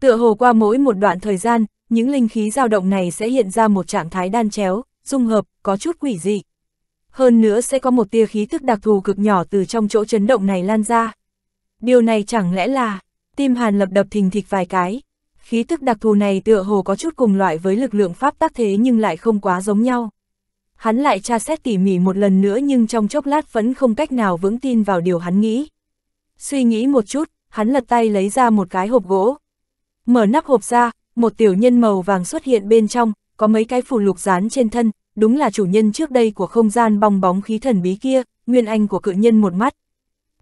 Tựa hồ qua mỗi một đoạn thời gian, những linh khí dao động này sẽ hiện ra một trạng thái đan chéo, dung hợp, có chút quỷ dị. Hơn nữa sẽ có một tia khí thức đặc thù cực nhỏ từ trong chỗ chấn động này lan ra. Điều này chẳng lẽ là, tim Hàn lập đập thình thịch vài cái. Khí thức đặc thù này tựa hồ có chút cùng loại với lực lượng pháp tác thế nhưng lại không quá giống nhau. Hắn lại tra xét tỉ mỉ một lần nữa nhưng trong chốc lát vẫn không cách nào vững tin vào điều hắn nghĩ. Suy nghĩ một chút, hắn lật tay lấy ra một cái hộp gỗ, Mở nắp hộp ra, một tiểu nhân màu vàng xuất hiện bên trong, có mấy cái phù lục dán trên thân, đúng là chủ nhân trước đây của không gian bong bóng khí thần bí kia, nguyên anh của cự nhân một mắt.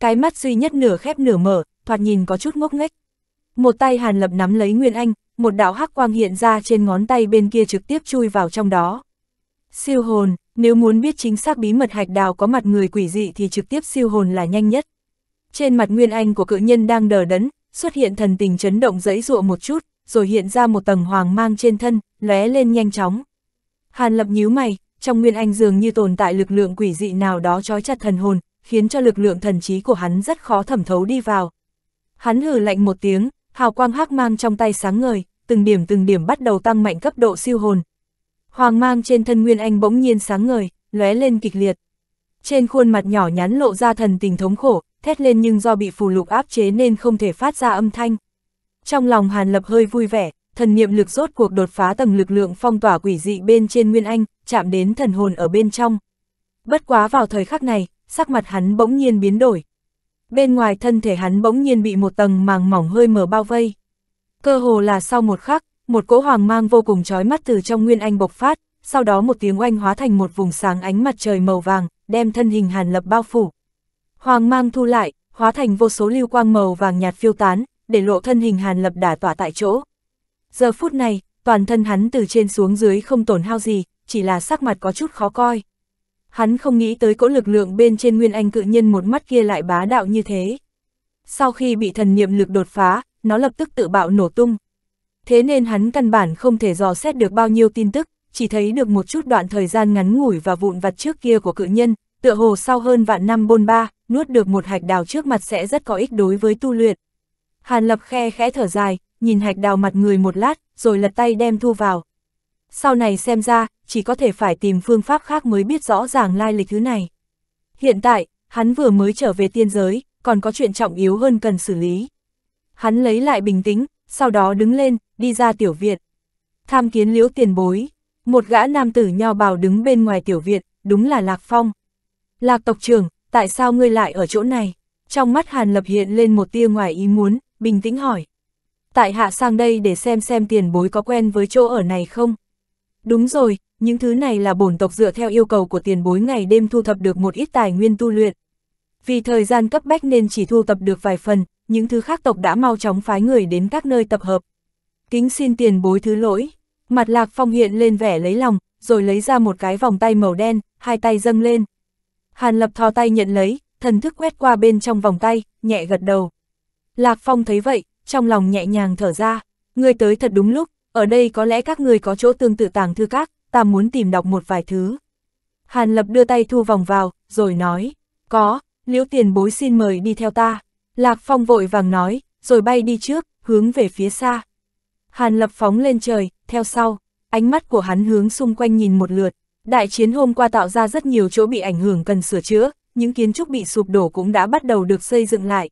Cái mắt duy nhất nửa khép nửa mở, thoạt nhìn có chút ngốc nghếch. Một tay Hàn Lập nắm lấy nguyên anh, một đạo hắc quang hiện ra trên ngón tay bên kia trực tiếp chui vào trong đó. Siêu hồn, nếu muốn biết chính xác bí mật hạch đào có mặt người quỷ dị thì trực tiếp siêu hồn là nhanh nhất. Trên mặt nguyên anh của cự nhân đang đờ đẫn, xuất hiện thần tình chấn động dẫy dụa một chút, rồi hiện ra một tầng hoàng mang trên thân, lóe lên nhanh chóng. Hàn lập nhíu mày, trong nguyên anh dường như tồn tại lực lượng quỷ dị nào đó trói chặt thần hồn, khiến cho lực lượng thần trí của hắn rất khó thẩm thấu đi vào. Hắn hừ lạnh một tiếng, hào quang hắc mang trong tay sáng ngời, từng điểm từng điểm bắt đầu tăng mạnh cấp độ siêu hồn. Hoàng mang trên thân Nguyên Anh bỗng nhiên sáng ngời, lóe lên kịch liệt. Trên khuôn mặt nhỏ nhắn lộ ra thần tình thống khổ, thét lên nhưng do bị phù lục áp chế nên không thể phát ra âm thanh. Trong lòng Hàn Lập hơi vui vẻ, thần niệm lực rốt cuộc đột phá tầng lực lượng phong tỏa quỷ dị bên trên Nguyên Anh, chạm đến thần hồn ở bên trong. Bất quá vào thời khắc này, sắc mặt hắn bỗng nhiên biến đổi. Bên ngoài thân thể hắn bỗng nhiên bị một tầng màng mỏng hơi mở bao vây. Cơ hồ là sau một khắc, một cỗ hoàng mang vô cùng chói mắt từ trong Nguyên Anh bộc phát, sau đó một tiếng oanh hóa thành một vùng sáng ánh mặt trời màu vàng, đem thân hình Hàn Lập bao phủ. Hoàng mang thu lại, hóa thành vô số lưu quang màu vàng nhạt phiêu tán, để lộ thân hình Hàn Lập đả tỏa tại chỗ. Giờ phút này, toàn thân hắn từ trên xuống dưới không tổn hao gì, chỉ là sắc mặt có chút khó coi. Hắn không nghĩ tới cỗ lực lượng bên trên Nguyên Anh cự nhân một mắt kia lại bá đạo như thế. Sau khi bị thần niệm lực đột phá, nó lập tức tự bạo nổ tung. Thế nên hắn căn bản không thể dò xét được bao nhiêu tin tức, chỉ thấy được một chút đoạn thời gian ngắn ngủi và vụn vặt trước kia của cự nhân, tựa hồ sau hơn vạn năm bôn ba nuốt được một hạch đào trước mặt sẽ rất có ích đối với tu luyện. Hàn Lập khe khẽ thở dài, nhìn hạch đào mặt người một lát, rồi lật tay đem thu vào. Sau này xem ra, chỉ có thể phải tìm phương pháp khác mới biết rõ ràng lai lịch thứ này. Hiện tại, hắn vừa mới trở về tiên giới, còn có chuyện trọng yếu hơn cần xử lý. Hắn lấy lại bình tĩnh, sau đó đứng lên, đi ra tiểu viện. Tham kiến liễu tiền bối, một gã nam tử nho bào đứng bên ngoài tiểu viện, đúng là Lạc Phong. Lạc tộc trưởng, tại sao ngươi lại ở chỗ này? Trong mắt Hàn Lập hiện lên một tia ngoài ý muốn, bình tĩnh hỏi. Tại hạ sang đây để xem xem tiền bối có quen với chỗ ở này không? Đúng rồi, những thứ này là bổn tộc dựa theo yêu cầu của tiền bối ngày đêm thu thập được một ít tài nguyên tu luyện. Vì thời gian cấp bách nên chỉ thu thập được vài phần, những thứ khác tộc đã mau chóng phái người đến các nơi tập hợp. Kính xin tiền bối thứ lỗi. Mặt lạc phong hiện lên vẻ lấy lòng, rồi lấy ra một cái vòng tay màu đen, hai tay dâng lên. Hàn Lập thò tay nhận lấy, thần thức quét qua bên trong vòng tay, nhẹ gật đầu. Lạc Phong thấy vậy, trong lòng nhẹ nhàng thở ra, ngươi tới thật đúng lúc, ở đây có lẽ các người có chỗ tương tự tàng thư các, ta muốn tìm đọc một vài thứ. Hàn Lập đưa tay thu vòng vào, rồi nói, có, liễu tiền bối xin mời đi theo ta. Lạc Phong vội vàng nói, rồi bay đi trước, hướng về phía xa. Hàn Lập phóng lên trời, theo sau, ánh mắt của hắn hướng xung quanh nhìn một lượt, Đại chiến hôm qua tạo ra rất nhiều chỗ bị ảnh hưởng cần sửa chữa, những kiến trúc bị sụp đổ cũng đã bắt đầu được xây dựng lại.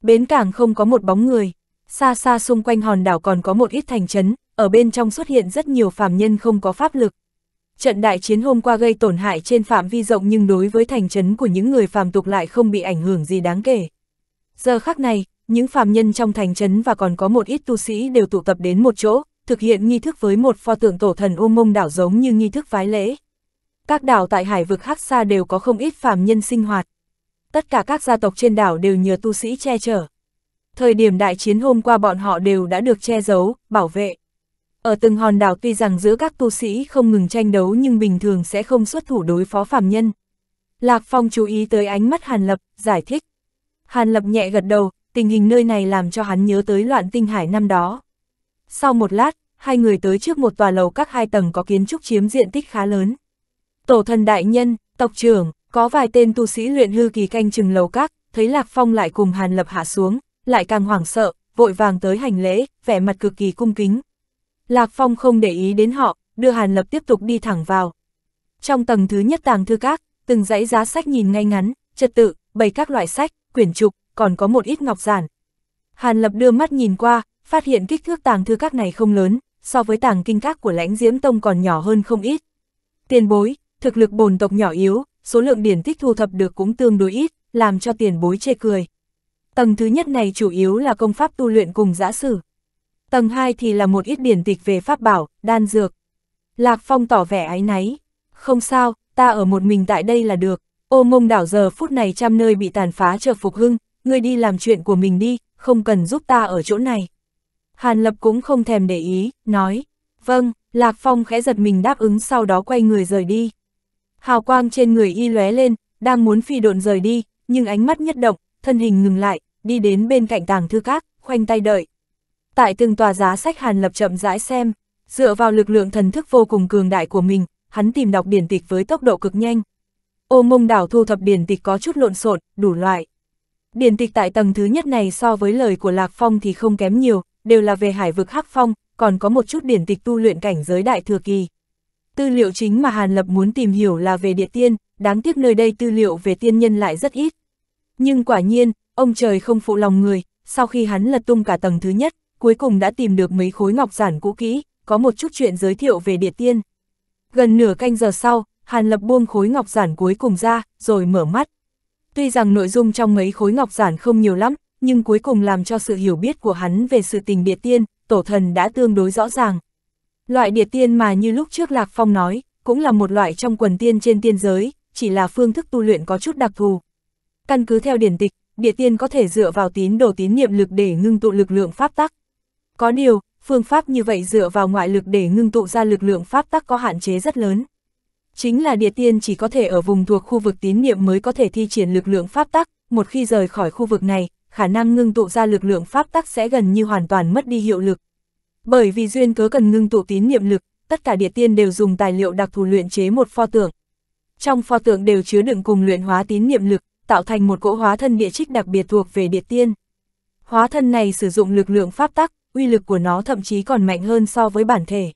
Bến cảng không có một bóng người, xa xa xung quanh hòn đảo còn có một ít thành trấn, ở bên trong xuất hiện rất nhiều phàm nhân không có pháp lực. Trận đại chiến hôm qua gây tổn hại trên phạm vi rộng nhưng đối với thành trấn của những người phàm tục lại không bị ảnh hưởng gì đáng kể. Giờ khắc này, những phàm nhân trong thành trấn và còn có một ít tu sĩ đều tụ tập đến một chỗ, thực hiện nghi thức với một pho tượng tổ thần ô mông đảo giống như nghi thức vái lễ. Các đảo tại hải vực Hắc Sa đều có không ít phàm nhân sinh hoạt. Tất cả các gia tộc trên đảo đều nhờ tu sĩ che chở. Thời điểm đại chiến hôm qua bọn họ đều đã được che giấu, bảo vệ. Ở từng hòn đảo tuy rằng giữa các tu sĩ không ngừng tranh đấu nhưng bình thường sẽ không xuất thủ đối phó phàm nhân. Lạc Phong chú ý tới ánh mắt Hàn Lập, giải thích. Hàn Lập nhẹ gật đầu, tình hình nơi này làm cho hắn nhớ tới loạn tinh hải năm đó. Sau một lát, hai người tới trước một tòa lầu các hai tầng có kiến trúc chiếm diện tích khá lớn. Tổ thần đại nhân, tộc trưởng, có vài tên tu sĩ luyện hư kỳ canh chừng lầu các, thấy Lạc Phong lại cùng Hàn Lập hạ xuống, lại càng hoảng sợ, vội vàng tới hành lễ, vẻ mặt cực kỳ cung kính. Lạc Phong không để ý đến họ, đưa Hàn Lập tiếp tục đi thẳng vào. Trong tầng thứ nhất tàng thư các, từng dãy giá sách nhìn ngay ngắn, trật tự, bày các loại sách, quyển trục, còn có một ít ngọc giản. Hàn Lập đưa mắt nhìn qua, phát hiện kích thước tàng thư các này không lớn, so với tàng kinh các của lãnh diễm tông còn nhỏ hơn không ít. Tiền bối, thực lực bồn tộc nhỏ yếu, số lượng điển tích thu thập được cũng tương đối ít, làm cho tiền bối chê cười. Tầng thứ nhất này chủ yếu là công pháp tu luyện cùng giã sử. Tầng hai thì là một ít điển tịch về pháp bảo, đan dược. Lạc Phong tỏ vẻ ái náy. Không sao, ta ở một mình tại đây là được. Ô mông đảo giờ phút này trăm nơi bị tàn phá chờ phục hưng, ngươi đi làm chuyện của mình đi, không cần giúp ta ở chỗ này. Hàn Lập cũng không thèm để ý, nói, vâng, Lạc Phong khẽ giật mình đáp ứng sau đó quay người rời đi. Hào quang trên người y lóe lên, đang muốn phi độn rời đi, nhưng ánh mắt nhất động, thân hình ngừng lại, đi đến bên cạnh tàng thư các, khoanh tay đợi. Tại từng tòa giá sách Hàn Lập chậm rãi xem, dựa vào lực lượng thần thức vô cùng cường đại của mình, hắn tìm đọc điển tịch với tốc độ cực nhanh. Ô mông đảo thu thập điển tịch có chút lộn xộn, đủ loại. Điển tịch tại tầng thứ nhất này so với lời của Lạc Phong thì không kém nhiều, đều là về hải vực Hắc Phong, còn có một chút điển tịch tu luyện cảnh giới đại thừa kỳ. Tư liệu chính mà Hàn Lập muốn tìm hiểu là về địa tiên, đáng tiếc nơi đây tư liệu về tiên nhân lại rất ít. Nhưng quả nhiên, ông trời không phụ lòng người, sau khi hắn lật tung cả tầng thứ nhất, cuối cùng đã tìm được mấy khối ngọc giản cũ kỹ, có một chút chuyện giới thiệu về địa tiên. Gần nửa canh giờ sau, Hàn Lập buông khối ngọc giản cuối cùng ra, rồi mở mắt. Tuy rằng nội dung trong mấy khối ngọc giản không nhiều lắm, nhưng cuối cùng làm cho sự hiểu biết của hắn về sự tình địa tiên, tổ thần đã tương đối rõ ràng. Loại địa tiên mà như lúc trước Lạc Phong nói, cũng là một loại trong quần tiên trên tiên giới, chỉ là phương thức tu luyện có chút đặc thù. Căn cứ theo điển tịch, địa tiên có thể dựa vào tín đồ tín niệm lực để ngưng tụ lực lượng pháp tắc. Có điều, phương pháp như vậy dựa vào ngoại lực để ngưng tụ ra lực lượng pháp tắc có hạn chế rất lớn. Chính là địa tiên chỉ có thể ở vùng thuộc khu vực tín niệm mới có thể thi triển lực lượng pháp tắc, một khi rời khỏi khu vực này, khả năng ngưng tụ ra lực lượng pháp tắc sẽ gần như hoàn toàn mất đi hiệu lực. Bởi vì duyên cớ cần ngưng tụ tín niệm lực, tất cả địa tiên đều dùng tài liệu đặc thù luyện chế một pho tượng. Trong pho tượng đều chứa đựng cùng luyện hóa tín niệm lực, tạo thành một cỗ hóa thân địa trích đặc biệt thuộc về địa tiên. Hóa thân này sử dụng lực lượng pháp tắc, uy lực của nó thậm chí còn mạnh hơn so với bản thể.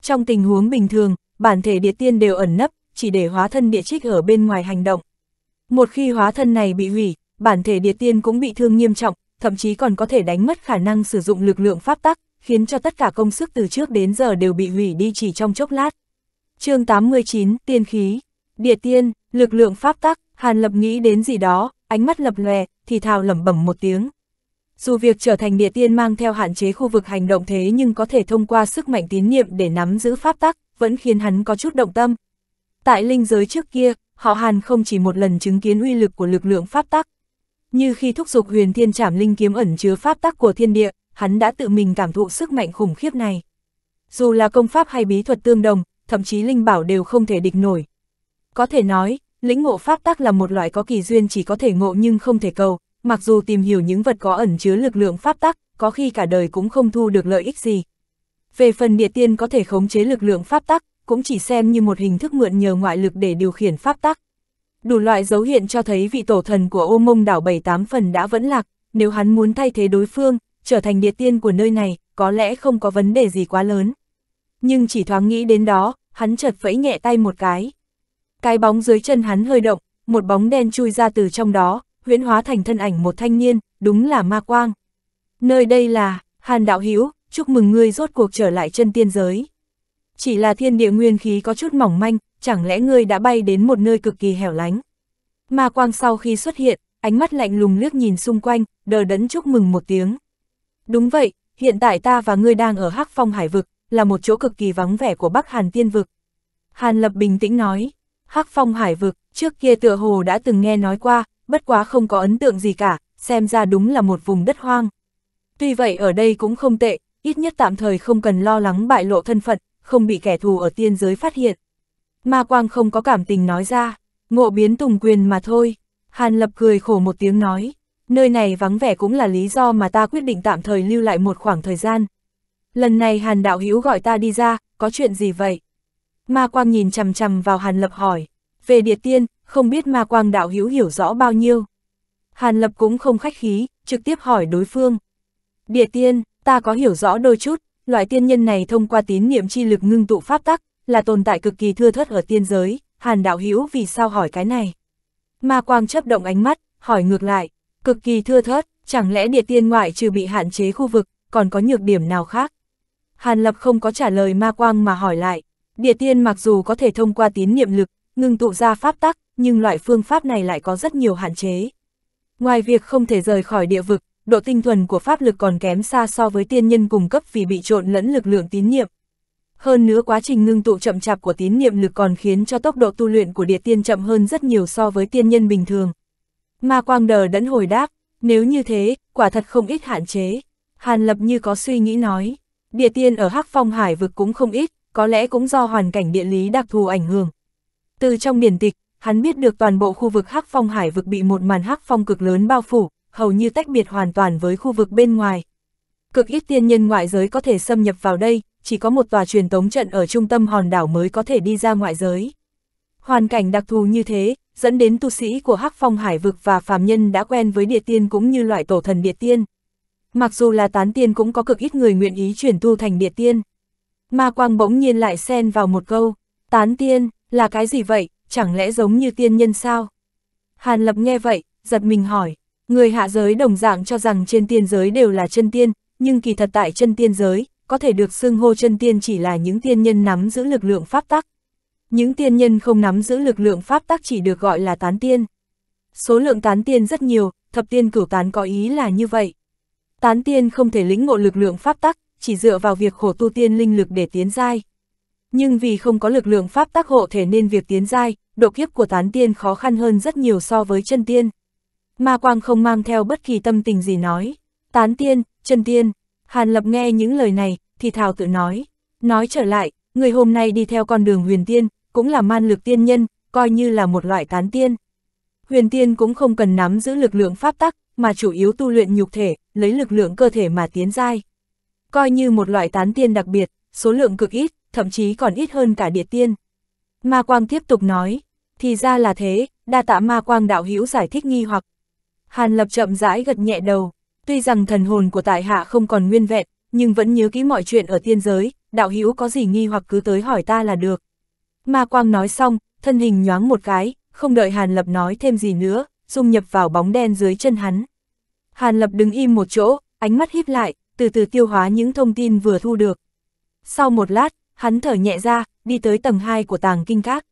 Trong tình huống bình thường, bản thể địa tiên đều ẩn nấp, chỉ để hóa thân địa trích ở bên ngoài hành động. Một khi hóa thân này bị hủy, bản thể địa tiên cũng bị thương nghiêm trọng, thậm chí còn có thể đánh mất khả năng sử dụng lực lượng pháp tắc, khiến cho tất cả công sức từ trước đến giờ đều bị hủy đi chỉ trong chốc lát. chương 89, Tiên khí, địa tiên, lực lượng pháp tắc, Hàn Lập nghĩ đến gì đó, ánh mắt lập lòe, thì thào lẩm bẩm một tiếng. Dù việc trở thành địa tiên mang theo hạn chế khu vực hành động thế nhưng có thể thông qua sức mạnh tín niệm để nắm giữ pháp tắc, vẫn khiến hắn có chút động tâm. Tại linh giới trước kia, họ Hàn không chỉ một lần chứng kiến uy lực của lực lượng pháp tắc, như khi thúc giục huyền thiên trảm linh kiếm ẩn chứa pháp tắc của thiên địa, hắn đã tự mình cảm thụ sức mạnh khủng khiếp này. Dù là công pháp hay bí thuật tương đồng, thậm chí linh bảo đều không thể địch nổi. Có thể nói, lĩnh ngộ pháp tắc là một loại có kỳ duyên chỉ có thể ngộ nhưng không thể cầu, mặc dù tìm hiểu những vật có ẩn chứa lực lượng pháp tắc, có khi cả đời cũng không thu được lợi ích gì. Về phần địa tiên có thể khống chế lực lượng pháp tắc, cũng chỉ xem như một hình thức mượn nhờ ngoại lực để điều khiển pháp tắc đủ loại dấu hiện cho thấy vị tổ thần của ô mông đảo bảy tám phần đã vẫn lạc, nếu hắn muốn thay thế đối phương, trở thành địa tiên của nơi này, có lẽ không có vấn đề gì quá lớn. Nhưng chỉ thoáng nghĩ đến đó, hắn chợt vẫy nhẹ tay một cái. Cái bóng dưới chân hắn hơi động, một bóng đen chui ra từ trong đó, huyễn hóa thành thân ảnh một thanh niên, đúng là ma quang. Nơi đây là, Hàn Đạo Hữu chúc mừng ngươi rốt cuộc trở lại chân tiên giới. Chỉ là thiên địa nguyên khí có chút mỏng manh, chẳng lẽ ngươi đã bay đến một nơi cực kỳ hẻo lánh. Ma quang sau khi xuất hiện, ánh mắt lạnh lùng liếc nhìn xung quanh, đờ đẫn chúc mừng một tiếng. Đúng vậy, hiện tại ta và ngươi đang ở Hắc Phong Hải Vực, là một chỗ cực kỳ vắng vẻ của Bắc Hàn Tiên Vực. Hàn Lập bình tĩnh nói, Hắc Phong Hải Vực, trước kia tựa hồ đã từng nghe nói qua, bất quá không có ấn tượng gì cả, xem ra đúng là một vùng đất hoang. Tuy vậy ở đây cũng không tệ, ít nhất tạm thời không cần lo lắng bại lộ thân phận, không bị kẻ thù ở tiên giới phát hiện. Ma Quang không có cảm tình nói ra, ngộ biến tùng quyền mà thôi. Hàn Lập cười khổ một tiếng nói, nơi này vắng vẻ cũng là lý do mà ta quyết định tạm thời lưu lại một khoảng thời gian. Lần này Hàn Đạo Hữu gọi ta đi ra, có chuyện gì vậy? Ma Quang nhìn chằm chằm vào Hàn Lập hỏi, về địa tiên, không biết Ma Quang Đạo Hữu hiểu rõ bao nhiêu. Hàn Lập cũng không khách khí, trực tiếp hỏi đối phương. Địa tiên, ta có hiểu rõ đôi chút, loại tiên nhân này thông qua tín niệm chi lực ngưng tụ pháp tắc, là tồn tại cực kỳ thưa thớt ở tiên giới, Hàn đạo hữu vì sao hỏi cái này? Ma quang chấp động ánh mắt, hỏi ngược lại, cực kỳ thưa thớt, chẳng lẽ địa tiên ngoại trừ bị hạn chế khu vực, còn có nhược điểm nào khác? Hàn Lập không có trả lời ma quang mà hỏi lại, địa tiên mặc dù có thể thông qua tín niệm lực, ngưng tụ ra pháp tắc, nhưng loại phương pháp này lại có rất nhiều hạn chế. Ngoài việc không thể rời khỏi địa vực, độ tinh thuần của pháp lực còn kém xa so với tiên nhân cùng cấp vì bị trộn lẫn lực lượng tín niệm. Hơn nữa quá trình ngưng tụ chậm chạp của tín niệm lực còn khiến cho tốc độ tu luyện của địa tiên chậm hơn rất nhiều so với tiên nhân bình thường. Ma Quang Đờ đẫn hồi đáp, nếu như thế, quả thật không ít hạn chế. Hàn Lập như có suy nghĩ nói, địa tiên ở Hắc Phong Hải vực cũng không ít, có lẽ cũng do hoàn cảnh địa lý đặc thù ảnh hưởng. Từ trong biển tịch, hắn biết được toàn bộ khu vực Hắc Phong Hải vực bị một màn Hắc Phong cực lớn bao phủ, hầu như tách biệt hoàn toàn với khu vực bên ngoài. Cực ít tiên nhân ngoại giới có thể xâm nhập vào đây, chỉ có một tòa truyền tống trận ở trung tâm hòn đảo mới có thể đi ra ngoại giới. Hoàn cảnh đặc thù như thế, dẫn đến tu sĩ của Hắc Phong Hải Vực và phàm nhân đã quen với địa tiên cũng như loại tổ thần địa tiên. Mặc dù là tán tiên cũng có cực ít người nguyện ý chuyển tu thành địa tiên. Ma Quang bỗng nhiên lại xen vào một câu, tán tiên, là cái gì vậy, chẳng lẽ giống như tiên nhân sao? Hàn Lập nghe vậy, giật mình hỏi, người hạ giới đồng dạng cho rằng trên tiên giới đều là chân tiên, nhưng kỳ thật tại chân tiên giới, có thể được xưng hô chân tiên chỉ là những tiên nhân nắm giữ lực lượng pháp tắc. Những tiên nhân không nắm giữ lực lượng pháp tắc chỉ được gọi là tán tiên. Số lượng tán tiên rất nhiều, thập tiên cửu tán có ý là như vậy. Tán tiên không thể lĩnh ngộ lực lượng pháp tắc, chỉ dựa vào việc khổ tu tiên linh lực để tiến giai. Nhưng vì không có lực lượng pháp tắc hộ thể nên việc tiến giai, độ kiếp của tán tiên khó khăn hơn rất nhiều so với chân tiên. Ma Quang không mang theo bất kỳ tâm tình gì nói. Tán tiên, chân tiên, Hàn Lập nghe những lời này, thì thào tự nói. Nói trở lại, người hôm nay đi theo con đường huyền tiên, cũng là man lực tiên nhân, coi như là một loại tán tiên. Huyền tiên cũng không cần nắm giữ lực lượng pháp tắc, mà chủ yếu tu luyện nhục thể, lấy lực lượng cơ thể mà tiến dai. Coi như một loại tán tiên đặc biệt, số lượng cực ít, thậm chí còn ít hơn cả địa tiên. Ma Quang tiếp tục nói, thì ra là thế, đa tạ Ma Quang đạo hữu giải thích nghi hoặc. Hàn Lập chậm rãi gật nhẹ đầu, Tuy rằng thần hồn của tại hạ không còn nguyên vẹn, nhưng vẫn nhớ kỹ mọi chuyện ở tiên giới, đạo hữu có gì nghi hoặc cứ tới hỏi ta là được. Ma Quang nói xong, thân hình nhoáng một cái, không đợi Hàn Lập nói thêm gì nữa, dung nhập vào bóng đen dưới chân hắn. Hàn Lập đứng im một chỗ, ánh mắt híp lại, từ từ tiêu hóa những thông tin vừa thu được. Sau một lát, hắn thở nhẹ ra, đi tới tầng 2 của tàng kinh các.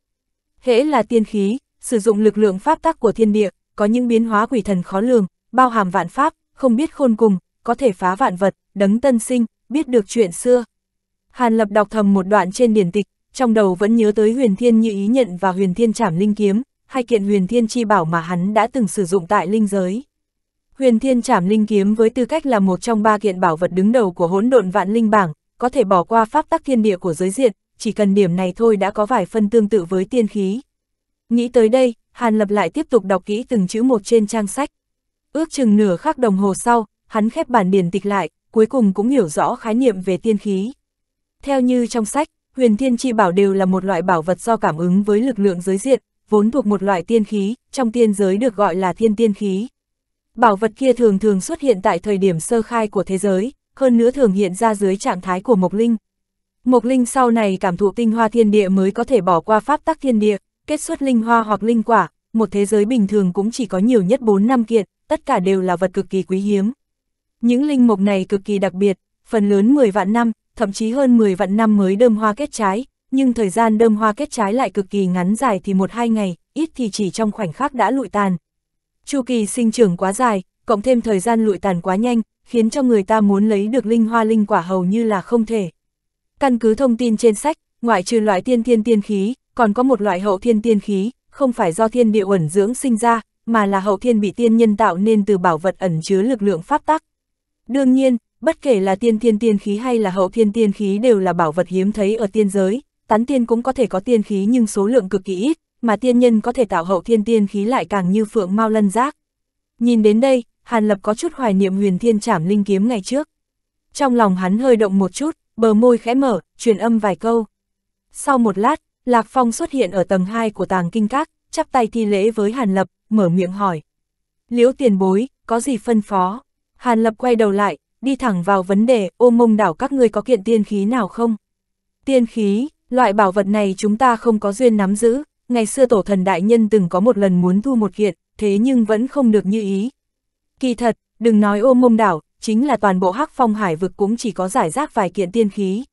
Hễ là tiên khí, sử dụng lực lượng pháp tắc của thiên địa, có những biến hóa quỷ thần khó lường, bao hàm vạn pháp, không biết khôn cùng, có thể phá vạn vật, đấng tân sinh, biết được chuyện xưa. Hàn Lập đọc thầm một đoạn trên điển tịch, trong đầu vẫn nhớ tới huyền thiên như ý nhận và huyền thiên trảm linh kiếm, hai kiện huyền thiên chi bảo mà hắn đã từng sử dụng tại linh giới. Huyền thiên trảm linh kiếm với tư cách là một trong ba kiện bảo vật đứng đầu của hỗn độn vạn linh bảng, có thể bỏ qua pháp tắc thiên địa của giới diện, chỉ cần điểm này thôi đã có vài phân tương tự với tiên khí. Nghĩ tới đây, Hàn Lập lại tiếp tục đọc kỹ từng chữ một trên trang sách. Ước chừng nửa khắc đồng hồ sau, hắn khép bản điển tịch lại, cuối cùng cũng hiểu rõ khái niệm về tiên khí. Theo như trong sách, huyền thiên chi bảo đều là một loại bảo vật do cảm ứng với lực lượng giới diện, vốn thuộc một loại tiên khí, trong tiên giới được gọi là thiên tiên khí. Bảo vật kia thường thường xuất hiện tại thời điểm sơ khai của thế giới, hơn nữa thường hiện ra dưới trạng thái của Mộc Linh. Mộc Linh sau này cảm thụ tinh hoa thiên địa mới có thể bỏ qua pháp tắc thiên địa, kết xuất linh hoa hoặc linh quả, một thế giới bình thường cũng chỉ có nhiều nhất 4 năm kiện, tất cả đều là vật cực kỳ quý hiếm. Những linh mục này cực kỳ đặc biệt, phần lớn 10 vạn năm, thậm chí hơn 10 vạn năm mới đơm hoa kết trái, nhưng thời gian đơm hoa kết trái lại cực kỳ ngắn dài thì một hai ngày, ít thì chỉ trong khoảnh khắc đã lụi tàn. Chu kỳ sinh trưởng quá dài, cộng thêm thời gian lụi tàn quá nhanh, khiến cho người ta muốn lấy được linh hoa linh quả hầu như là không thể. Căn cứ thông tin trên sách, ngoại trừ loại tiên thiên tiên khí, còn có một loại hậu thiên tiên khí, không phải do thiên địa ẩn dưỡng sinh ra, mà là hậu thiên bị tiên nhân tạo nên từ bảo vật ẩn chứa lực lượng pháp tắc. Đương nhiên, bất kể là tiên thiên tiên khí hay là hậu thiên tiên khí đều là bảo vật hiếm thấy ở tiên giới, tán tiên cũng có thể có tiên khí nhưng số lượng cực kỳ ít, mà tiên nhân có thể tạo hậu thiên tiên khí lại càng như phượng mau lân giác. Nhìn đến đây, Hàn Lập có chút hoài niệm huyền thiên trảm linh kiếm ngày trước. Trong lòng hắn hơi động một chút, bờ môi khẽ mở, truyền âm vài câu. Sau một lát, Lạc Phong xuất hiện ở tầng 2 của tàng kinh các, chắp tay thi lễ với Hàn Lập, mở miệng hỏi. Liễu tiền bối, có gì phân phó? Hàn Lập quay đầu lại, đi thẳng vào vấn đề ô mông đảo các ngươi có kiện tiên khí nào không? Tiên khí, loại bảo vật này chúng ta không có duyên nắm giữ, ngày xưa tổ thần đại nhân từng có một lần muốn thu một kiện, thế nhưng vẫn không được như ý. Kỳ thật, đừng nói ô mông đảo, chính là toàn bộ hắc phong hải vực cũng chỉ có giải rác vài kiện tiên khí.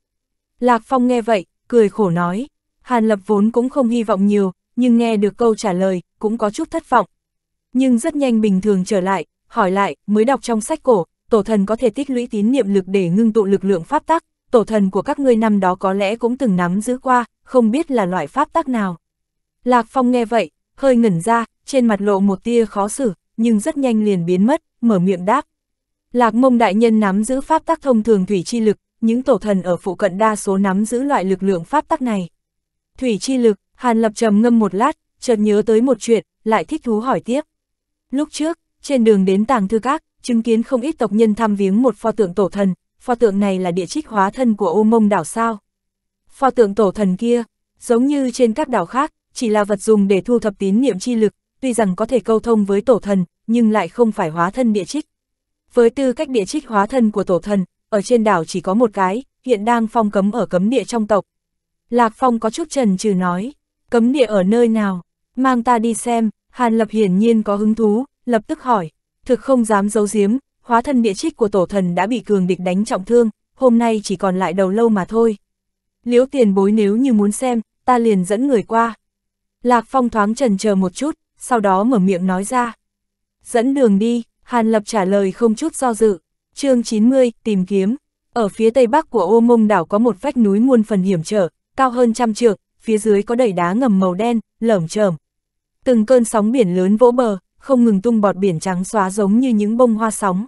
Lạc Phong nghe vậy, cười khổ nói, Hàn Lập vốn cũng không hy vọng nhiều, nhưng nghe được câu trả lời, cũng có chút thất vọng. Nhưng rất nhanh bình thường trở lại, hỏi lại, mới đọc trong sách cổ, tổ thần có thể tích lũy tín niệm lực để ngưng tụ lực lượng pháp tắc, tổ thần của các ngươi năm đó có lẽ cũng từng nắm giữ qua, không biết là loại pháp tắc nào. Lạc Phong nghe vậy, hơi ngẩn ra, trên mặt lộ một tia khó xử, nhưng rất nhanh liền biến mất, mở miệng đáp. Lạc mông đại nhân nắm giữ pháp tắc thông thường thủy chi lực, những tổ thần ở phụ cận đa số nắm giữ loại lực lượng pháp tắc này. Thủy chi lực, Hàn Lập trầm ngâm một lát, chợt nhớ tới một chuyện, lại thích thú hỏi tiếp. Lúc trước, trên đường đến Tàng Thư Các, chứng kiến không ít tộc nhân thăm viếng một pho tượng tổ thần, pho tượng này là địa trích hóa thân của ô mông đảo sao. Pho tượng tổ thần kia, giống như trên các đảo khác, chỉ là vật dùng để thu thập tín niệm chi lực, tuy rằng có thể câu thông với tổ thần, nhưng lại không phải hóa thân địa trích. Với tư cách địa trích hóa thân của tổ thần, ở trên đảo chỉ có một cái, hiện đang phong cấm ở cấm địa trong tộc. Lạc Phong có chút trần trừ nói, cấm địa ở nơi nào, mang ta đi xem, Hàn Lập hiển nhiên có hứng thú, lập tức hỏi, thực không dám giấu giếm, hóa thân địa trích của tổ thần đã bị cường địch đánh trọng thương, hôm nay chỉ còn lại đầu lâu mà thôi. Liễu tiền bối nếu như muốn xem, ta liền dẫn người qua. Lạc Phong thoáng trần chờ một chút, sau đó mở miệng nói ra. Dẫn đường đi, Hàn Lập trả lời không chút do dự. chương 90, tìm kiếm. Ở phía tây bắc của ô mông đảo có một vách núi muôn phần hiểm trở, cao hơn trăm trượng, phía dưới có đầy đá ngầm màu đen, lởm chởm. Từng cơn sóng biển lớn vỗ bờ, không ngừng tung bọt biển trắng xóa giống như những bông hoa sóng.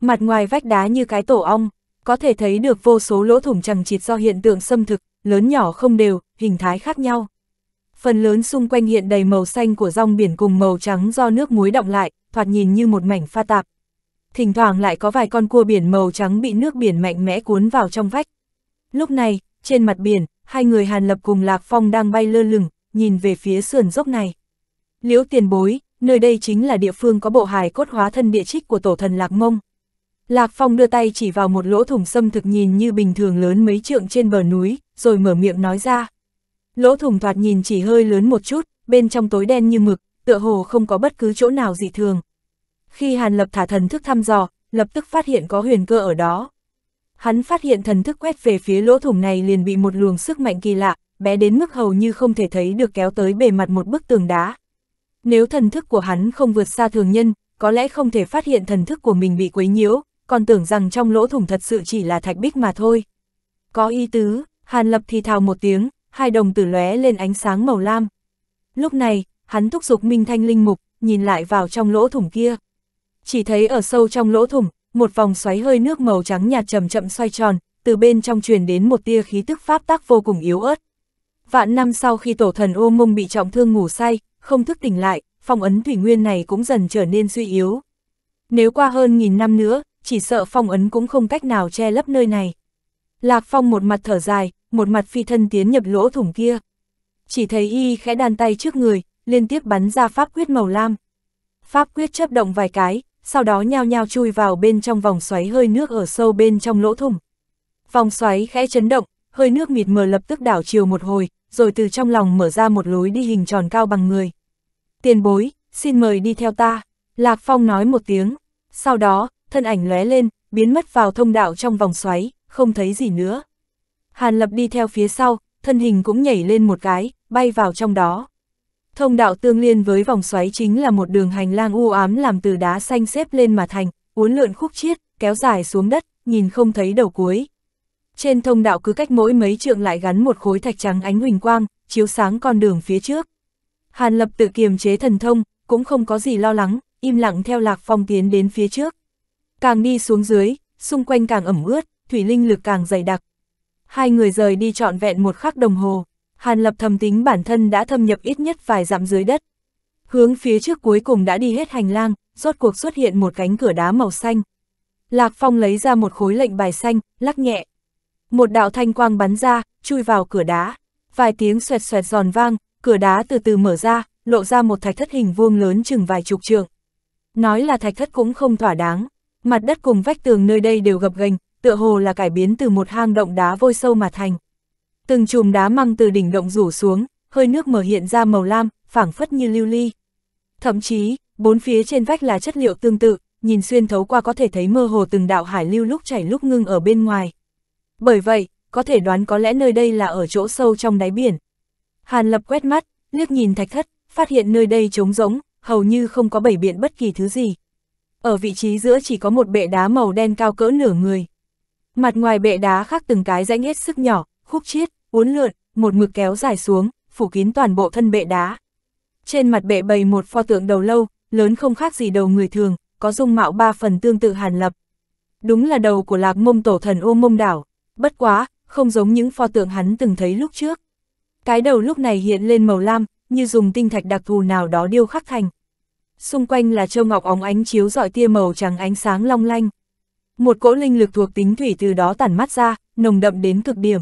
Mặt ngoài vách đá như cái tổ ong, có thể thấy được vô số lỗ thủng chằng chịt do hiện tượng xâm thực, lớn nhỏ không đều, hình thái khác nhau. Phần lớn xung quanh hiện đầy màu xanh của rong biển cùng màu trắng do nước muối động lại, thoạt nhìn như một mảnh pha tạp. Thỉnh thoảng lại có vài con cua biển màu trắng bị nước biển mạnh mẽ cuốn vào trong vách. Lúc này, trên mặt biển, hai người Hàn Lập cùng Lạc Phong đang bay lơ lửng, nhìn về phía sườn dốc này. Liễu tiền bối, nơi đây chính là địa phương có bộ hài cốt hóa thân địa trích của tổ thần Lạc Mông. Lạc Phong đưa tay chỉ vào một lỗ thủng xâm thực nhìn như bình thường lớn mấy trượng trên bờ núi, rồi mở miệng nói ra. Lỗ thủng thoạt nhìn chỉ hơi lớn một chút, bên trong tối đen như mực, tựa hồ không có bất cứ chỗ nào dị thường. Khi Hàn Lập thả thần thức thăm dò, lập tức phát hiện có huyền cơ ở đó hắn phát hiện thần thức quét về phía lỗ thủng này liền bị một luồng sức mạnh kỳ lạ, bé đến mức hầu như không thể thấy được kéo tới bề mặt một bức tường đá. Nếu thần thức của hắn không vượt xa thường nhân, có lẽ không thể phát hiện thần thức của mình bị quấy nhiễu, còn tưởng rằng trong lỗ thủng thật sự chỉ là thạch bích mà thôi. Có ý tứ, Hàn Lập thì thào một tiếng, hai đồng tử lóe lên ánh sáng màu lam. Lúc này, hắn thúc giục Minh Thanh Linh Mục, nhìn lại vào trong lỗ thủng kia. Chỉ thấy ở sâu trong lỗ thủng, một vòng xoáy hơi nước màu trắng nhạt chậm chậm xoay tròn, từ bên trong truyền đến một tia khí tức pháp tác vô cùng yếu ớt. Vạn năm sau khi tổ thần ô mông bị trọng thương ngủ say, không thức tỉnh lại, phong ấn thủy nguyên này cũng dần trở nên suy yếu. Nếu qua hơn nghìn năm nữa, chỉ sợ phong ấn cũng không cách nào che lấp nơi này. Lạc phong một mặt thở dài, một mặt phi thân tiến nhập lỗ thủng kia. Chỉ thấy y khẽ đàn tay trước người, liên tiếp bắn ra pháp quyết màu lam. Pháp quyết chấp động vài cái, sau đó nhao nhao chui vào bên trong vòng xoáy hơi nước ở sâu bên trong lỗ thùng. Vòng xoáy khẽ chấn động, hơi nước mịt mờ lập tức đảo chiều một hồi, rồi từ trong lòng mở ra một lối đi hình tròn cao bằng người. Tiền bối, xin mời đi theo ta, Lạc Phong nói một tiếng, sau đó, thân ảnh lóe lên, biến mất vào thông đạo trong vòng xoáy, không thấy gì nữa. Hàn Lập đi theo phía sau, thân hình cũng nhảy lên một cái, bay vào trong đó. Thông đạo tương liên với vòng xoáy chính là một đường hành lang u ám làm từ đá xanh xếp lên mà thành, uốn lượn khúc chiết, kéo dài xuống đất, nhìn không thấy đầu cuối. Trên thông đạo cứ cách mỗi mấy trượng lại gắn một khối thạch trắng ánh huỳnh quang, chiếu sáng con đường phía trước. Hàn Lập tự kiềm chế thần thông, cũng không có gì lo lắng, im lặng theo Lạc Phong tiến đến phía trước. Càng đi xuống dưới, xung quanh càng ẩm ướt, thủy linh lực càng dày đặc. Hai người rời đi trọn vẹn một khắc đồng hồ. Hàn Lập thầm tính bản thân đã thâm nhập ít nhất vài dặm dưới đất. Hướng phía trước cuối cùng đã đi hết hành lang, rốt cuộc xuất hiện một cánh cửa đá màu xanh. Lạc Phong lấy ra một khối lệnh bài xanh, lắc nhẹ. Một đạo thanh quang bắn ra, chui vào cửa đá. Vài tiếng xoẹt xoẹt giòn vang, cửa đá từ từ mở ra, lộ ra một thạch thất hình vuông lớn chừng vài chục trượng. Nói là thạch thất cũng không thỏa đáng. Mặt đất cùng vách tường nơi đây đều gập ghềnh, tựa hồ là cải biến từ một hang động đá vôi sâu mà thành. Từng chùm đá măng từ đỉnh động rủ xuống, hơi nước mở hiện ra màu lam, phảng phất như lưu ly. Thậm chí, bốn phía trên vách là chất liệu tương tự, nhìn xuyên thấu qua có thể thấy mơ hồ từng đạo hải lưu lúc chảy lúc ngưng ở bên ngoài. Bởi vậy, có thể đoán có lẽ nơi đây là ở chỗ sâu trong đáy biển. Hàn Lập quét mắt, liếc nhìn thạch thất, phát hiện nơi đây trống rỗng, hầu như không có bảy biện bất kỳ thứ gì. Ở vị trí giữa chỉ có một bệ đá màu đen cao cỡ nửa người. Mặt ngoài bệ đá khác từng cái rãnh hết sức nhỏ, khúc chiết, uốn lượn, một mực kéo dài xuống, phủ kín toàn bộ thân bệ đá. Trên mặt bệ bày một pho tượng đầu lâu, lớn không khác gì đầu người thường, có dung mạo ba phần tương tự hàn lập. Đúng là đầu của lạc mông tổ thần ô mông đảo, bất quá, không giống những pho tượng hắn từng thấy lúc trước. Cái đầu lúc này hiện lên màu lam, như dùng tinh thạch đặc thù nào đó điêu khắc thành. Xung quanh là châu ngọc óng ánh chiếu dọi tia màu trắng ánh sáng long lanh. Một cỗ linh lực thuộc tính thủy từ đó tản mắt ra, nồng đậm đến cực điểm.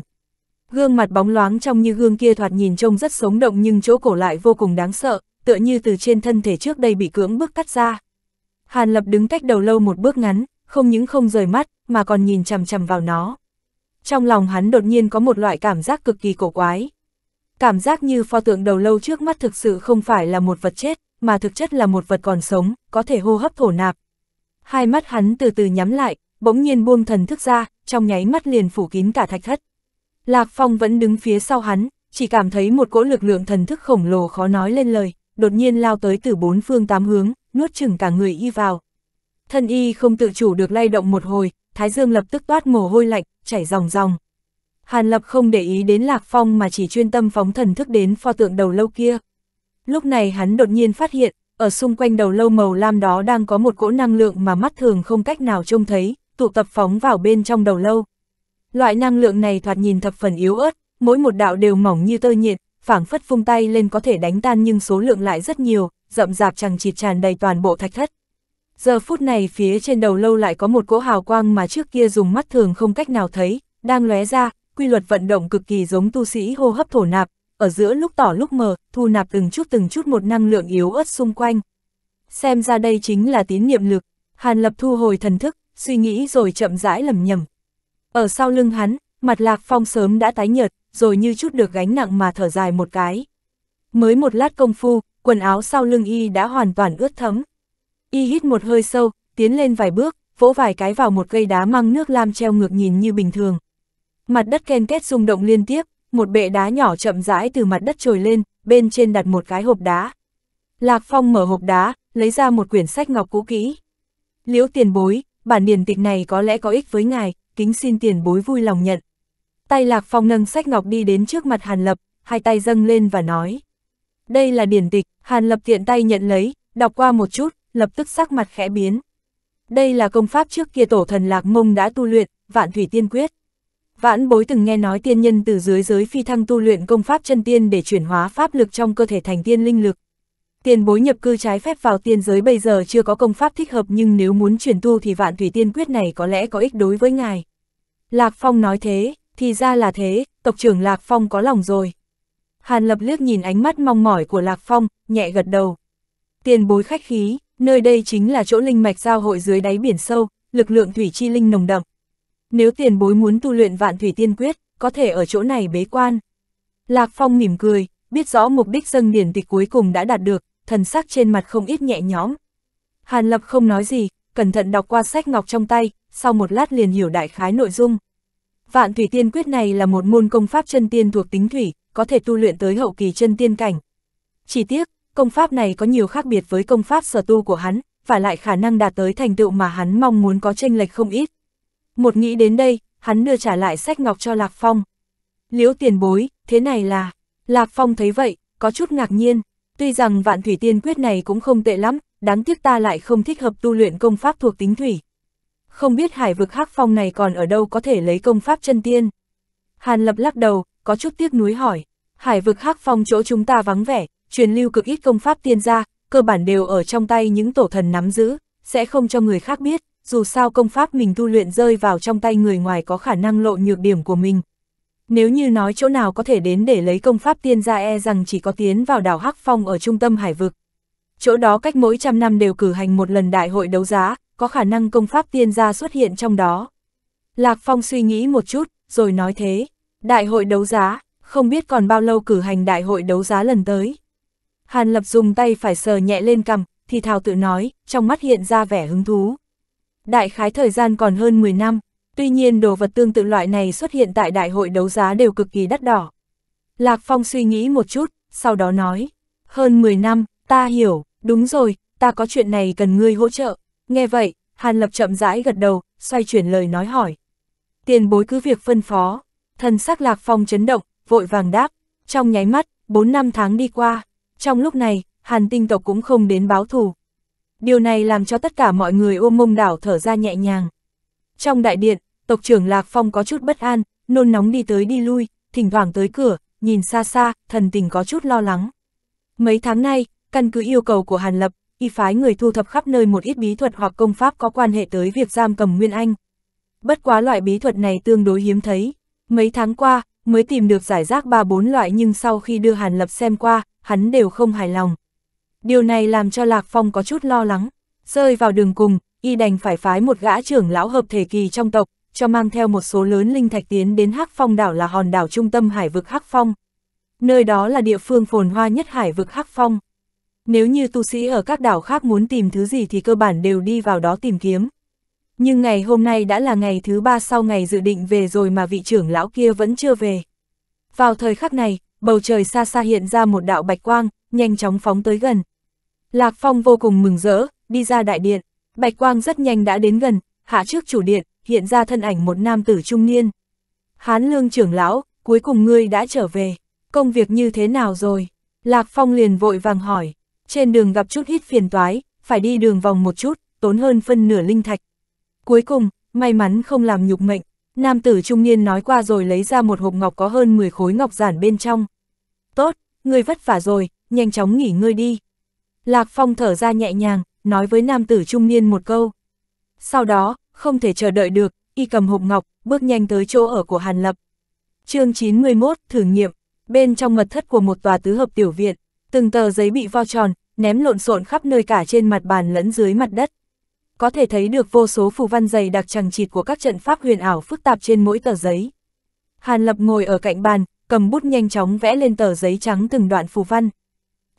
Gương mặt bóng loáng trong như gương kia thoạt nhìn trông rất sống động nhưng chỗ cổ lại vô cùng đáng sợ, tựa như từ trên thân thể trước đây bị cưỡng bức cắt ra. Hàn Lập đứng cách đầu lâu một bước ngắn, không những không rời mắt, mà còn nhìn chằm chằm vào nó. Trong lòng hắn đột nhiên có một loại cảm giác cực kỳ cổ quái. Cảm giác như pho tượng đầu lâu trước mắt thực sự không phải là một vật chết, mà thực chất là một vật còn sống, có thể hô hấp thổ nạp. Hai mắt hắn từ từ nhắm lại, bỗng nhiên buông thần thức ra, trong nháy mắt liền phủ kín cả thạch thất. Lạc Phong vẫn đứng phía sau hắn, chỉ cảm thấy một cỗ lực lượng thần thức khổng lồ khó nói lên lời, đột nhiên lao tới từ bốn phương tám hướng, nuốt chừng cả người y vào. Thân y không tự chủ được lay động một hồi, Thái Dương lập tức toát mồ hôi lạnh, chảy ròng ròng. Hàn Lập không để ý đến Lạc Phong mà chỉ chuyên tâm phóng thần thức đến pho tượng đầu lâu kia. Lúc này hắn đột nhiên phát hiện, ở xung quanh đầu lâu màu lam đó đang có một cỗ năng lượng mà mắt thường không cách nào trông thấy, tụ tập phóng vào bên trong đầu lâu. Loại năng lượng này thoạt nhìn thập phần yếu ớt, mỗi một đạo đều mỏng như tơ nhện, phảng phất phung tay lên có thể đánh tan nhưng số lượng lại rất nhiều, rậm rạp chẳng chịt tràn đầy toàn bộ thạch thất. Giờ phút này phía trên đầu lâu lại có một cỗ hào quang mà trước kia dùng mắt thường không cách nào thấy, đang lóe ra, quy luật vận động cực kỳ giống tu sĩ hô hấp thổ nạp, ở giữa lúc tỏ lúc mờ, thu nạp từng chút từng chút một năng lượng yếu ớt xung quanh. Xem ra đây chính là tín niệm lực, Hàn Lập thu hồi thần thức, suy nghĩ rồi chậm rãi lầm nhầm, ở sau lưng hắn, mặt lạc phong sớm đã tái nhợt, rồi như chút được gánh nặng mà thở dài một cái. Mới một lát công phu, quần áo sau lưng y đã hoàn toàn ướt thấm. Y hít một hơi sâu, tiến lên vài bước, vỗ vài cái vào một cây đá mang nước lam treo ngược nhìn như bình thường. Mặt đất ken kết rung động liên tiếp, một bệ đá nhỏ chậm rãi từ mặt đất trồi lên, bên trên đặt một cái hộp đá. Lạc Phong mở hộp đá, lấy ra một quyển sách ngọc cũ kỹ. Liễu tiền bối, bản điển tịch này có lẽ có ích với ngài, kính xin tiền bối vui lòng nhận. Tay Lạc Phong nâng sách ngọc đi đến trước mặt Hàn Lập, hai tay dâng lên và nói. Đây là điển tịch, Hàn Lập tiện tay nhận lấy, đọc qua một chút, lập tức sắc mặt khẽ biến. Đây là công pháp trước kia tổ thần Lạc Mông đã tu luyện, vạn thủy tiên quyết. Vãn bối từng nghe nói tiên nhân từ dưới giới phi thăng tu luyện công pháp chân tiên để chuyển hóa pháp lực trong cơ thể thành tiên linh lực. Tiền bối nhập cư trái phép vào tiên giới bây giờ chưa có công pháp thích hợp nhưng nếu muốn chuyển tu thì vạn thủy tiên quyết này có lẽ có ích đối với ngài. Lạc Phong nói thế, thì ra là thế, tộc trưởng Lạc Phong có lòng rồi. Hàn Lập liếc nhìn ánh mắt mong mỏi của Lạc Phong, nhẹ gật đầu. Tiền bối khách khí, nơi đây chính là chỗ linh mạch giao hội dưới đáy biển sâu, lực lượng thủy chi linh nồng đậm. Nếu tiền bối muốn tu luyện vạn thủy tiên quyết, có thể ở chỗ này bế quan. Lạc Phong mỉm cười, biết rõ mục đích dâng điển tịch cuối cùng đã đạt được, thần sắc trên mặt không ít nhẹ nhõm. Hàn Lập không nói gì, cẩn thận đọc qua sách ngọc trong tay, sau một lát liền hiểu đại khái nội dung. Vạn thủy tiên quyết này là một môn công pháp chân tiên thuộc tính thủy, có thể tu luyện tới hậu kỳ chân tiên cảnh. Chỉ tiếc, công pháp này có nhiều khác biệt với công pháp sở tu của hắn, và lại khả năng đạt tới thành tựu mà hắn mong muốn có tranh lệch không ít. Một nghĩ đến đây, hắn đưa trả lại sách ngọc cho Lạc Phong. Liễu tiền bối, thế này là... Lạc Phong thấy vậy, có chút ngạc nhiên. Tuy rằng vạn thủy tiên quyết này cũng không tệ lắm, đáng tiếc ta lại không thích hợp tu luyện công pháp thuộc tính thủy không biết hải vực hắc phong này còn ở đâu có thể lấy công pháp chân tiên. Hàn Lập lắc đầu, có chút tiếc nuối hỏi, hải vực hắc phong chỗ chúng ta vắng vẻ, truyền lưu cực ít công pháp tiên gia, cơ bản đều ở trong tay những tổ thần nắm giữ, sẽ không cho người khác biết, dù sao công pháp mình tu luyện rơi vào trong tay người ngoài có khả năng lộ nhược điểm của mình. Nếu như nói chỗ nào có thể đến để lấy công pháp tiên gia e rằng chỉ có tiến vào đảo Hắc Phong ở trung tâm hải vực. Chỗ đó cách mỗi trăm năm đều cử hành một lần đại hội đấu giá, có khả năng công pháp tiên gia xuất hiện trong đó. Lạc Phong suy nghĩ một chút, rồi nói thế, đại hội đấu giá, không biết còn bao lâu cử hành đại hội đấu giá lần tới. Hàn Lập dùng tay phải sờ nhẹ lên cằm, thì thào tự nói, trong mắt hiện ra vẻ hứng thú. Đại khái thời gian còn hơn 10 năm, tuy nhiên đồ vật tương tự loại này xuất hiện tại đại hội đấu giá đều cực kỳ đắt đỏ. Lạc Phong suy nghĩ một chút, sau đó nói, hơn 10 năm, ta hiểu, đúng rồi, ta có chuyện này cần ngươi hỗ trợ. Nghe vậy, Hàn Lập chậm rãi gật đầu, xoay chuyển lời nói hỏi. Tiền bối cứ việc phân phó, thần sắc lạc phong chấn động, vội vàng đáp, trong nháy mắt, 4 năm tháng đi qua, trong lúc này, Hàn tinh tộc cũng không đến báo thù. Điều này làm cho tất cả mọi người ôm mông đảo thở ra nhẹ nhàng. Trong đại điện, tộc trưởng Lạc Phong có chút bất an, nôn nóng đi tới đi lui, thỉnh thoảng tới cửa, nhìn xa xa, thần tình có chút lo lắng. Mấy tháng nay, căn cứ yêu cầu của Hàn Lập, y phái người thu thập khắp nơi một ít bí thuật hoặc công pháp có quan hệ tới việc giam cầm Nguyên Anh. Bất quá loại bí thuật này tương đối hiếm thấy, mấy tháng qua mới tìm được giải rác 3-4 loại nhưng sau khi đưa Hàn Lập xem qua, hắn đều không hài lòng. Điều này làm cho Lạc Phong có chút lo lắng, rơi vào đường cùng, y đành phải phái một gã trưởng lão hợp thể kỳ trong tộc, cho mang theo một số lớn linh thạch tiến đến Hắc Phong đảo là hòn đảo trung tâm hải vực Hắc Phong. Nơi đó là địa phương phồn hoa nhất hải vực Hắc Phong. Nếu như tu sĩ ở các đảo khác muốn tìm thứ gì thì cơ bản đều đi vào đó tìm kiếm. Nhưng ngày hôm nay đã là ngày thứ ba sau ngày dự định về rồi mà vị trưởng lão kia vẫn chưa về. Vào thời khắc này, bầu trời xa xa hiện ra một đạo bạch quang, nhanh chóng phóng tới gần. Lạc Phong vô cùng mừng rỡ, đi ra đại điện, bạch quang rất nhanh đã đến gần, hạ trước chủ điện, hiện ra thân ảnh một nam tử trung niên. Hán lương trưởng lão, cuối cùng ngươi đã trở về, công việc như thế nào rồi? Lạc Phong liền vội vàng hỏi trên đường gặp chút ít phiền toái, phải đi đường vòng một chút, tốn hơn phân nửa linh thạch. Cuối cùng, may mắn không làm nhục mệnh, nam tử trung niên nói qua rồi lấy ra một hộp ngọc có hơn 10 khối ngọc giản bên trong. Tốt, người vất vả rồi, nhanh chóng nghỉ ngơi đi. Lạc Phong thở ra nhẹ nhàng, nói với nam tử trung niên một câu. Sau đó, không thể chờ đợi được, y cầm hộp ngọc, bước nhanh tới chỗ ở của Hàn Lập. chương 91, thử nghiệm, bên trong mật thất của một tòa tứ hợp tiểu viện, từng tờ giấy bị vo tròn, ném lộn xộn khắp nơi cả trên mặt bàn lẫn dưới mặt đất. Có thể thấy được vô số phù văn dày đặc chẳng chịt của các trận pháp huyền ảo phức tạp trên mỗi tờ giấy. Hàn Lập ngồi ở cạnh bàn, cầm bút nhanh chóng vẽ lên tờ giấy trắng từng đoạn phù văn.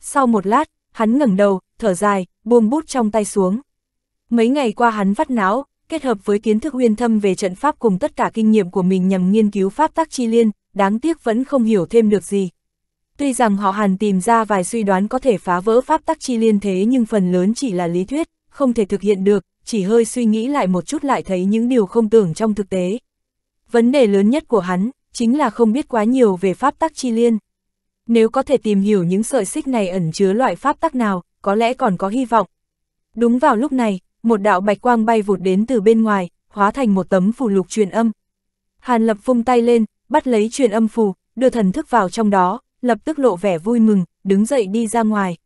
Sau một lát, hắn ngẩng đầu, thở dài, buông bút trong tay xuống. Mấy ngày qua hắn vắt não, kết hợp với kiến thức huyền thâm về trận pháp cùng tất cả kinh nghiệm của mình nhằm nghiên cứu pháp tác chi liên, đáng tiếc vẫn không hiểu thêm được gì. Tuy rằng họ hàn tìm ra vài suy đoán có thể phá vỡ pháp tắc chi liên thế nhưng phần lớn chỉ là lý thuyết, không thể thực hiện được, chỉ hơi suy nghĩ lại một chút lại thấy những điều không tưởng trong thực tế. Vấn đề lớn nhất của hắn, chính là không biết quá nhiều về pháp tắc chi liên. Nếu có thể tìm hiểu những sợi xích này ẩn chứa loại pháp tắc nào, có lẽ còn có hy vọng. Đúng vào lúc này, một đạo bạch quang bay vụt đến từ bên ngoài, hóa thành một tấm phù lục truyền âm. Hàn Lập phung tay lên, bắt lấy truyền âm phù, đưa thần thức vào trong đó, lập tức lộ vẻ vui mừng, đứng dậy đi ra ngoài.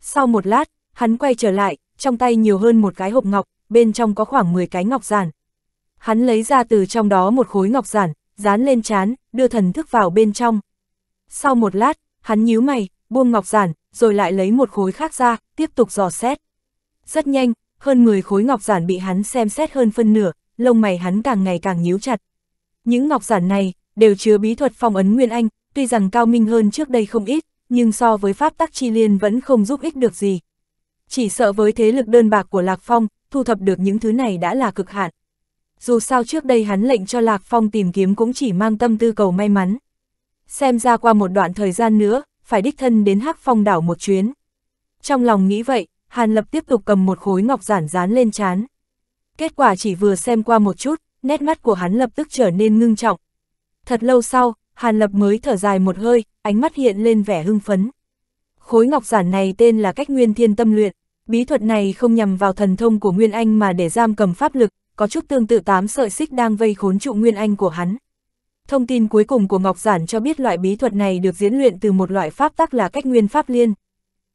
Sau một lát, hắn quay trở lại, trong tay nhiều hơn một cái hộp ngọc, bên trong có khoảng 10 cái ngọc giản. Hắn lấy ra từ trong đó một khối ngọc giản, dán lên chán, đưa thần thức vào bên trong. Sau một lát, hắn nhíu mày, buông ngọc giản, rồi lại lấy một khối khác ra, tiếp tục dò xét. Rất nhanh, hơn 10 khối ngọc giản bị hắn xem xét hơn phân nửa, lông mày hắn càng ngày càng nhíu chặt. Những ngọc giản này đều chứa bí thuật phong ấn Nguyên Anh, tuy rằng cao minh hơn trước đây không ít, nhưng so với pháp tắc chi liên vẫn không giúp ích được gì. Chỉ sợ với thế lực đơn bạc của Lạc Phong, thu thập được những thứ này đã là cực hạn. Dù sao trước đây hắn lệnh cho Lạc Phong tìm kiếm cũng chỉ mang tâm tư cầu may mắn. Xem ra qua một đoạn thời gian nữa, phải đích thân đến hắc phong đảo một chuyến. Trong lòng nghĩ vậy, Hàn Lập tiếp tục cầm một khối ngọc giản dán lên chán. Kết quả chỉ vừa xem qua một chút, nét mắt của hắn lập tức trở nên ngưng trọng. Thật lâu sau, Hàn Lập mới thở dài một hơi, ánh mắt hiện lên vẻ hưng phấn. Khối ngọc giản này tên là cách nguyên thiên tâm luyện, bí thuật này không nhằm vào thần thông của Nguyên Anh mà để giam cầm pháp lực, có chút tương tự tám sợi xích đang vây khốn trụ Nguyên Anh của hắn. Thông tin cuối cùng của Ngọc Giản cho biết loại bí thuật này được diễn luyện từ một loại pháp tắc là cách nguyên pháp liên.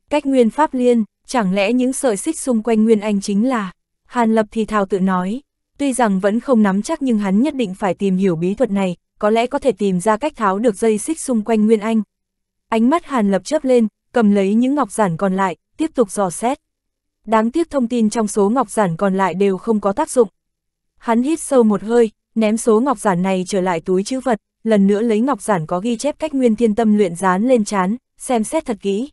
Cách nguyên pháp liên, chẳng lẽ những sợi xích xung quanh Nguyên Anh chính là... Hàn Lập thì thào tự nói, tuy rằng vẫn không nắm chắc nhưng hắn nhất định phải tìm hiểu bí thuật này, có lẽ có thể tìm ra cách tháo được dây xích xung quanh Nguyên Anh. Ánh mắt Hàn Lập chớp lên, cầm lấy những ngọc giản còn lại, tiếp tục dò xét. Đáng tiếc thông tin trong số ngọc giản còn lại đều không có tác dụng. Hắn hít sâu một hơi, ném số ngọc giản này trở lại túi chữ vật, lần nữa lấy ngọc giản có ghi chép cách nguyên thiên tâm luyện dán lên chán, xem xét thật kỹ.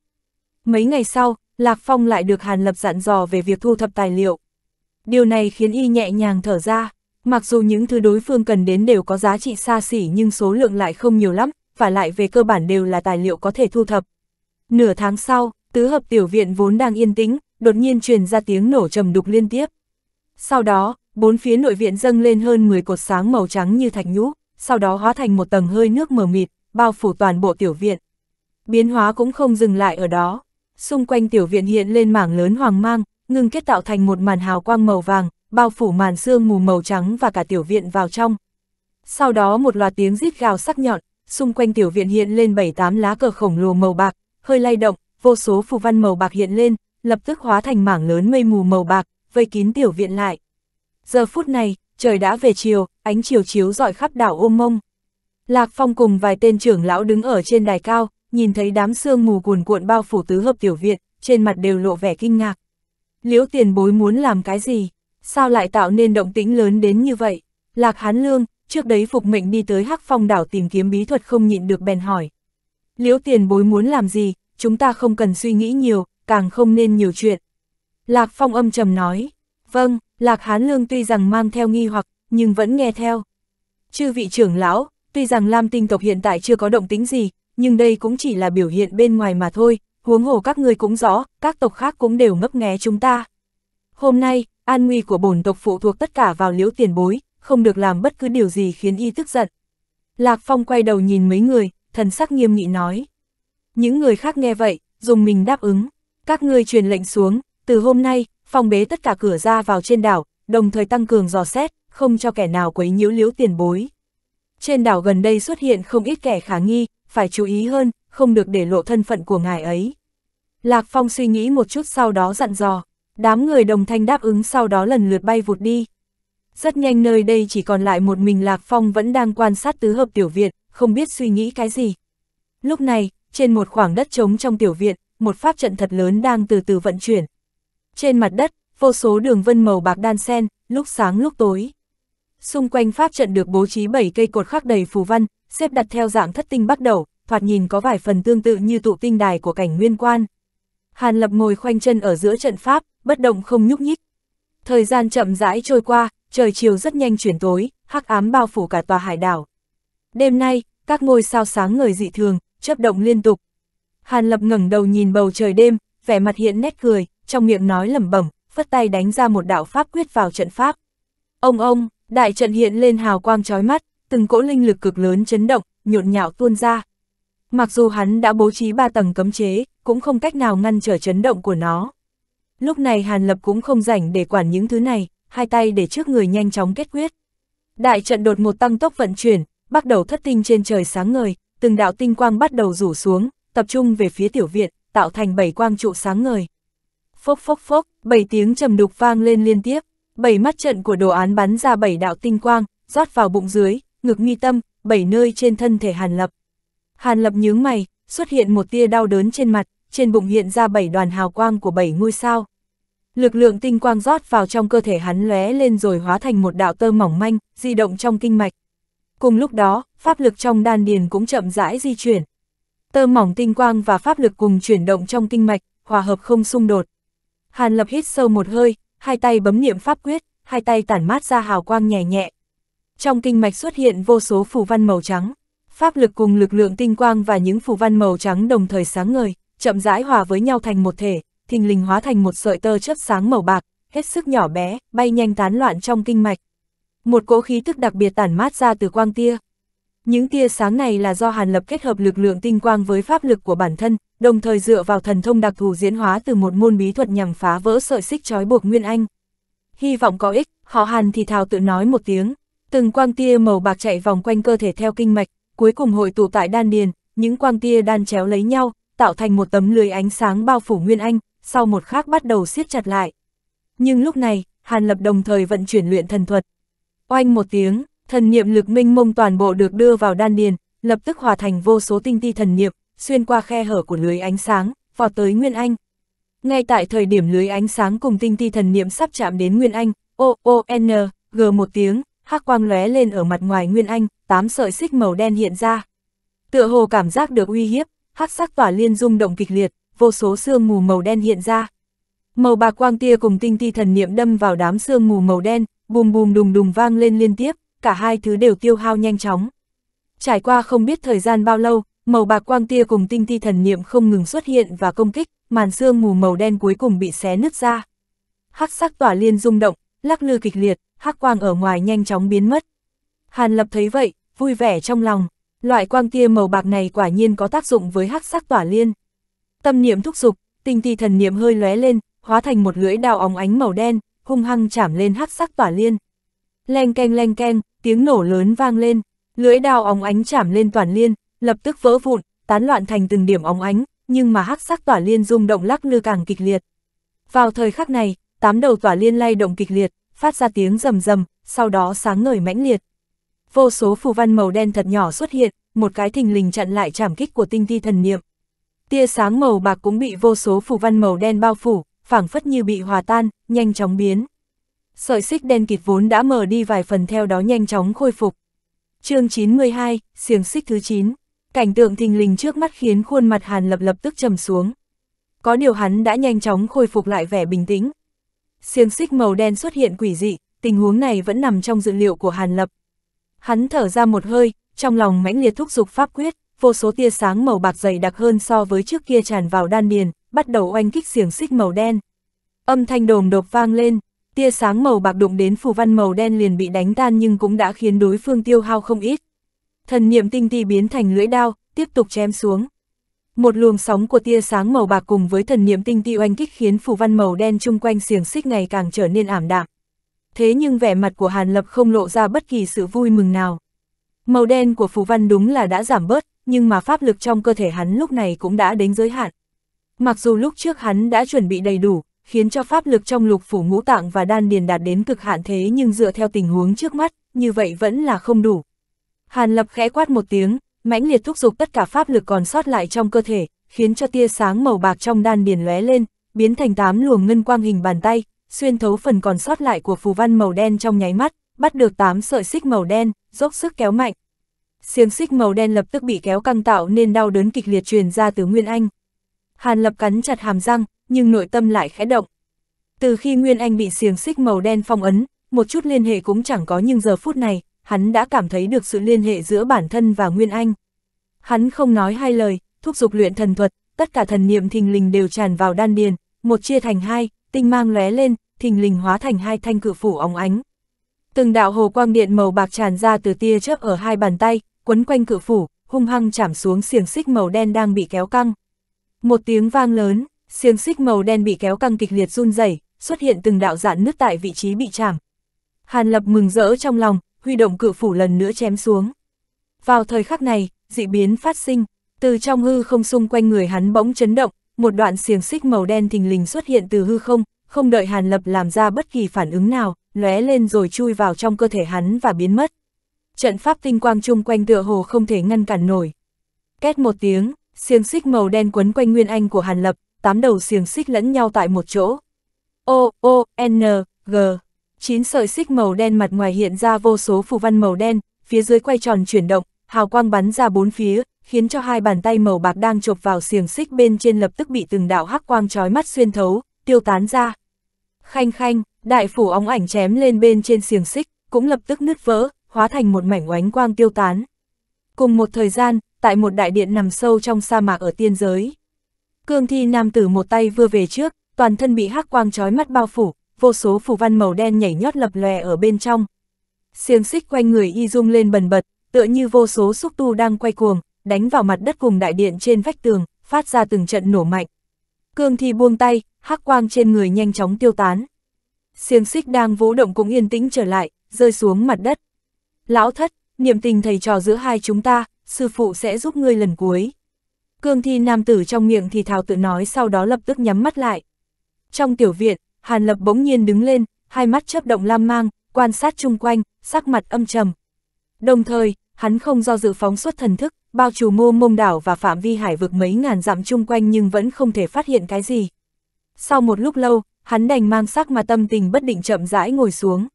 Mấy ngày sau, Lạc Phong lại được Hàn Lập dặn dò về việc thu thập tài liệu. Điều này khiến y nhẹ nhàng thở ra. Mặc dù những thứ đối phương cần đến đều có giá trị xa xỉ nhưng số lượng lại không nhiều lắm, và lại về cơ bản đều là tài liệu có thể thu thập. Nửa tháng sau, tứ hợp tiểu viện vốn đang yên tĩnh, đột nhiên truyền ra tiếng nổ trầm đục liên tiếp. Sau đó, bốn phía nội viện dâng lên hơn 10 cột sáng màu trắng như thạch nhũ, sau đó hóa thành một tầng hơi nước mờ mịt, bao phủ toàn bộ tiểu viện. Biến hóa cũng không dừng lại ở đó. Xung quanh tiểu viện hiện lên mảng lớn hoàng mang, ngưng kết tạo thành một màn hào quang màu vàng, bao phủ màn sương mù màu trắng và cả tiểu viện vào trong. Sau đó một loạt tiếng rít gào sắc nhọn, xung quanh tiểu viện hiện lên bảy tám lá cờ khổng lồ màu bạc, hơi lay động, vô số phù văn màu bạc hiện lên, lập tức hóa thành mảng lớn mây mù màu bạc, vây kín tiểu viện lại. Giờ phút này, trời đã về chiều, ánh chiều chiếu rọi khắp đảo ôm Mông. Lạc Phong cùng vài tên trưởng lão đứng ở trên đài cao, nhìn thấy đám sương mù cuồn cuộn bao phủ tứ hợp tiểu viện, trên mặt đều lộ vẻ kinh ngạc. Liễu tiền bối muốn làm cái gì? sao lại tạo nên động tĩnh lớn đến như vậy? Lạc Hán Lương, trước đấy phục mệnh đi tới Hắc Phong đảo tìm kiếm bí thuật không nhịn được bèn hỏi. Liễu tiền bối muốn làm gì, chúng ta không cần suy nghĩ nhiều, càng không nên nhiều chuyện. Lạc Phong âm trầm nói, vâng, Lạc Hán Lương tuy rằng mang theo nghi hoặc, nhưng vẫn nghe theo. Chư vị trưởng lão, tuy rằng Lam tinh tộc hiện tại chưa có động tính gì, nhưng đây cũng chỉ là biểu hiện bên ngoài mà thôi, huống hồ các người cũng rõ, các tộc khác cũng đều ngấp nghé chúng ta. Hôm nay, an nguy của bổn tộc phụ thuộc tất cả vào liễu tiền bối, không được làm bất cứ điều gì khiến y tức giận. Lạc Phong quay đầu nhìn mấy người, thần sắc nghiêm nghị nói. Những người khác nghe vậy, dùng mình đáp ứng. Các ngươi truyền lệnh xuống, từ hôm nay, phong bế tất cả cửa ra vào trên đảo, đồng thời tăng cường dò xét, không cho kẻ nào quấy nhiễu liễu tiền bối. Trên đảo gần đây xuất hiện không ít kẻ khả nghi, phải chú ý hơn, không được để lộ thân phận của ngài ấy. Lạc Phong suy nghĩ một chút sau đó dặn dò. Đám người đồng thanh đáp ứng sau đó lần lượt bay vụt đi. Rất nhanh nơi đây chỉ còn lại một mình Lạc Phong vẫn đang quan sát tứ hợp tiểu viện, không biết suy nghĩ cái gì. Lúc này, trên một khoảng đất trống trong tiểu viện, một pháp trận thật lớn đang từ từ vận chuyển. Trên mặt đất, vô số đường vân màu bạc đan sen, lúc sáng lúc tối. Xung quanh pháp trận được bố trí 7 cây cột khắc đầy phù văn, xếp đặt theo dạng thất tinh bắt đầu, thoạt nhìn có vài phần tương tự như tụ tinh đài của cảnh nguyên quan. Hàn Lập ngồi khoanh chân ở giữa trận pháp, bất động không nhúc nhích. Thời gian chậm rãi trôi qua, trời chiều rất nhanh chuyển tối, hắc ám bao phủ cả tòa hải đảo. Đêm nay, các ngôi sao sáng ngời dị thường, chớp động liên tục. Hàn Lập ngẩng đầu nhìn bầu trời đêm, vẻ mặt hiện nét cười, trong miệng nói lẩm bẩm, phất tay đánh ra một đạo pháp quyết vào trận pháp. Ông ông, đại trận hiện lên hào quang chói mắt, từng cỗ linh lực cực lớn chấn động, nhộn nhạo tuôn ra. Mặc dù hắn đã bố trí ba tầng cấm chế, cũng không cách nào ngăn trở chấn động của nó. Lúc này Hàn Lập cũng không rảnh để quản những thứ này, hai tay để trước người nhanh chóng kết quyết. Đại trận đột một tăng tốc vận chuyển, bắt đầu thất tinh trên trời sáng ngời, từng đạo tinh quang bắt đầu rủ xuống, tập trung về phía tiểu viện, tạo thành bảy quang trụ sáng ngời. Phốc phốc phốc, bảy tiếng trầm đục vang lên liên tiếp, bảy mắt trận của đồ án bắn ra bảy đạo tinh quang, rót vào bụng dưới, ngực nghi tâm, bảy nơi trên thân thể Hàn Lập. Hàn Lập nhướng mày, xuất hiện một tia đau đớn trên mặt, trên bụng hiện ra bảy đoàn hào quang của bảy ngôi sao. Lực lượng tinh quang rót vào trong cơ thể hắn lóe lên rồi hóa thành một đạo tơ mỏng manh, di động trong kinh mạch. Cùng lúc đó, pháp lực trong đan điền cũng chậm rãi di chuyển. Tơ mỏng tinh quang và pháp lực cùng chuyển động trong kinh mạch, hòa hợp không xung đột. Hàn Lập hít sâu một hơi, hai tay bấm niệm pháp quyết, hai tay tản mát ra hào quang nhẹ nhẹ. Trong kinh mạch xuất hiện vô số phù văn màu trắng pháp lực cùng lực lượng tinh quang và những phù văn màu trắng đồng thời sáng ngời, chậm rãi hòa với nhau thành một thể, thình lình hóa thành một sợi tơ chớp sáng màu bạc, hết sức nhỏ bé, bay nhanh tán loạn trong kinh mạch. Một cỗ khí tức đặc biệt tản mát ra từ quang tia. Những tia sáng này là do Hàn Lập kết hợp lực lượng tinh quang với pháp lực của bản thân, đồng thời dựa vào thần thông đặc thù diễn hóa từ một môn bí thuật nhằm phá vỡ sợi xích trói buộc Nguyên Anh. Hy vọng có ích, họ Hàn thì thào tự nói một tiếng, từng quang tia màu bạc chạy vòng quanh cơ thể theo kinh mạch, cuối cùng hội tụ tại đan điền, những quang tia đan chéo lấy nhau, tạo thành một tấm lưới ánh sáng bao phủ Nguyên Anh, sau một khắc bắt đầu siết chặt lại. Nhưng lúc này, Hàn Lập đồng thời vận chuyển luyện thần thuật. Oanh một tiếng, thần niệm lực minh mông toàn bộ được đưa vào đan điền, lập tức hòa thành vô số tinh ti thần niệm, xuyên qua khe hở của lưới ánh sáng, vào tới Nguyên Anh. Ngay tại thời điểm lưới ánh sáng cùng tinh ti thần niệm sắp chạm đến Nguyên Anh, o o n g một tiếng, hắc quang lóe lên ở mặt ngoài Nguyên Anh, tám sợi xích màu đen hiện ra. Tựa hồ cảm giác được uy hiếp, hắc sắc tỏa liên rung động kịch liệt, vô số sương mù màu đen hiện ra. Màu bạc quang tia cùng tinh ti thần niệm đâm vào đám sương mù màu đen, bùm bùm đùng đùng vang lên liên tiếp, cả hai thứ đều tiêu hao nhanh chóng. Trải qua không biết thời gian bao lâu, màu bạc quang tia cùng tinh ti thần niệm không ngừng xuất hiện và công kích, màn sương mù màu đen cuối cùng bị xé nứt ra. Hắc sắc tỏa liên rung động, lắc lư kịch liệt, hắc quang ở ngoài nhanh chóng biến mất. Hàn Lập thấy vậy, vui vẻ trong lòng, loại quang tia màu bạc này quả nhiên có tác dụng với hắc sắc tỏa liên. Tâm niệm thúc dục, tinh ti thần niệm hơi lóe lên, hóa thành một lưỡi đao óng ánh màu đen, hung hăng chảm lên hắc sắc tỏa liên. Leng keng leng keng, tiếng nổ lớn vang lên, lưỡi đao óng ánh chảm lên toàn liên, lập tức vỡ vụn, tán loạn thành từng điểm óng ánh, nhưng mà hắc sắc tỏa liên rung động lắc lư càng kịch liệt. Vào thời khắc này, tám đầu tỏa liên lay động kịch liệt, phát ra tiếng rầm rầm, sau đó sáng ngời mãnh liệt. Vô số phù văn màu đen thật nhỏ xuất hiện, một cái thình lình chặn lại trảm kích của tinh thi thần niệm. Tia sáng màu bạc cũng bị vô số phù văn màu đen bao phủ, phảng phất như bị hòa tan, nhanh chóng biến. Sợi xích đen kịt vốn đã mở đi vài phần theo đó nhanh chóng khôi phục. chương 92, xiềng xích thứ 9. Cảnh tượng thình lình trước mắt khiến khuôn mặt Hàn Lập lập tức trầm xuống. Có điều hắn đã nhanh chóng khôi phục lại vẻ bình tĩnh, xiềng xích màu đen xuất hiện quỷ dị, tình huống này vẫn nằm trong dự liệu của Hàn Lập. Hắn thở ra một hơi, trong lòng mãnh liệt thúc giục pháp quyết, vô số tia sáng màu bạc dày đặc hơn so với trước kia tràn vào đan điền, bắt đầu oanh kích xiềng xích màu đen. Âm thanh đồm đột vang lên, tia sáng màu bạc đụng đến phù văn màu đen liền bị đánh tan nhưng cũng đã khiến đối phương tiêu hao không ít. Thần niệm tinh ti biến thành lưỡi đao, tiếp tục chém xuống. Một luồng sóng của tia sáng màu bạc cùng với thần niệm tinh tiêu oanh kích khiến phù văn màu đen chung quanh xiềng xích ngày càng trở nên ảm đạm. Thế nhưng vẻ mặt của Hàn Lập không lộ ra bất kỳ sự vui mừng nào. Màu đen của phù văn đúng là đã giảm bớt, nhưng mà pháp lực trong cơ thể hắn lúc này cũng đã đến giới hạn. Mặc dù lúc trước hắn đã chuẩn bị đầy đủ, khiến cho pháp lực trong lục phủ ngũ tạng và đan điền đạt đến cực hạn thế nhưng dựa theo tình huống trước mắt, như vậy vẫn là không đủ. Hàn Lập khẽ quát một tiếng, mãnh liệt thúc giục tất cả pháp lực còn sót lại trong cơ thể, khiến cho tia sáng màu bạc trong đan điền lóe lên, biến thành tám luồng ngân quang hình bàn tay, xuyên thấu phần còn sót lại của phù văn màu đen trong nháy mắt, bắt được tám sợi xích màu đen, dốc sức kéo mạnh. Xiềng xích màu đen lập tức bị kéo căng tạo nên đau đớn kịch liệt truyền ra từ Nguyên Anh. Hàn Lập cắn chặt hàm răng, nhưng nội tâm lại khẽ động. Từ khi Nguyên Anh bị xiềng xích màu đen phong ấn, một chút liên hệ cũng chẳng có nhưng giờ phút này, hắn đã cảm thấy được sự liên hệ giữa bản thân và Nguyên Anh. Hắn không nói hai lời, thúc giục luyện thần thuật, tất cả thần niệm thình lình đều tràn vào đan điền, một chia thành hai, tinh mang lóe lên, thình lình hóa thành hai thanh cự phủ óng ánh. Từng đạo hồ quang điện màu bạc tràn ra từ tia chớp ở hai bàn tay, quấn quanh cự phủ, hung hăng chạm xuống xiềng xích màu đen đang bị kéo căng. Một tiếng vang lớn, xiềng xích màu đen bị kéo căng kịch liệt run rẩy, xuất hiện từng đạo dạn nứt tại vị trí bị chạm. Hàn Lập mừng rỡ trong lòng, huy động cự phủ lần nữa chém xuống. Vào thời khắc này, dị biến phát sinh, từ trong hư không xung quanh người hắn bỗng chấn động, một đoạn xiềng xích màu đen thình lình xuất hiện từ hư không, không đợi Hàn Lập làm ra bất kỳ phản ứng nào, lóe lên rồi chui vào trong cơ thể hắn và biến mất. Trận pháp tinh quang chung quanh tựa hồ không thể ngăn cản nổi. Két một tiếng, xiềng xích màu đen quấn quanh nguyên anh của Hàn Lập, tám đầu xiềng xích lẫn nhau tại một chỗ. O, O, N, G. Chín sợi xích màu đen mặt ngoài hiện ra vô số phù văn màu đen, phía dưới quay tròn chuyển động, hào quang bắn ra bốn phía, khiến cho hai bàn tay màu bạc đang chộp vào xiềng xích bên trên lập tức bị từng đạo hắc quang chói mắt xuyên thấu, tiêu tán ra. Khanh khanh, đại phủ óng ảnh chém lên bên trên xiềng xích, cũng lập tức nứt vỡ, hóa thành một mảnh oánh quang tiêu tán. Cùng một thời gian, tại một đại điện nằm sâu trong sa mạc ở tiên giới. Cương thi nam tử một tay vừa về trước, toàn thân bị hắc quang chói mắt bao phủ, vô số phù văn màu đen nhảy nhót lập lòe ở bên trong. Xiềng xích quanh người y rung lên bần bật, tựa như vô số xúc tu đang quay cuồng, đánh vào mặt đất cùng đại điện trên vách tường, phát ra từng trận nổ mạnh. Cương thi buông tay, hắc quang trên người nhanh chóng tiêu tán. Xiềng xích đang vũ động cũng yên tĩnh trở lại, rơi xuống mặt đất. Lão thất, niệm tình thầy trò giữa hai chúng ta, sư phụ sẽ giúp ngươi lần cuối. Cương thi nam tử trong miệng thì thào tự nói sau đó lập tức nhắm mắt lại. Trong tiểu viện, Hàn Lập bỗng nhiên đứng lên, hai mắt chớp động lam mang, quan sát chung quanh, sắc mặt âm trầm. Đồng thời, hắn không do dự phóng xuất thần thức, bao trù mô mông đảo và phạm vi hải vực mấy ngàn dặm chung quanh nhưng vẫn không thể phát hiện cái gì. Sau một lúc lâu, hắn đành mang sắc mà tâm tình bất định chậm rãi ngồi xuống.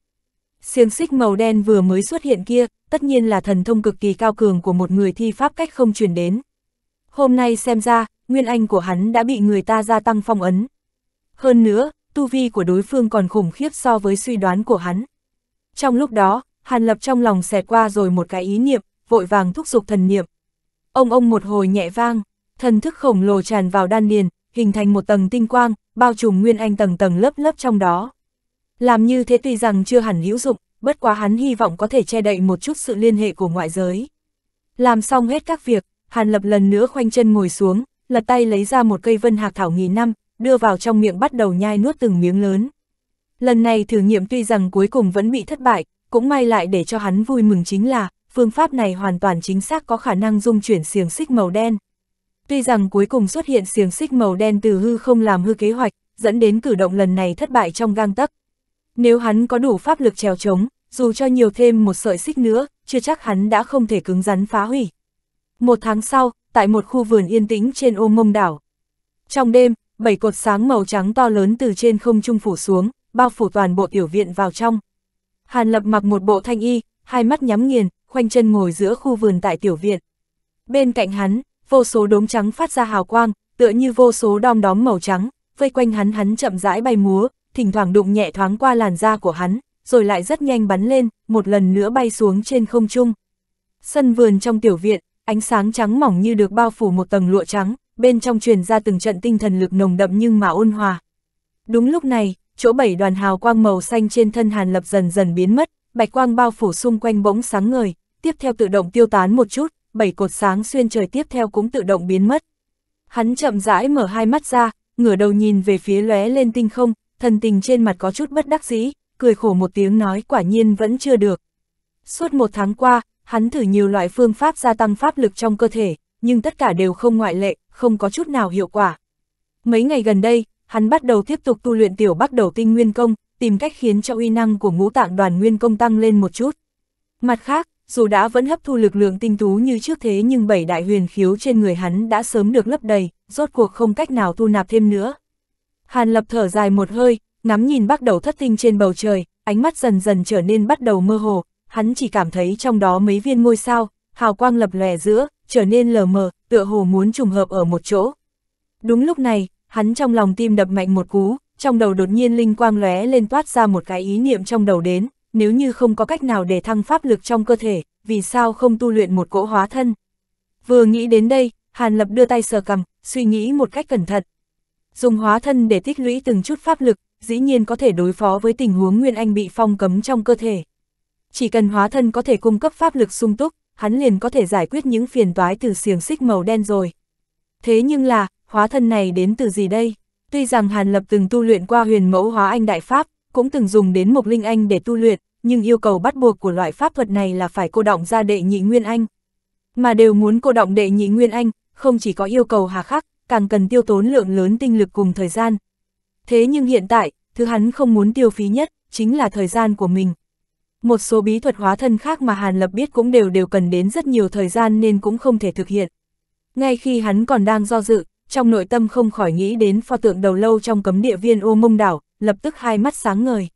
Xiềng xích màu đen vừa mới xuất hiện kia, tất nhiên là thần thông cực kỳ cao cường của một người thi pháp cách không truyền đến. Hôm nay xem ra, nguyên anh của hắn đã bị người ta gia tăng phong ấn. Hơn nữa, tu vi của đối phương còn khủng khiếp so với suy đoán của hắn. Trong lúc đó, Hàn Lập trong lòng xẹt qua rồi một cái ý niệm, vội vàng thúc giục thần niệm. Ông ông một hồi nhẹ vang, thần thức khổng lồ tràn vào đan điền, hình thành một tầng tinh quang, bao trùm nguyên anh tầng tầng lớp lớp trong đó. Làm như thế tuy rằng chưa hẳn hữu dụng, bất quá hắn hy vọng có thể che đậy một chút sự liên hệ của ngoại giới. Làm xong hết các việc, Hàn Lập lần nữa khoanh chân ngồi xuống, lật tay lấy ra một cây vân hạc thảo nghìn năm, đưa vào trong miệng bắt đầu nhai nuốt từng miếng lớn. Lần này thử nghiệm tuy rằng cuối cùng vẫn bị thất bại, cũng may lại để cho hắn vui mừng chính là, phương pháp này hoàn toàn chính xác có khả năng dung chuyển xiềng xích màu đen. Tuy rằng cuối cùng xuất hiện xiềng xích màu đen từ hư không làm hư kế hoạch, dẫn đến cử động lần này thất bại trong gang tấc. Nếu hắn có đủ pháp lực trèo chống, dù cho nhiều thêm một sợi xích nữa, chưa chắc hắn đã không thể cứng rắn phá hủy. Một tháng sau, tại một khu vườn yên tĩnh trên ô mông đảo. Trong đêm, bảy cột sáng màu trắng to lớn từ trên không trung phủ xuống, bao phủ toàn bộ tiểu viện vào trong. Hàn Lập mặc một bộ thanh y, hai mắt nhắm nghiền, khoanh chân ngồi giữa khu vườn tại tiểu viện. Bên cạnh hắn, vô số đốm trắng phát ra hào quang, tựa như vô số đom đóm màu trắng, vây quanh hắn hắn chậm rãi bay múa, thỉnh thoảng đụng nhẹ thoáng qua làn da của hắn, rồi lại rất nhanh bắn lên, một lần nữa bay xuống trên không trung. Sân vườn trong tiểu viện, ánh sáng trắng mỏng như được bao phủ một tầng lụa trắng, bên trong truyền ra từng trận tinh thần lực nồng đậm nhưng mà ôn hòa. Đúng lúc này, chỗ bảy đoàn hào quang màu xanh trên thân Hàn Lập dần dần biến mất, bạch quang bao phủ xung quanh bỗng sáng ngời, tiếp theo tự động tiêu tán một chút, bảy cột sáng xuyên trời tiếp theo cũng tự động biến mất. Hắn chậm rãi mở hai mắt ra, ngửa đầu nhìn về phía lóe lên tinh không, thần tình trên mặt có chút bất đắc dĩ, cười khổ một tiếng nói quả nhiên vẫn chưa được. Suốt một tháng qua, hắn thử nhiều loại phương pháp gia tăng pháp lực trong cơ thể, nhưng tất cả đều không ngoại lệ, không có chút nào hiệu quả. Mấy ngày gần đây, hắn bắt đầu tiếp tục tu luyện tiểu bắt đầu tinh nguyên công, tìm cách khiến cho uy năng của ngũ tạng đoàn nguyên công tăng lên một chút. Mặt khác, dù đã vẫn hấp thu lực lượng tinh tú như trước thế nhưng bảy đại huyền khiếu trên người hắn đã sớm được lấp đầy, rốt cuộc không cách nào thu nạp thêm nữa. Hàn lập thở dài một hơi, ngắm nhìn bắt đầu thất tinh trên bầu trời, ánh mắt dần dần trở nên bắt đầu mơ hồ, hắn chỉ cảm thấy trong đó mấy viên ngôi sao, hào quang lập lòe giữa, trở nên lờ mờ, tựa hồ muốn trùng hợp ở một chỗ. Đúng lúc này, hắn trong lòng tim đập mạnh một cú, trong đầu đột nhiên linh quang lóe lên toát ra một cái ý niệm trong đầu đến, nếu như không có cách nào để thăng pháp lực trong cơ thể, vì sao không tu luyện một cỗ hóa thân. Vừa nghĩ đến đây, Hàn Lập đưa tay sờ cầm, suy nghĩ một cách cẩn thận. Dùng hóa thân để tích lũy từng chút pháp lực, dĩ nhiên có thể đối phó với tình huống Nguyên Anh bị phong cấm trong cơ thể. Chỉ cần hóa thân có thể cung cấp pháp lực sung túc, hắn liền có thể giải quyết những phiền toái từ xiềng xích màu đen rồi. Thế nhưng là, hóa thân này đến từ gì đây? Tuy rằng Hàn Lập từng tu luyện qua huyền mẫu hóa anh đại pháp, cũng từng dùng đến mục linh anh để tu luyện, nhưng yêu cầu bắt buộc của loại pháp thuật này là phải cô động ra đệ nhị nguyên anh. Mà đều muốn cô động đệ nhị nguyên anh, không chỉ có yêu cầu hà khắc, càng cần tiêu tốn lượng lớn tinh lực cùng thời gian. Thế nhưng hiện tại, thứ hắn không muốn tiêu phí nhất, chính là thời gian của mình, một số bí thuật hóa thân khác mà Hàn Lập biết cũng đều đều cần đến rất nhiều thời gian nên cũng không thể thực hiện. Ngay khi hắn còn đang do dự, trong nội tâm không khỏi nghĩ đến pho tượng đầu lâu trong cấm địa viên ô mông đảo, lập tức hai mắt sáng ngời.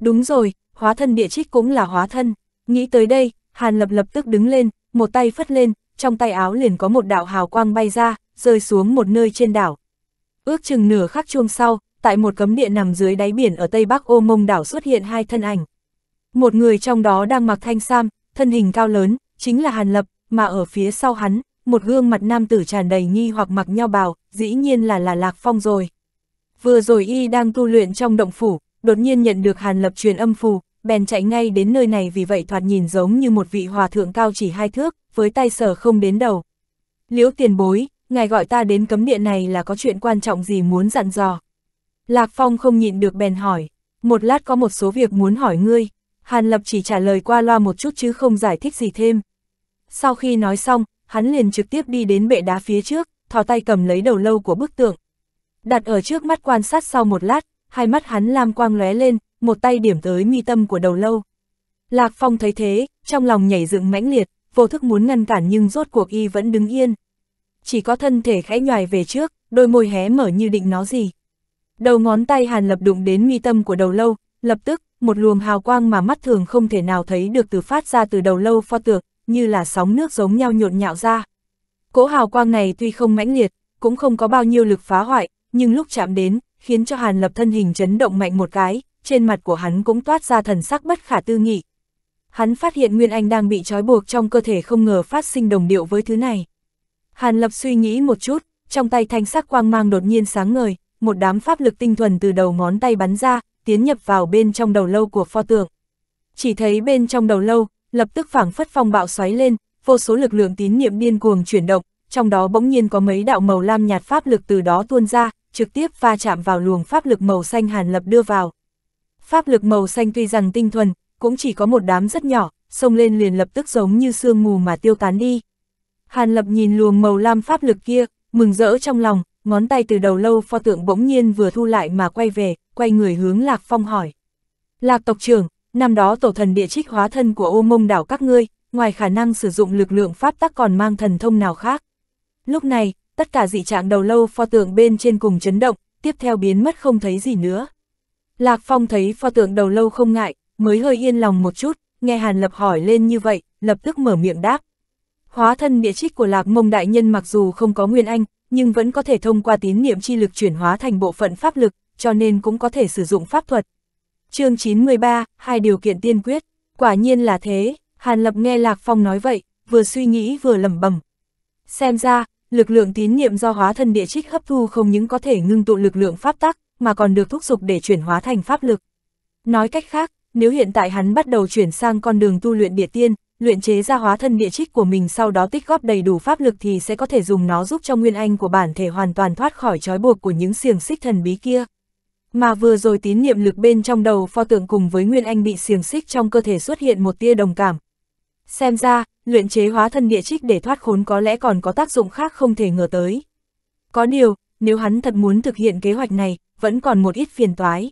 Đúng rồi, hóa thân địa trích cũng là hóa thân. Nghĩ tới đây, Hàn Lập lập tức đứng lên, một tay phất lên, trong tay áo liền có một đạo hào quang bay ra, rơi xuống một nơi trên đảo. Ước chừng nửa khắc chuông sau, tại một cấm địa nằm dưới đáy biển ở tây bắc ô mông đảo xuất hiện hai thân ảnh. Một người trong đó đang mặc thanh sam, thân hình cao lớn, chính là Hàn Lập, mà ở phía sau hắn, một gương mặt nam tử tràn đầy nghi hoặc mặc nho bào, dĩ nhiên là là Lạc Phong rồi. Vừa rồi y đang tu luyện trong động phủ, đột nhiên nhận được Hàn Lập truyền âm phù, bèn chạy ngay đến nơi này vì vậy thoạt nhìn giống như một vị hòa thượng cao chỉ hai thước, với tay sờ không đến đầu. Liễu tiền bối, ngài gọi ta đến cấm địa này là có chuyện quan trọng gì muốn dặn dò. Lạc Phong không nhịn được bèn hỏi, một lát có một số việc muốn hỏi ngươi. Hàn Lập chỉ trả lời qua loa một chút chứ không giải thích gì thêm. Sau khi nói xong, hắn liền trực tiếp đi đến bệ đá phía trước, thò tay cầm lấy đầu lâu của bức tượng. Đặt ở trước mắt quan sát sau một lát, hai mắt hắn lam quang lóe lên, một tay điểm tới mi tâm của đầu lâu. Lạc Phong thấy thế, trong lòng nhảy dựng mãnh liệt, vô thức muốn ngăn cản nhưng rốt cuộc y vẫn đứng yên. Chỉ có thân thể khẽ nhoài về trước, đôi môi hé mở như định nó gì. Đầu ngón tay Hàn Lập đụng đến mi tâm của đầu lâu, lập tức, một luồng hào quang mà mắt thường không thể nào thấy được từ phát ra từ đầu lâu pho tượng, như là sóng nước giống nhau nhộn nhạo ra. Cỗ hào quang này tuy không mãnh liệt, cũng không có bao nhiêu lực phá hoại, nhưng lúc chạm đến, khiến cho Hàn Lập thân hình chấn động mạnh một cái, trên mặt của hắn cũng toát ra thần sắc bất khả tư nghị. Hắn phát hiện Nguyên Anh đang bị trói buộc trong cơ thể không ngờ phát sinh đồng điệu với thứ này. Hàn Lập suy nghĩ một chút, trong tay thanh sắc quang mang đột nhiên sáng ngời, một đám pháp lực tinh thuần từ đầu ngón tay bắn ra, tiến nhập vào bên trong đầu lâu của pho tượng. Chỉ thấy bên trong đầu lâu, lập tức phảng phất phong bạo xoáy lên, vô số lực lượng tín niệm điên cuồng chuyển động, trong đó bỗng nhiên có mấy đạo màu lam nhạt pháp lực từ đó tuôn ra, trực tiếp va chạm vào luồng pháp lực màu xanh hàn lập đưa vào. Pháp lực màu xanh tuy rằng tinh thuần, cũng chỉ có một đám rất nhỏ, xông lên liền lập tức giống như sương mù mà tiêu tán đi. Hàn lập nhìn luồng màu lam pháp lực kia, mừng rỡ trong lòng, ngón tay từ đầu lâu pho tượng bỗng nhiên vừa thu lại mà quay về, quay người hướng Lạc Phong hỏi. Lạc tộc trưởng, năm đó tổ thần địa trích hóa thân của ô mông đảo các ngươi, ngoài khả năng sử dụng lực lượng pháp tắc còn mang thần thông nào khác. Lúc này, tất cả dị trạng đầu lâu pho tượng bên trên cùng chấn động, tiếp theo biến mất không thấy gì nữa. Lạc Phong thấy pho tượng đầu lâu không ngại, mới hơi yên lòng một chút, nghe Hàn Lập hỏi lên như vậy, lập tức mở miệng đáp. Hóa thân địa trích của Lạc Mông Đại Nhân mặc dù không có nguyên anh, nhưng vẫn có thể thông qua tín niệm chi lực chuyển hóa thành bộ phận pháp lực, cho nên cũng có thể sử dụng pháp thuật. chương 93, hai điều kiện tiên quyết, quả nhiên là thế, Hàn Lập nghe Lạc Phong nói vậy, vừa suy nghĩ vừa lẩm bẩm. Xem ra, lực lượng tín niệm do hóa thân địa trích hấp thu không những có thể ngưng tụ lực lượng pháp tắc, mà còn được thúc giục để chuyển hóa thành pháp lực. Nói cách khác, nếu hiện tại hắn bắt đầu chuyển sang con đường tu luyện địa tiên, luyện chế ra hóa thân địa trích của mình sau đó tích góp đầy đủ pháp lực thì sẽ có thể dùng nó giúp cho nguyên anh của bản thể hoàn toàn thoát khỏi trói buộc của những xiềng xích thần bí kia mà vừa rồi tín niệm lực bên trong đầu pho tượng cùng với Nguyên Anh bị xiềng xích trong cơ thể xuất hiện một tia đồng cảm. Xem ra, luyện chế hóa thân địa trích để thoát khốn có lẽ còn có tác dụng khác không thể ngờ tới. Có điều, nếu hắn thật muốn thực hiện kế hoạch này, vẫn còn một ít phiền toái.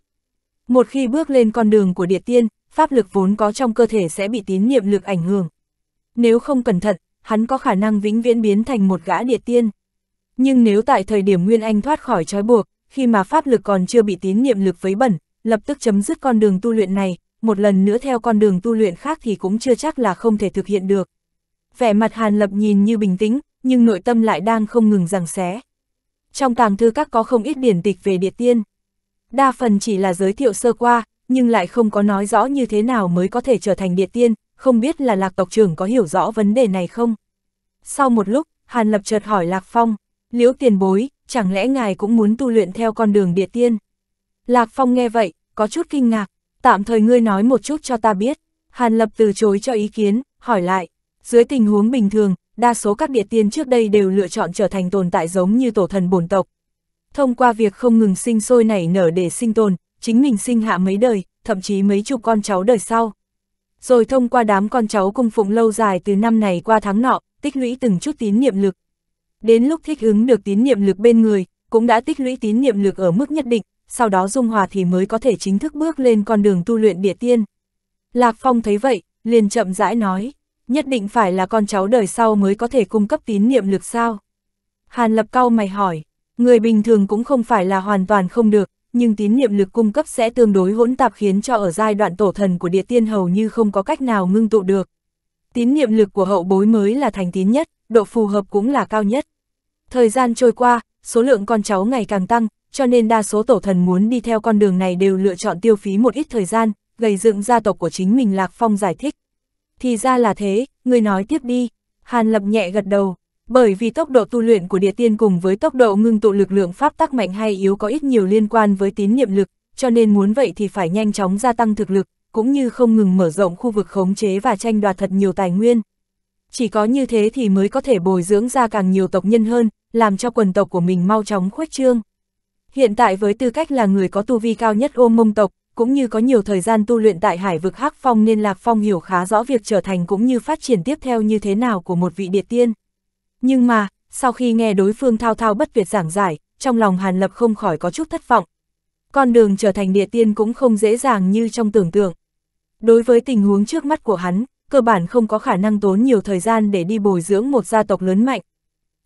Một khi bước lên con đường của địa tiên, pháp lực vốn có trong cơ thể sẽ bị tín niệm lực ảnh hưởng. Nếu không cẩn thận, hắn có khả năng vĩnh viễn biến thành một gã địa tiên. Nhưng nếu tại thời điểm Nguyên Anh thoát khỏi trói buộc, khi mà pháp lực còn chưa bị tín niệm lực vấy bẩn, lập tức chấm dứt con đường tu luyện này, một lần nữa theo con đường tu luyện khác thì cũng chưa chắc là không thể thực hiện được. Vẻ mặt Hàn Lập nhìn như bình tĩnh, nhưng nội tâm lại đang không ngừng giằng xé. Trong tàng thư các có không ít điển tịch về địa tiên. Đa phần chỉ là giới thiệu sơ qua, nhưng lại không có nói rõ như thế nào mới có thể trở thành địa tiên, không biết là Lạc tộc trưởng có hiểu rõ vấn đề này không. Sau một lúc, Hàn Lập chợt hỏi Lạc Phong, liễu tiền bối, chẳng lẽ ngài cũng muốn tu luyện theo con đường địa tiên? Lạc Phong nghe vậy, có chút kinh ngạc, tạm thời ngươi nói một chút cho ta biết. Hàn Lập từ chối cho ý kiến, hỏi lại, dưới tình huống bình thường, đa số các địa tiên trước đây đều lựa chọn trở thành tồn tại giống như tổ thần bổn tộc. Thông qua việc không ngừng sinh sôi nảy nở để sinh tồn, chính mình sinh hạ mấy đời, thậm chí mấy chục con cháu đời sau. Rồi thông qua đám con cháu cung phụng lâu dài từ năm này qua tháng nọ, tích lũy từng chút tín niệm lực, Đến lúc thích ứng được tín niệm lực bên người, cũng đã tích lũy tín niệm lực ở mức nhất định, sau đó dung hòa thì mới có thể chính thức bước lên con đường tu luyện địa tiên. Lạc Phong thấy vậy, liền chậm rãi nói, nhất định phải là con cháu đời sau mới có thể cung cấp tín niệm lực sao. Hàn Lập Cao mày hỏi, người bình thường cũng không phải là hoàn toàn không được, nhưng tín niệm lực cung cấp sẽ tương đối hỗn tạp khiến cho ở giai đoạn tổ thần của địa tiên hầu như không có cách nào ngưng tụ được. Tín niệm lực của hậu bối mới là thành tín nhất, độ phù hợp cũng là cao nhất. Thời gian trôi qua, số lượng con cháu ngày càng tăng, cho nên đa số tổ thần muốn đi theo con đường này đều lựa chọn tiêu phí một ít thời gian, gây dựng gia tộc của chính mình Lạc Phong giải thích. Thì ra là thế, người nói tiếp đi. Hàn Lập nhẹ gật đầu, bởi vì tốc độ tu luyện của địa tiên cùng với tốc độ ngưng tụ lực lượng pháp tắc mạnh hay yếu có ít nhiều liên quan với tín niệm lực, cho nên muốn vậy thì phải nhanh chóng gia tăng thực lực, cũng như không ngừng mở rộng khu vực khống chế và tranh đoạt thật nhiều tài nguyên, chỉ có như thế thì mới có thể bồi dưỡng ra càng nhiều tộc nhân hơn, làm cho quần tộc của mình mau chóng khuếch trương. Hiện tại với tư cách là người có tu vi cao nhất ôm mông tộc, cũng như có nhiều thời gian tu luyện tại hải vực Hắc Phong nên Lạc Phong hiểu khá rõ việc trở thành cũng như phát triển tiếp theo như thế nào của một vị địa tiên. Nhưng mà, sau khi nghe đối phương thao thao bất tuyệt giảng giải, trong lòng Hàn Lập không khỏi có chút thất vọng. Con đường trở thành địa tiên cũng không dễ dàng như trong tưởng tượng. Đối với tình huống trước mắt của hắn, cơ bản không có khả năng tốn nhiều thời gian để đi bồi dưỡng một gia tộc lớn mạnh.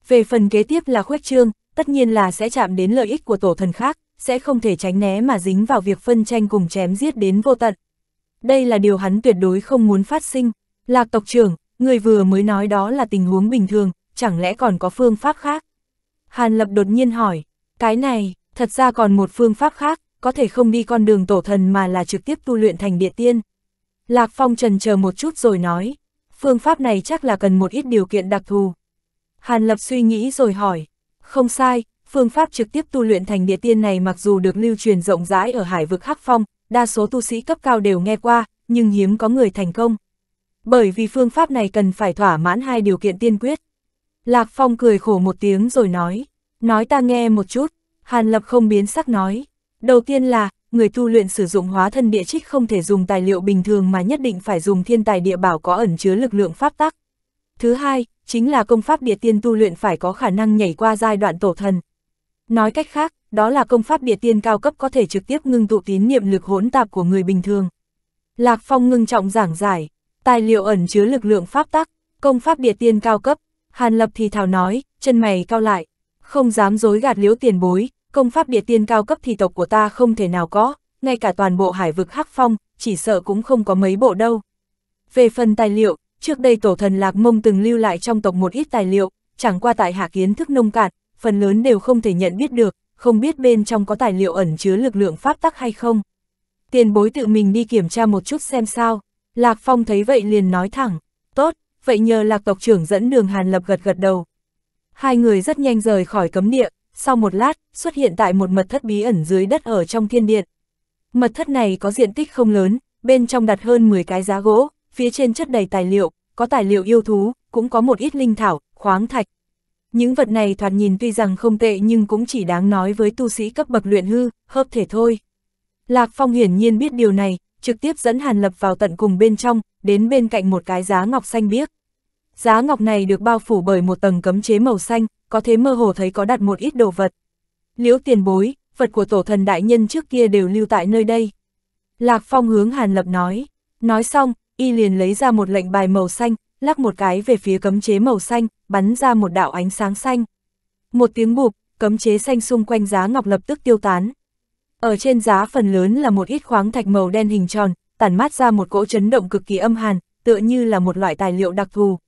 Về phần kế tiếp là khuếch trương, tất nhiên là sẽ chạm đến lợi ích của tổ thần khác, sẽ không thể tránh né mà dính vào việc phân tranh cùng chém giết đến vô tận. Đây là điều hắn tuyệt đối không muốn phát sinh. Lạc tộc trưởng, người vừa mới nói đó là tình huống bình thường, chẳng lẽ còn có phương pháp khác? Hàn Lập đột nhiên hỏi, cái này, thật ra còn một phương pháp khác, có thể không đi con đường tổ thần mà là trực tiếp tu luyện thành địa tiên. Lạc Phong trần chờ một chút rồi nói, phương pháp này chắc là cần một ít điều kiện đặc thù. Hàn Lập suy nghĩ rồi hỏi, không sai, phương pháp trực tiếp tu luyện thành địa tiên này mặc dù được lưu truyền rộng rãi ở hải vực Hắc Phong, đa số tu sĩ cấp cao đều nghe qua, nhưng hiếm có người thành công. Bởi vì phương pháp này cần phải thỏa mãn hai điều kiện tiên quyết. Lạc Phong cười khổ một tiếng rồi nói, nói ta nghe một chút, Hàn Lập không biến sắc nói. Đầu tiên là, người tu luyện sử dụng hóa thân địa trích không thể dùng tài liệu bình thường mà nhất định phải dùng thiên tài địa bảo có ẩn chứa lực lượng pháp tắc. Thứ hai, chính là công pháp địa tiên tu luyện phải có khả năng nhảy qua giai đoạn tổ thần. Nói cách khác, đó là công pháp địa tiên cao cấp có thể trực tiếp ngưng tụ tín niệm lực hỗn tạp của người bình thường. Lạc Phong ngưng trọng giảng giải, tài liệu ẩn chứa lực lượng pháp tắc, công pháp địa tiên cao cấp, Hàn Lập thì thào nói, chân mày cao lại, không dám dối gạt liễu tiền bối, công pháp địa tiên cao cấp thì tộc của ta không thể nào có, ngay cả toàn bộ hải vực hắc phong, chỉ sợ cũng không có mấy bộ đâu. Về phần tài liệu, trước đây tổ thần Lạc Mông từng lưu lại trong tộc một ít tài liệu, chẳng qua tại hạ kiến thức nông cạn, phần lớn đều không thể nhận biết được, không biết bên trong có tài liệu ẩn chứa lực lượng pháp tắc hay không. Tiền bối tự mình đi kiểm tra một chút xem sao, Lạc Phong thấy vậy liền nói thẳng, tốt, vậy nhờ Lạc tộc trưởng dẫn đường Hàn Lập gật gật đầu. Hai người rất nhanh rời khỏi cấm địa, sau một lát, xuất hiện tại một mật thất bí ẩn dưới đất ở trong thiên điện. Mật thất này có diện tích không lớn, bên trong đặt hơn 10 cái giá gỗ, phía trên chất đầy tài liệu, có tài liệu yêu thú, cũng có một ít linh thảo, khoáng thạch. Những vật này thoạt nhìn tuy rằng không tệ nhưng cũng chỉ đáng nói với tu sĩ cấp bậc luyện hư, hợp thể thôi. Lạc Phong hiển nhiên biết điều này, trực tiếp dẫn Hàn Lập vào tận cùng bên trong, đến bên cạnh một cái giá ngọc xanh biếc. Giá ngọc này được bao phủ bởi một tầng cấm chế màu xanh, có thế mơ hồ thấy có đặt một ít đồ vật. Liễu tiền bối, vật của tổ thần đại nhân trước kia đều lưu tại nơi đây. Lạc Phong hướng Hàn Lập nói. Nói xong, y liền lấy ra một lệnh bài màu xanh, lắc một cái về phía cấm chế màu xanh, bắn ra một đạo ánh sáng xanh. Một tiếng bụp, cấm chế xanh xung quanh giá ngọc lập tức tiêu tán. Ở trên giá phần lớn là một ít khoáng thạch màu đen hình tròn, tản mát ra một cỗ chấn động cực kỳ âm hàn, tựa như là một loại tài liệu đặc thù.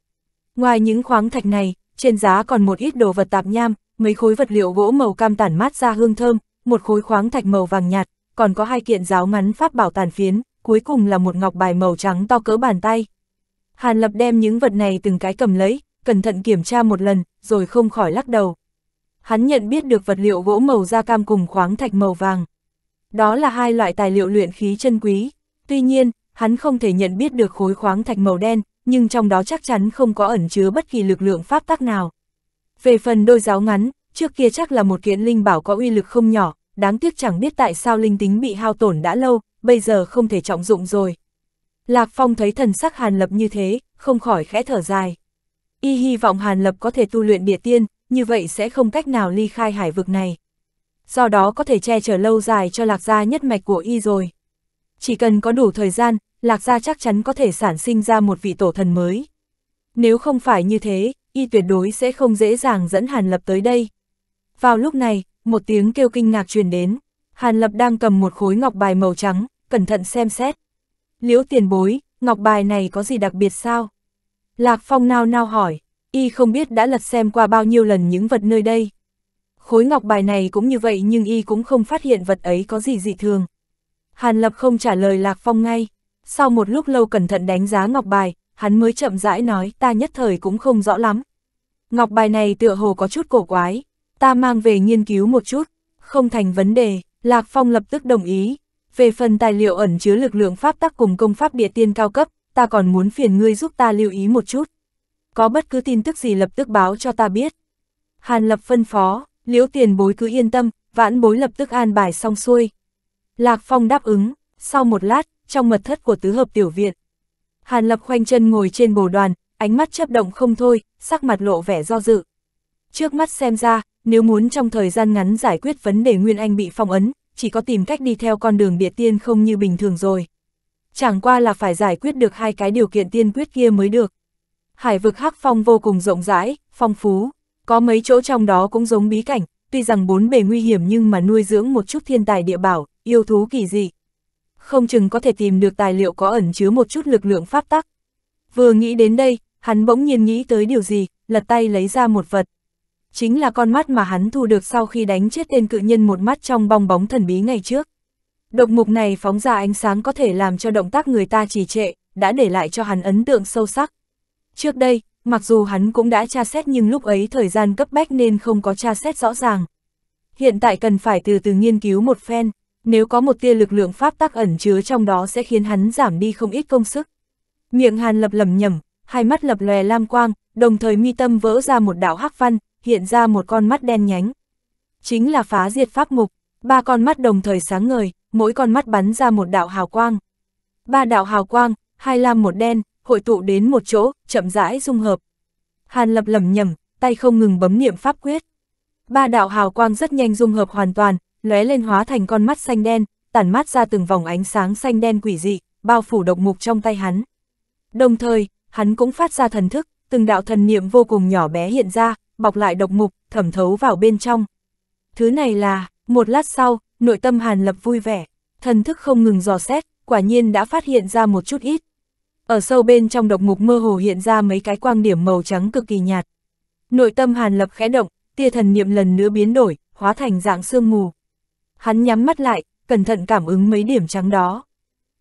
Ngoài những khoáng thạch này, trên giá còn một ít đồ vật tạp nham, mấy khối vật liệu gỗ màu cam tản mát ra hương thơm, một khối khoáng thạch màu vàng nhạt, còn có hai kiện giáo ngắn pháp bảo tàn phiến, cuối cùng là một ngọc bài màu trắng to cỡ bàn tay. Hàn Lập đem những vật này từng cái cầm lấy, cẩn thận kiểm tra một lần, rồi không khỏi lắc đầu. Hắn nhận biết được vật liệu gỗ màu da cam cùng khoáng thạch màu vàng. Đó là hai loại tài liệu luyện khí chân quý. Tuy nhiên, hắn không thể nhận biết được khối khoáng thạch màu đen, nhưng trong đó chắc chắn không có ẩn chứa bất kỳ lực lượng pháp tắc nào. Về phần đôi giáo ngắn, trước kia chắc là một kiện linh bảo có uy lực không nhỏ, đáng tiếc chẳng biết tại sao linh tính bị hao tổn đã lâu, bây giờ không thể trọng dụng rồi. Lạc Phong thấy thần sắc Hàn Lập như thế, không khỏi khẽ thở dài. Y hy vọng Hàn Lập có thể tu luyện địa tiên, như vậy sẽ không cách nào ly khai hải vực này. Do đó có thể che chở lâu dài cho lạc gia nhất mạch của Y rồi. Chỉ cần có đủ thời gian, Lạc Gia chắc chắn có thể sản sinh ra một vị tổ thần mới. Nếu không phải như thế, y tuyệt đối sẽ không dễ dàng dẫn Hàn Lập tới đây. Vào lúc này, một tiếng kêu kinh ngạc truyền đến. Hàn Lập đang cầm một khối ngọc bài màu trắng, cẩn thận xem xét. Liễu tiền bối, ngọc bài này có gì đặc biệt sao? Lạc Phong nao nao hỏi, y không biết đã lật xem qua bao nhiêu lần những vật nơi đây. Khối ngọc bài này cũng như vậy nhưng y cũng không phát hiện vật ấy có gì dị thường. Hàn Lập không trả lời Lạc Phong ngay, sau một lúc lâu cẩn thận đánh giá ngọc bài, hắn mới chậm rãi nói ta nhất thời cũng không rõ lắm. Ngọc bài này tựa hồ có chút cổ quái, ta mang về nghiên cứu một chút, không thành vấn đề, Lạc Phong lập tức đồng ý. Về phần tài liệu ẩn chứa lực lượng pháp tắc cùng công pháp địa tiên cao cấp, ta còn muốn phiền ngươi giúp ta lưu ý một chút. Có bất cứ tin tức gì lập tức báo cho ta biết. Hàn lập phân phó, liễu tiền bối cứ yên tâm, vãn bối lập tức an bài xong xuôi. Lạc Phong đáp ứng, sau một lát, trong mật thất của tứ hợp tiểu viện. Hàn Lập khoanh chân ngồi trên bồ đoàn, ánh mắt chấp động không thôi, sắc mặt lộ vẻ do dự. Trước mắt xem ra, nếu muốn trong thời gian ngắn giải quyết vấn đề Nguyên Anh bị phong ấn, chỉ có tìm cách đi theo con đường địa tiên không như bình thường rồi. Chẳng qua là phải giải quyết được hai cái điều kiện tiên quyết kia mới được. Hải vực hắc phong vô cùng rộng rãi, phong phú, có mấy chỗ trong đó cũng giống bí cảnh, tuy rằng bốn bề nguy hiểm nhưng mà nuôi dưỡng một chút thiên tài địa bảo, yêu thú kỳ dị không chừng có thể tìm được tài liệu có ẩn chứa một chút lực lượng pháp tắc. Vừa nghĩ đến đây, hắn bỗng nhiên nghĩ tới điều gì, lật tay lấy ra một vật. Chính là con mắt mà hắn thu được sau khi đánh chết tên cự nhân một mắt trong bong bóng thần bí ngày trước. Độc mục này phóng ra ánh sáng có thể làm cho động tác người ta trì trệ, đã để lại cho hắn ấn tượng sâu sắc. Trước đây, mặc dù hắn cũng đã tra xét nhưng lúc ấy thời gian cấp bách nên không có tra xét rõ ràng. Hiện tại cần phải từ từ nghiên cứu một phen nếu có một tia lực lượng pháp tắc ẩn chứa trong đó sẽ khiến hắn giảm đi không ít công sức. Miệng hàn lập lầm nhầm, hai mắt lập lòe lam quang, đồng thời mi tâm vỡ ra một đạo hắc văn, hiện ra một con mắt đen nhánh. Chính là phá diệt pháp mục, ba con mắt đồng thời sáng ngời, mỗi con mắt bắn ra một đạo hào quang. Ba đạo hào quang, hai lam một đen, hội tụ đến một chỗ, chậm rãi dung hợp. Hàn lập lầm nhầm, tay không ngừng bấm niệm pháp quyết. Ba đạo hào quang rất nhanh dung hợp hoàn toàn, lóe lên hóa thành con mắt xanh đen, tản mát ra từng vòng ánh sáng xanh đen quỷ dị, bao phủ độc mục trong tay hắn. Đồng thời, hắn cũng phát ra thần thức, từng đạo thần niệm vô cùng nhỏ bé hiện ra, bọc lại độc mục, thẩm thấu vào bên trong. Thứ này là, một lát sau, nội tâm Hàn Lập vui vẻ, thần thức không ngừng dò xét, quả nhiên đã phát hiện ra một chút ít. Ở sâu bên trong độc mục mơ hồ hiện ra mấy cái quang điểm màu trắng cực kỳ nhạt. Nội tâm Hàn Lập khẽ động, tia thần niệm lần nữa biến đổi, hóa thành dạng sương mù. Hắn nhắm mắt lại, cẩn thận cảm ứng mấy điểm trắng đó.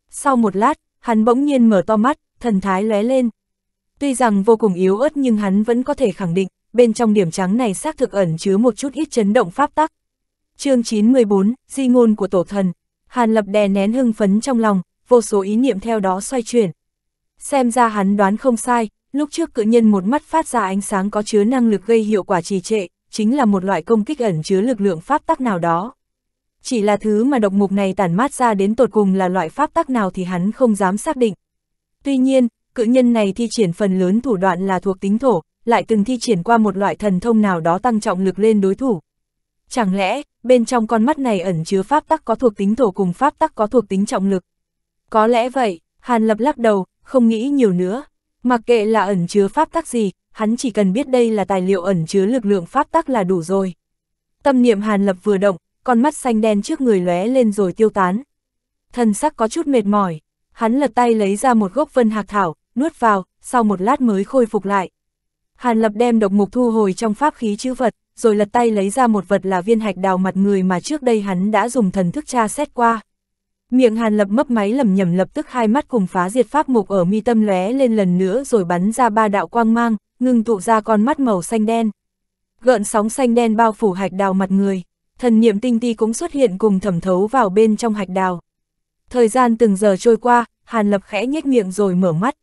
Sau một lát, hắn bỗng nhiên mở to mắt, thần thái lóe lên. Tuy rằng vô cùng yếu ớt nhưng hắn vẫn có thể khẳng định, bên trong điểm trắng này xác thực ẩn chứa một chút ít chấn động pháp tắc. chương 914, di ngôn của tổ thần. Hàn lập đè nén hưng phấn trong lòng, vô số ý niệm theo đó xoay chuyển. Xem ra hắn đoán không sai, lúc trước cự nhân một mắt phát ra ánh sáng có chứa năng lực gây hiệu quả trì trệ, chính là một loại công kích ẩn chứa lực lượng pháp tắc nào đó chỉ là thứ mà độc mục này tản mát ra đến tột cùng là loại pháp tắc nào thì hắn không dám xác định. Tuy nhiên, cự nhân này thi triển phần lớn thủ đoạn là thuộc tính thổ, lại từng thi triển qua một loại thần thông nào đó tăng trọng lực lên đối thủ. Chẳng lẽ, bên trong con mắt này ẩn chứa pháp tắc có thuộc tính thổ cùng pháp tắc có thuộc tính trọng lực? Có lẽ vậy, Hàn Lập lắc đầu, không nghĩ nhiều nữa. Mặc kệ là ẩn chứa pháp tắc gì, hắn chỉ cần biết đây là tài liệu ẩn chứa lực lượng pháp tắc là đủ rồi. Tâm niệm Hàn Lập vừa động, con mắt xanh đen trước người lóe lên rồi tiêu tán. Thần sắc có chút mệt mỏi, hắn lật tay lấy ra một gốc vân hạc thảo, nuốt vào, sau một lát mới khôi phục lại. Hàn lập đem độc mục thu hồi trong pháp khí chữ vật, rồi lật tay lấy ra một vật là viên hạch đào mặt người mà trước đây hắn đã dùng thần thức tra xét qua. Miệng hàn lập mấp máy lầm nhầm lập tức hai mắt cùng phá diệt pháp mục ở mi tâm lóe lên lần nữa rồi bắn ra ba đạo quang mang, ngưng tụ ra con mắt màu xanh đen. Gợn sóng xanh đen bao phủ hạch đào mặt người thần niệm tinh ti cũng xuất hiện cùng thẩm thấu vào bên trong hạch đào. Thời gian từng giờ trôi qua, Hàn Lập khẽ nhếch miệng rồi mở mắt.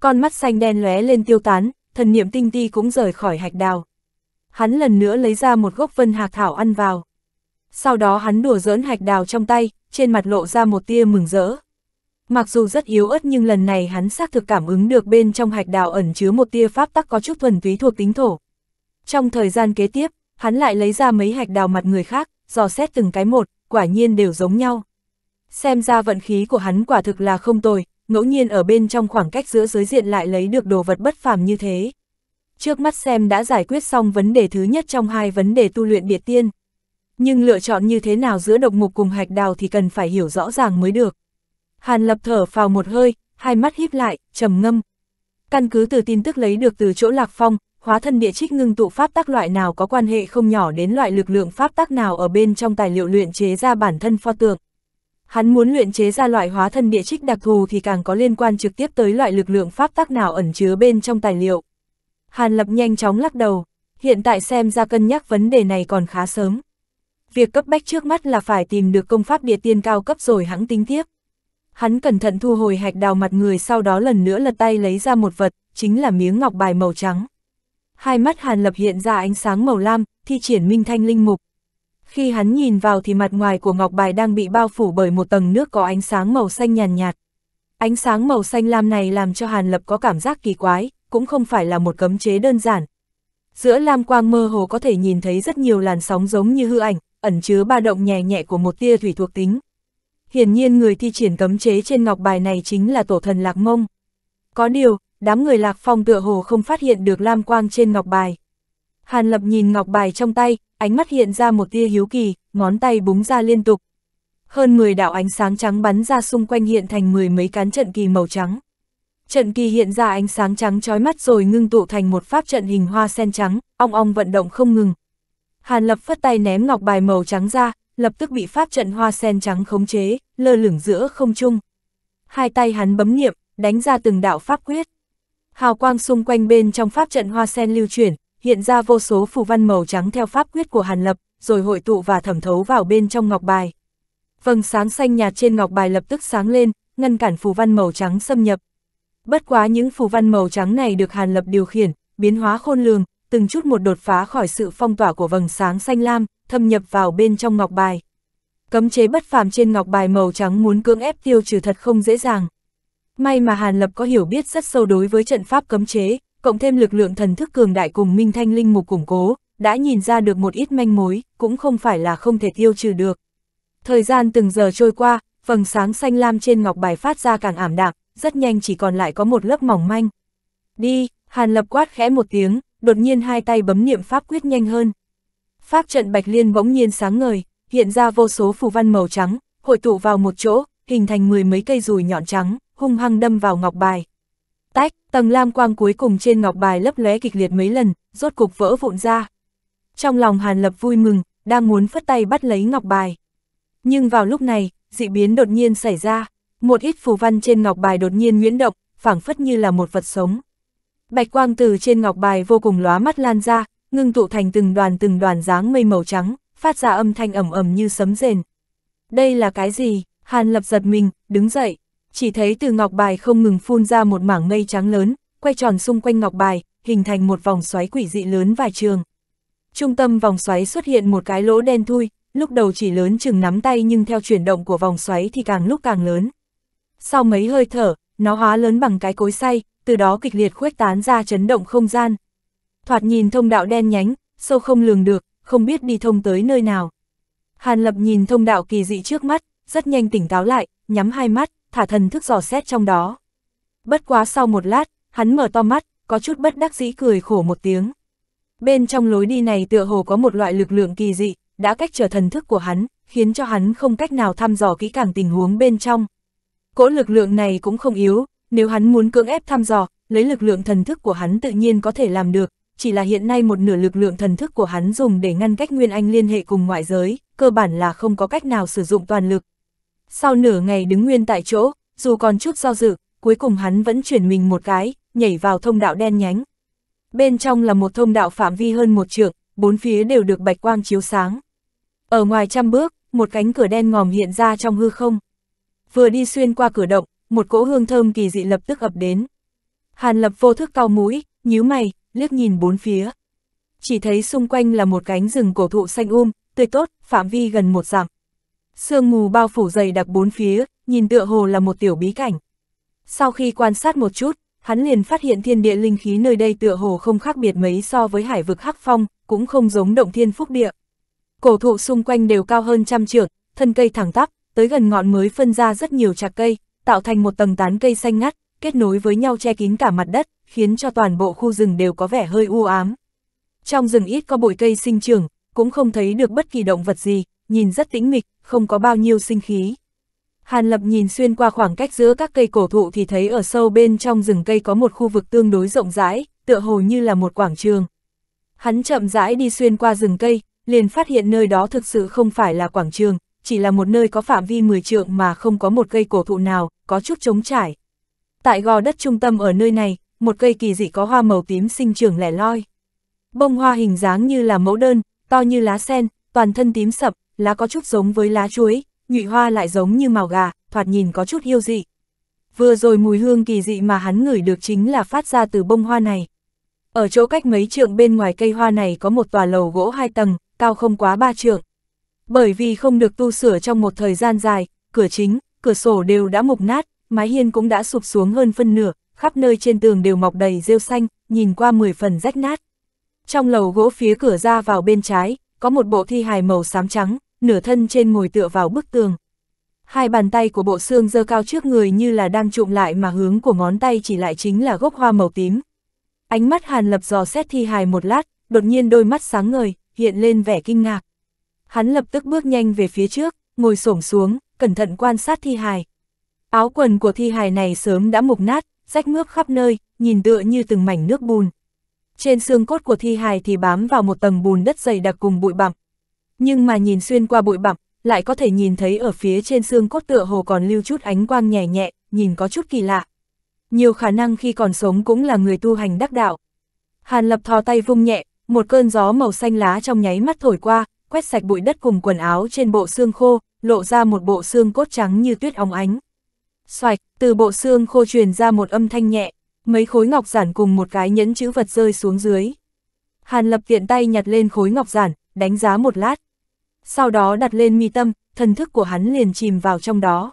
Con mắt xanh đen lóe lên tiêu tán, thần niệm tinh ti cũng rời khỏi hạch đào. Hắn lần nữa lấy ra một gốc vân hạc thảo ăn vào. Sau đó hắn đùa giỡn hạch đào trong tay, trên mặt lộ ra một tia mừng rỡ. Mặc dù rất yếu ớt nhưng lần này hắn xác thực cảm ứng được bên trong hạch đào ẩn chứa một tia pháp tắc có chút thuần túy thuộc tính thổ. Trong thời gian kế tiếp, hắn lại lấy ra mấy hạch đào mặt người khác, dò xét từng cái một, quả nhiên đều giống nhau. Xem ra vận khí của hắn quả thực là không tồi, ngẫu nhiên ở bên trong khoảng cách giữa giới diện lại lấy được đồ vật bất phàm như thế. Trước mắt xem đã giải quyết xong vấn đề thứ nhất trong hai vấn đề tu luyện địa tiên. Nhưng lựa chọn như thế nào giữa độc mục cùng hạch đào thì cần phải hiểu rõ ràng mới được. Hàn lập thở vào một hơi, hai mắt híp lại, trầm ngâm. Căn cứ từ tin tức lấy được từ chỗ Lạc Phong, hóa thân địa trích ngưng tụ pháp tác loại nào có quan hệ không nhỏ đến loại lực lượng pháp tác nào ở bên trong tài liệu luyện chế ra bản thân pho tượng. Hắn muốn luyện chế ra loại hóa thân địa trích đặc thù thì càng có liên quan trực tiếp tới loại lực lượng pháp tác nào ẩn chứa bên trong tài liệu. Hàn Lập nhanh chóng lắc đầu, hiện tại xem ra cân nhắc vấn đề này còn khá sớm. Việc cấp bách trước mắt là phải tìm được công pháp địa tiên cao cấp rồi hãng tính tiếp. Hắn cẩn thận thu hồi hạch đào mặt người sau đó lần nữa lật tay lấy ra một vật, chính là miếng ngọc bài màu trắng hai mắt Hàn Lập hiện ra ánh sáng màu lam, thi triển minh thanh linh mục. Khi hắn nhìn vào thì mặt ngoài của ngọc bài đang bị bao phủ bởi một tầng nước có ánh sáng màu xanh nhàn nhạt, Ánh sáng màu xanh lam này làm cho Hàn Lập có cảm giác kỳ quái, cũng không phải là một cấm chế đơn giản. Giữa lam quang mơ hồ có thể nhìn thấy rất nhiều làn sóng giống như hư ảnh, ẩn chứa ba động nhẹ nhẹ của một tia thủy thuộc tính. Hiển nhiên người thi triển cấm chế trên ngọc bài này chính là tổ thần Lạc Mông. Có điều, đám người lạc phong tựa hồ không phát hiện được lam quang trên ngọc bài. Hàn Lập nhìn ngọc bài trong tay, ánh mắt hiện ra một tia hiếu kỳ, ngón tay búng ra liên tục. Hơn 10 đạo ánh sáng trắng bắn ra xung quanh hiện thành mười mấy cán trận kỳ màu trắng. Trận kỳ hiện ra ánh sáng trắng chói mắt rồi ngưng tụ thành một pháp trận hình hoa sen trắng, ong ong vận động không ngừng. Hàn Lập phất tay ném ngọc bài màu trắng ra, lập tức bị pháp trận hoa sen trắng khống chế, lơ lửng giữa không trung. Hai tay hắn bấm niệm, đánh ra từng đạo pháp quyết. Hào quang xung quanh bên trong pháp trận hoa sen lưu chuyển, hiện ra vô số phù văn màu trắng theo pháp quyết của Hàn Lập, rồi hội tụ và thẩm thấu vào bên trong ngọc bài. Vầng sáng xanh nhạt trên ngọc bài lập tức sáng lên, ngăn cản phù văn màu trắng xâm nhập. Bất quá những phù văn màu trắng này được Hàn Lập điều khiển, biến hóa khôn lường, từng chút một đột phá khỏi sự phong tỏa của vầng sáng xanh lam, thâm nhập vào bên trong ngọc bài. Cấm chế bất phàm trên ngọc bài màu trắng muốn cưỡng ép tiêu trừ thật không dễ dàng. May mà Hàn Lập có hiểu biết rất sâu đối với trận pháp cấm chế, cộng thêm lực lượng thần thức cường đại cùng Minh Thanh Linh Mục củng cố, đã nhìn ra được một ít manh mối, cũng không phải là không thể tiêu trừ được. Thời gian từng giờ trôi qua, phần sáng xanh lam trên ngọc bài phát ra càng ảm đạm, rất nhanh chỉ còn lại có một lớp mỏng manh. Đi, Hàn Lập quát khẽ một tiếng, đột nhiên hai tay bấm niệm pháp quyết nhanh hơn. Pháp trận Bạch Liên bỗng nhiên sáng ngời, hiện ra vô số phù văn màu trắng, hội tụ vào một chỗ, hình thành mười mấy cây rùi nhọn trắng, hung hăng đâm vào ngọc bài. Tách, tầng lam quang cuối cùng trên ngọc bài lấp lóe kịch liệt mấy lần, rốt cục vỡ vụn ra. Trong lòng Hàn Lập vui mừng, đang muốn phất tay bắt lấy ngọc bài. Nhưng vào lúc này, dị biến đột nhiên xảy ra, một ít phù văn trên ngọc bài đột nhiên nguyễn động, phảng phất như là một vật sống. Bạch quang từ trên ngọc bài vô cùng lóa mắt lan ra, ngưng tụ thành từng đoàn từng đoàn dáng mây màu trắng, phát ra âm thanh ẩm ẩm như sấm rền. Đây là cái gì? Hàn Lập giật mình, đứng dậy. Chỉ thấy từ ngọc bài không ngừng phun ra một mảng mây trắng lớn, quay tròn xung quanh ngọc bài, hình thành một vòng xoáy quỷ dị lớn vài trường. Trung tâm vòng xoáy xuất hiện một cái lỗ đen thui, lúc đầu chỉ lớn chừng nắm tay nhưng theo chuyển động của vòng xoáy thì càng lúc càng lớn. Sau mấy hơi thở, nó hóa lớn bằng cái cối xay, từ đó kịch liệt khuếch tán ra chấn động không gian. Thoạt nhìn thông đạo đen nhánh, sâu không lường được, không biết đi thông tới nơi nào. Hàn Lập nhìn thông đạo kỳ dị trước mắt, rất nhanh tỉnh táo lại, nhắm hai mắt thả thần thức dò xét trong đó. Bất quá sau một lát, hắn mở to mắt, có chút bất đắc dĩ cười khổ một tiếng. Bên trong lối đi này tựa hồ có một loại lực lượng kỳ dị, đã cách trở thần thức của hắn, khiến cho hắn không cách nào thăm dò kỹ càng tình huống bên trong. Cỗ lực lượng này cũng không yếu, nếu hắn muốn cưỡng ép thăm dò, lấy lực lượng thần thức của hắn tự nhiên có thể làm được, chỉ là hiện nay một nửa lực lượng thần thức của hắn dùng để ngăn cách Nguyên Anh liên hệ cùng ngoại giới, cơ bản là không có cách nào sử dụng toàn lực, sau nửa ngày đứng nguyên tại chỗ, dù còn chút do dự, cuối cùng hắn vẫn chuyển mình một cái, nhảy vào thông đạo đen nhánh. Bên trong là một thông đạo phạm vi hơn một trượng, bốn phía đều được bạch quang chiếu sáng. Ở ngoài trăm bước, một cánh cửa đen ngòm hiện ra trong hư không. Vừa đi xuyên qua cửa động, một cỗ hương thơm kỳ dị lập tức ập đến. Hàn lập vô thức cau mũi, nhíu mày, liếc nhìn bốn phía. Chỉ thấy xung quanh là một cánh rừng cổ thụ xanh um, tươi tốt, phạm vi gần một dặm. Sương mù bao phủ dày đặc bốn phía, nhìn tựa hồ là một tiểu bí cảnh. Sau khi quan sát một chút, hắn liền phát hiện thiên địa linh khí nơi đây tựa hồ không khác biệt mấy so với hải vực Hắc Phong, cũng không giống động thiên phúc địa. Cổ thụ xung quanh đều cao hơn trăm trượng, thân cây thẳng tắp, tới gần ngọn mới phân ra rất nhiều chạc cây, tạo thành một tầng tán cây xanh ngắt, kết nối với nhau che kín cả mặt đất, khiến cho toàn bộ khu rừng đều có vẻ hơi u ám. Trong rừng ít có bụi cây sinh trưởng, cũng không thấy được bất kỳ động vật gì, nhìn rất tĩnh mịch, không có bao nhiêu sinh khí. Hàn Lập nhìn xuyên qua khoảng cách giữa các cây cổ thụ thì thấy ở sâu bên trong rừng cây có một khu vực tương đối rộng rãi, tựa hồ như là một quảng trường. Hắn chậm rãi đi xuyên qua rừng cây, liền phát hiện nơi đó thực sự không phải là quảng trường, chỉ là một nơi có phạm vi 10 trượng mà không có một cây cổ thụ nào, có chút trống trải. Tại gò đất trung tâm ở nơi này, một cây kỳ dị có hoa màu tím sinh trưởng lẻ loi. Bông hoa hình dáng như là mẫu đơn, to như lá sen, toàn thân tím sập, lá có chút giống với lá chuối, nhụy hoa lại giống như màu gà, thoạt nhìn có chút yêu dị. Vừa rồi mùi hương kỳ dị mà hắn ngửi được chính là phát ra từ bông hoa này. Ở chỗ cách mấy trượng bên ngoài cây hoa này có một tòa lầu gỗ hai tầng, cao không quá ba trượng. Bởi vì không được tu sửa trong một thời gian dài, cửa chính, cửa sổ đều đã mục nát, mái hiên cũng đã sụp xuống hơn phân nửa, khắp nơi trên tường đều mọc đầy rêu xanh, nhìn qua mười phần rách nát. Trong lầu gỗ phía cửa ra vào bên trái, có một bộ thi hài màu xám trắng, nửa thân trên ngồi tựa vào bức tường. Hai bàn tay của bộ xương dơ cao trước người như là đang trụm lại mà hướng của ngón tay chỉ lại chính là gốc hoa màu tím. Ánh mắt Hàn Lập dò xét thi hài một lát, đột nhiên đôi mắt sáng ngời, hiện lên vẻ kinh ngạc. Hắn lập tức bước nhanh về phía trước, ngồi xổm xuống, cẩn thận quan sát thi hài. Áo quần của thi hài này sớm đã mục nát, rách mướp khắp nơi, nhìn tựa như từng mảnh nước bùn. Trên xương cốt của thi hài thì bám vào một tầng bùn đất dày đặc cùng bụi bặm, nhưng mà nhìn xuyên qua bụi bặm, lại có thể nhìn thấy ở phía trên xương cốt tựa hồ còn lưu chút ánh quang nhẹ nhẹ, nhìn có chút kỳ lạ. Nhiều khả năng khi còn sống cũng là người tu hành đắc đạo. Hàn Lập thò tay vung nhẹ, một cơn gió màu xanh lá trong nháy mắt thổi qua, quét sạch bụi đất cùng quần áo trên bộ xương khô, lộ ra một bộ xương cốt trắng như tuyết óng ánh. Xoạch, từ bộ xương khô truyền ra một âm thanh nhẹ, mấy khối ngọc giản cùng một cái nhẫn chữ vật rơi xuống dưới. Hàn Lập tiện tay nhặt lên khối ngọc giản, đánh giá một lát sau đó đặt lên mi tâm, thần thức của hắn liền chìm vào trong đó.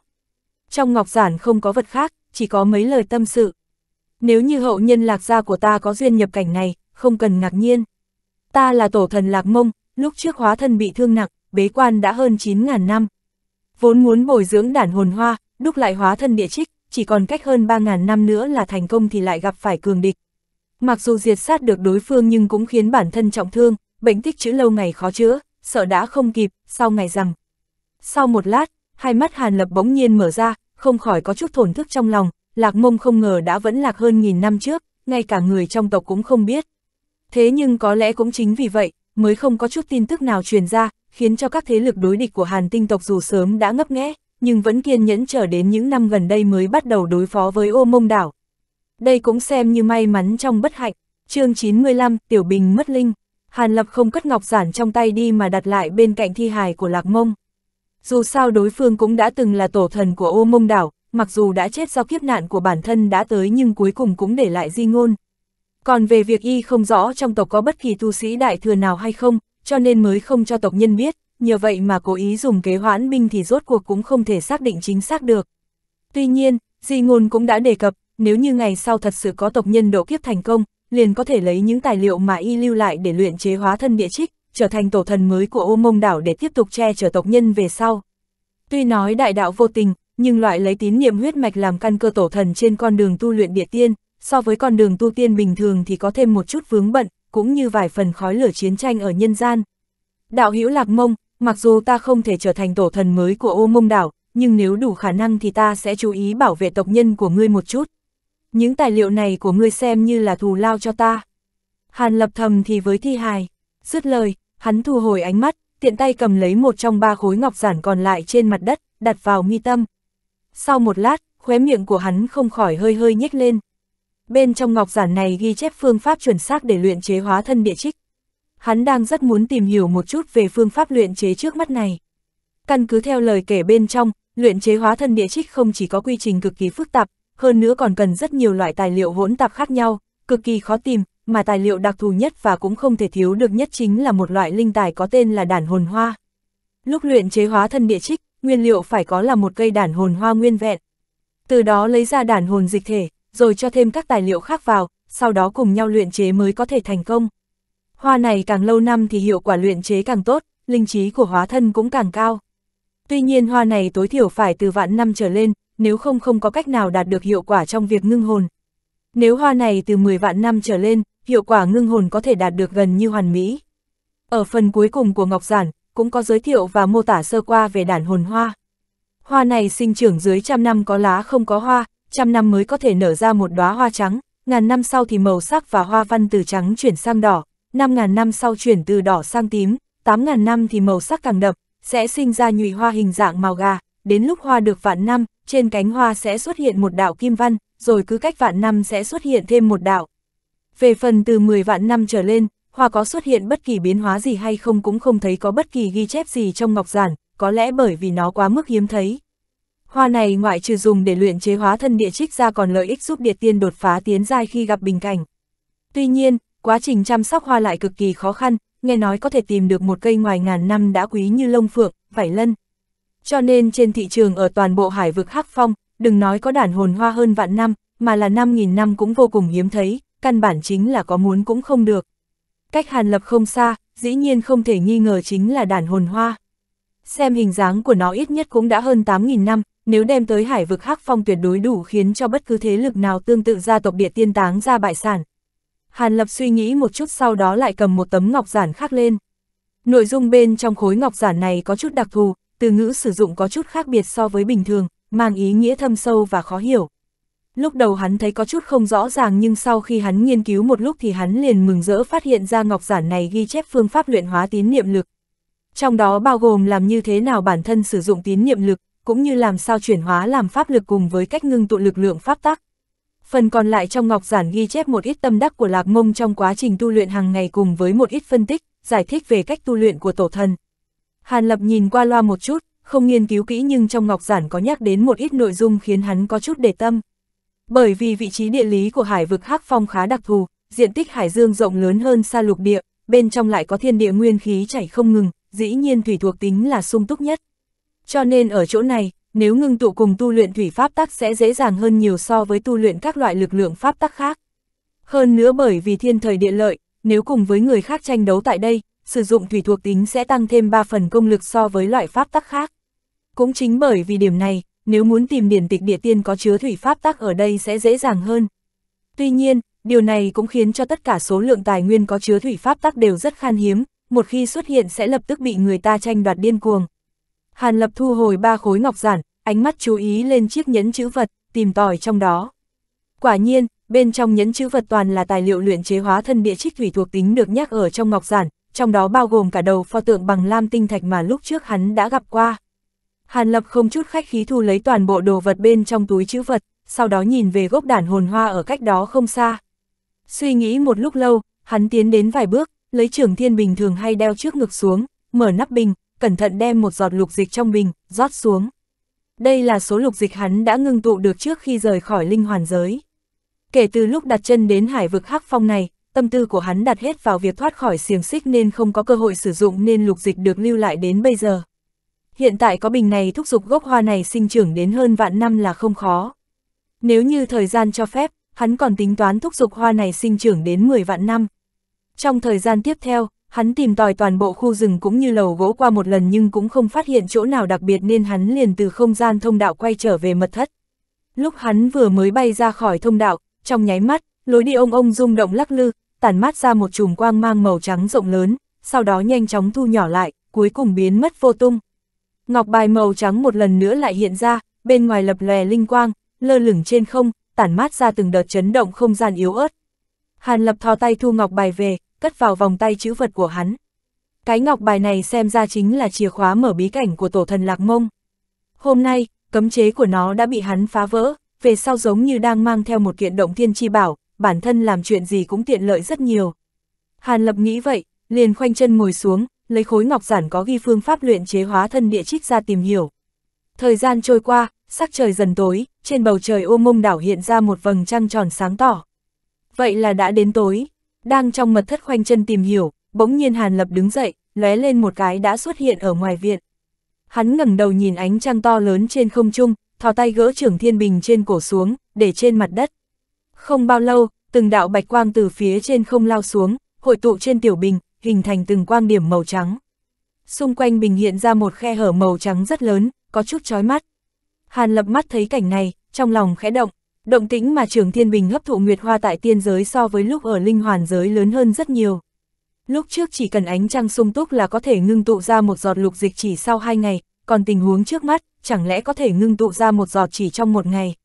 Trong ngọc giản không có vật khác, chỉ có mấy lời tâm sự. Nếu như hậu nhân lạc gia của ta có duyên nhập cảnh này, không cần ngạc nhiên. Ta là tổ thần lạc mông, lúc trước hóa thân bị thương nặng, bế quan đã hơn 9.000 năm. Vốn muốn bồi dưỡng đản hồn hoa, đúc lại hóa thân địa trích, chỉ còn cách hơn 3.000 năm nữa là thành công thì lại gặp phải cường địch. Mặc dù diệt sát được đối phương nhưng cũng khiến bản thân trọng thương, bệnh tích chữ lâu ngày khó chữa, sợ đã không kịp, sau ngày rằm. Sau một lát, hai mắt Hàn Lập bỗng nhiên mở ra, không khỏi có chút thổn thức trong lòng, lạc mông không ngờ đã vẫn lạc hơn nghìn năm trước, ngay cả người trong tộc cũng không biết. Thế nhưng có lẽ cũng chính vì vậy, mới không có chút tin tức nào truyền ra, khiến cho các thế lực đối địch của Hàn tinh tộc dù sớm đã ngấp nghẽ, nhưng vẫn kiên nhẫn chờ đến những năm gần đây mới bắt đầu đối phó với ô mông đảo. Đây cũng xem như may mắn trong bất hạnh, chương 95, Tiểu Bình mất linh. Hàn Lập không cất ngọc giản trong tay đi mà đặt lại bên cạnh thi hài của Lạc Mông. Dù sao đối phương cũng đã từng là tổ thần của ô mông đảo, mặc dù đã chết do kiếp nạn của bản thân đã tới nhưng cuối cùng cũng để lại di ngôn. Còn về việc y không rõ trong tộc có bất kỳ tu sĩ đại thừa nào hay không, cho nên mới không cho tộc nhân biết, nhờ vậy mà cố ý dùng kế hoãn binh thì rốt cuộc cũng không thể xác định chính xác được. Tuy nhiên, di ngôn cũng đã đề cập, nếu như ngày sau thật sự có tộc nhân độ kiếp thành công, liền có thể lấy những tài liệu mà y lưu lại để luyện chế hóa thân địa trích, trở thành tổ thần mới của ô mông đảo để tiếp tục che chở tộc nhân về sau. Tuy nói đại đạo vô tình, nhưng loại lấy tín niệm huyết mạch làm căn cơ tổ thần trên con đường tu luyện địa tiên, so với con đường tu tiên bình thường thì có thêm một chút vướng bận, cũng như vài phần khói lửa chiến tranh ở nhân gian. Đạo hữu lạc mông, mặc dù ta không thể trở thành tổ thần mới của ô mông đảo, nhưng nếu đủ khả năng thì ta sẽ chú ý bảo vệ tộc nhân của ngươi một chút những tài liệu này của ngươi xem như là thù lao cho ta. Hàn lập thầm thì với thi hài, dứt lời, hắn thu hồi ánh mắt, tiện tay cầm lấy một trong ba khối ngọc giản còn lại trên mặt đất, đặt vào mi tâm. Sau một lát, khóe miệng của hắn không khỏi hơi hơi nhếch lên. Bên trong ngọc giản này ghi chép phương pháp chuẩn xác để luyện chế hóa thân địa trích. Hắn đang rất muốn tìm hiểu một chút về phương pháp luyện chế trước mắt này. Căn cứ theo lời kể bên trong, luyện chế hóa thân địa trích không chỉ có quy trình cực kỳ phức tạp, hơn nữa còn cần rất nhiều loại tài liệu hỗn tạp khác nhau, cực kỳ khó tìm, mà tài liệu đặc thù nhất và cũng không thể thiếu được nhất chính là một loại linh tài có tên là đản hồn hoa. Lúc luyện chế hóa thân địa trích, nguyên liệu phải có là một cây đản hồn hoa nguyên vẹn. Từ đó lấy ra đản hồn dịch thể, rồi cho thêm các tài liệu khác vào, sau đó cùng nhau luyện chế mới có thể thành công. Hoa này càng lâu năm thì hiệu quả luyện chế càng tốt, linh trí của hóa thân cũng càng cao. Tuy nhiên hoa này tối thiểu phải từ vạn năm trở lên, nếu không không có cách nào đạt được hiệu quả trong việc ngưng hồn. Nếu hoa này từ 10 vạn năm trở lên, hiệu quả ngưng hồn có thể đạt được gần như hoàn mỹ. Ở phần cuối cùng của Ngọc Giản, cũng có giới thiệu và mô tả sơ qua về đản hồn hoa. Hoa này sinh trưởng dưới trăm năm có lá không có hoa, trăm năm mới có thể nở ra một đóa hoa trắng, ngàn năm sau thì màu sắc và hoa văn từ trắng chuyển sang đỏ, năm ngàn năm sau chuyển từ đỏ sang tím, tám ngàn năm thì màu sắc càng đậm, sẽ sinh ra nhụy hoa hình dạng màu gà, đến lúc hoa được vạn năm, trên cánh hoa sẽ xuất hiện một đạo kim văn, rồi cứ cách vạn năm sẽ xuất hiện thêm một đạo. Về phần từ 10 vạn năm trở lên, hoa có xuất hiện bất kỳ biến hóa gì hay không cũng không thấy có bất kỳ ghi chép gì trong ngọc giản, có lẽ bởi vì nó quá mức hiếm thấy. Hoa này ngoại trừ dùng để luyện chế hóa thân địa trích ra còn lợi ích giúp địa tiên đột phá tiến giai khi gặp bình cảnh. Tuy nhiên, quá trình chăm sóc hoa lại cực kỳ khó khăn, nghe nói có thể tìm được một cây ngoài ngàn năm đã quý như lông phượng, vảy lân, cho nên trên thị trường ở toàn bộ hải vực Hắc Phong, đừng nói có đàn hồn hoa hơn vạn năm, mà là 5.000 năm cũng vô cùng hiếm thấy, căn bản chính là có muốn cũng không được. Cách Hàn Lập không xa, dĩ nhiên không thể nghi ngờ chính là đàn hồn hoa. Xem hình dáng của nó ít nhất cũng đã hơn 8.000 năm, nếu đem tới hải vực Hắc Phong tuyệt đối đủ khiến cho bất cứ thế lực nào tương tự gia tộc địa tiên táng ra bại sản. Hàn Lập suy nghĩ một chút sau đó lại cầm một tấm ngọc giản khác lên. Nội dung bên trong khối ngọc giản này có chút đặc thù, từ ngữ sử dụng có chút khác biệt so với bình thường, mang ý nghĩa thâm sâu và khó hiểu. Lúc đầu hắn thấy có chút không rõ ràng nhưng sau khi hắn nghiên cứu một lúc thì hắn liền mừng rỡ phát hiện ra ngọc giản này ghi chép phương pháp luyện hóa tín niệm lực. Trong đó bao gồm làm như thế nào bản thân sử dụng tín niệm lực, cũng như làm sao chuyển hóa làm pháp lực cùng với cách ngưng tụ lực lượng pháp tắc. Phần còn lại trong ngọc giản ghi chép một ít tâm đắc của Lạc Mông trong quá trình tu luyện hàng ngày cùng với một ít phân tích, giải thích về cách tu luyện của tổ thần. Hàn Lập nhìn qua loa một chút, không nghiên cứu kỹ nhưng trong ngọc giản có nhắc đến một ít nội dung khiến hắn có chút để tâm. Bởi vì vị trí địa lý của hải vực Hắc Phong khá đặc thù, diện tích hải dương rộng lớn hơn xa lục địa, bên trong lại có thiên địa nguyên khí chảy không ngừng, dĩ nhiên thủy thuộc tính là sung túc nhất. Cho nên ở chỗ này, nếu ngưng tụ cùng tu luyện thủy pháp tắc sẽ dễ dàng hơn nhiều so với tu luyện các loại lực lượng pháp tắc khác. Hơn nữa bởi vì thiên thời địa lợi, nếu cùng với người khác tranh đấu tại đây, sử dụng thủy thuộc tính sẽ tăng thêm 3 phần công lực so với loại pháp tắc khác. Cũng chính bởi vì điểm này, nếu muốn tìm điển tịch địa tiên có chứa thủy pháp tắc ở đây sẽ dễ dàng hơn. Tuy nhiên, điều này cũng khiến cho tất cả số lượng tài nguyên có chứa thủy pháp tắc đều rất khan hiếm, một khi xuất hiện sẽ lập tức bị người ta tranh đoạt điên cuồng. Hàn Lập thu hồi ba khối ngọc giản, ánh mắt chú ý lên chiếc nhẫn chữ vật, tìm tòi trong đó. Quả nhiên, bên trong nhẫn chữ vật toàn là tài liệu luyện chế hóa thân địa trích thủy thuộc tính được nhắc ở trong ngọc giản, trong đó bao gồm cả đầu pho tượng bằng lam tinh thạch mà lúc trước hắn đã gặp qua. Hàn Lập không chút khách khí thu lấy toàn bộ đồ vật bên trong túi chữ vật, sau đó nhìn về gốc đản hồn hoa ở cách đó không xa. Suy nghĩ một lúc lâu, hắn tiến đến vài bước, lấy trưởng thiên bình thường hay đeo trước ngực xuống, mở nắp bình, cẩn thận đem một giọt lục dịch trong bình, rót xuống. Đây là số lục dịch hắn đã ngưng tụ được trước khi rời khỏi linh hoàn giới. Kể từ lúc đặt chân đến hải vực hắc phong này, tâm tư của hắn đặt hết vào việc thoát khỏi xiềng xích nên không có cơ hội sử dụng nên lục dịch được lưu lại đến bây giờ. Hiện tại có bình này thúc giục gốc hoa này sinh trưởng đến hơn vạn năm là không khó. Nếu như thời gian cho phép, hắn còn tính toán thúc giục hoa này sinh trưởng đến 10 vạn năm. Trong thời gian tiếp theo, hắn tìm tòi toàn bộ khu rừng cũng như lầu gỗ qua một lần nhưng cũng không phát hiện chỗ nào đặc biệt nên hắn liền từ không gian thông đạo quay trở về mật thất. Lúc hắn vừa mới bay ra khỏi thông đạo, trong nháy mắt, lối đi ông ông rung động lắc lư, tản mát ra một chùm quang mang màu trắng rộng lớn, sau đó nhanh chóng thu nhỏ lại, cuối cùng biến mất vô tung. Ngọc bài màu trắng một lần nữa lại hiện ra, bên ngoài lập lòe linh quang, lơ lửng trên không, tản mát ra từng đợt chấn động không gian yếu ớt. Hàn Lập thò tay thu ngọc bài về, cất vào vòng tay chữ vật của hắn. Cái ngọc bài này xem ra chính là chìa khóa mở bí cảnh của tổ thần Lạc Mông. Hôm nay, cấm chế của nó đã bị hắn phá vỡ, về sau giống như đang mang theo một kiện động thiên chi bảo, bản thân làm chuyện gì cũng tiện lợi rất nhiều. Hàn Lập nghĩ vậy, liền khoanh chân ngồi xuống, lấy khối ngọc giản có ghi phương pháp luyện chế hóa thân địa trích ra tìm hiểu. Thời gian trôi qua, sắc trời dần tối, trên bầu trời ô mông đảo hiện ra một vầng trăng tròn sáng tỏ. Vậy là đã đến tối, đang trong mật thất khoanh chân tìm hiểu, bỗng nhiên Hàn Lập đứng dậy, lóe lên một cái đã xuất hiện ở ngoài viện. Hắn ngẩng đầu nhìn ánh trăng to lớn trên không trung, thò tay gỡ trưởng thiên bình trên cổ xuống, để trên mặt đất. Không bao lâu, từng đạo bạch quang từ phía trên không lao xuống, hội tụ trên tiểu bình, hình thành từng quang điểm màu trắng. Xung quanh bình hiện ra một khe hở màu trắng rất lớn, có chút chói mắt. Hàn lập mắt thấy cảnh này, trong lòng khẽ động. Động tĩnh mà trường thiên bình hấp thụ nguyệt hoa tại tiên giới so với lúc ở linh hoàn giới lớn hơn rất nhiều. Lúc trước chỉ cần ánh trăng sung túc là có thể ngưng tụ ra một giọt lục dịch chỉ sau hai ngày, còn tình huống trước mắt, chẳng lẽ có thể ngưng tụ ra một giọt chỉ trong một ngày.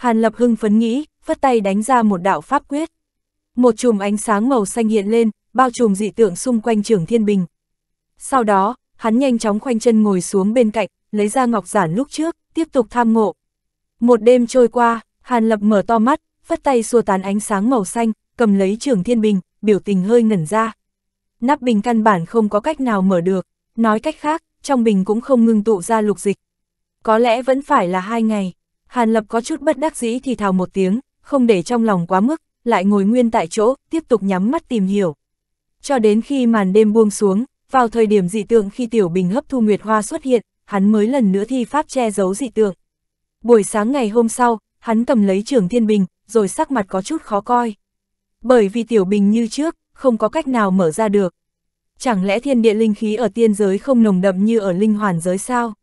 Hàn Lập hưng phấn nghĩ, phất tay đánh ra một đạo pháp quyết. Một chùm ánh sáng màu xanh hiện lên, bao trùm dị tượng xung quanh trường thiên bình. Sau đó, hắn nhanh chóng khoanh chân ngồi xuống bên cạnh, lấy ra ngọc giản lúc trước, tiếp tục tham ngộ. Một đêm trôi qua, Hàn Lập mở to mắt, phất tay xua tán ánh sáng màu xanh, cầm lấy trường thiên bình, biểu tình hơi ngẩn ra. Nắp bình căn bản không có cách nào mở được, nói cách khác, trong bình cũng không ngưng tụ ra lục dịch. Có lẽ vẫn phải là hai ngày. Hàn Lập có chút bất đắc dĩ thì thào một tiếng, không để trong lòng quá mức, lại ngồi nguyên tại chỗ, tiếp tục nhắm mắt tìm hiểu. Cho đến khi màn đêm buông xuống, vào thời điểm dị tượng khi Tiểu Bình hấp thu Nguyệt Hoa xuất hiện, hắn mới lần nữa thi pháp che giấu dị tượng. Buổi sáng ngày hôm sau, hắn cầm lấy trưởng Thiên Bình, rồi sắc mặt có chút khó coi. Bởi vì Tiểu Bình như trước, không có cách nào mở ra được. Chẳng lẽ thiên địa linh khí ở tiên giới không nồng đậm như ở linh hoàn giới sao?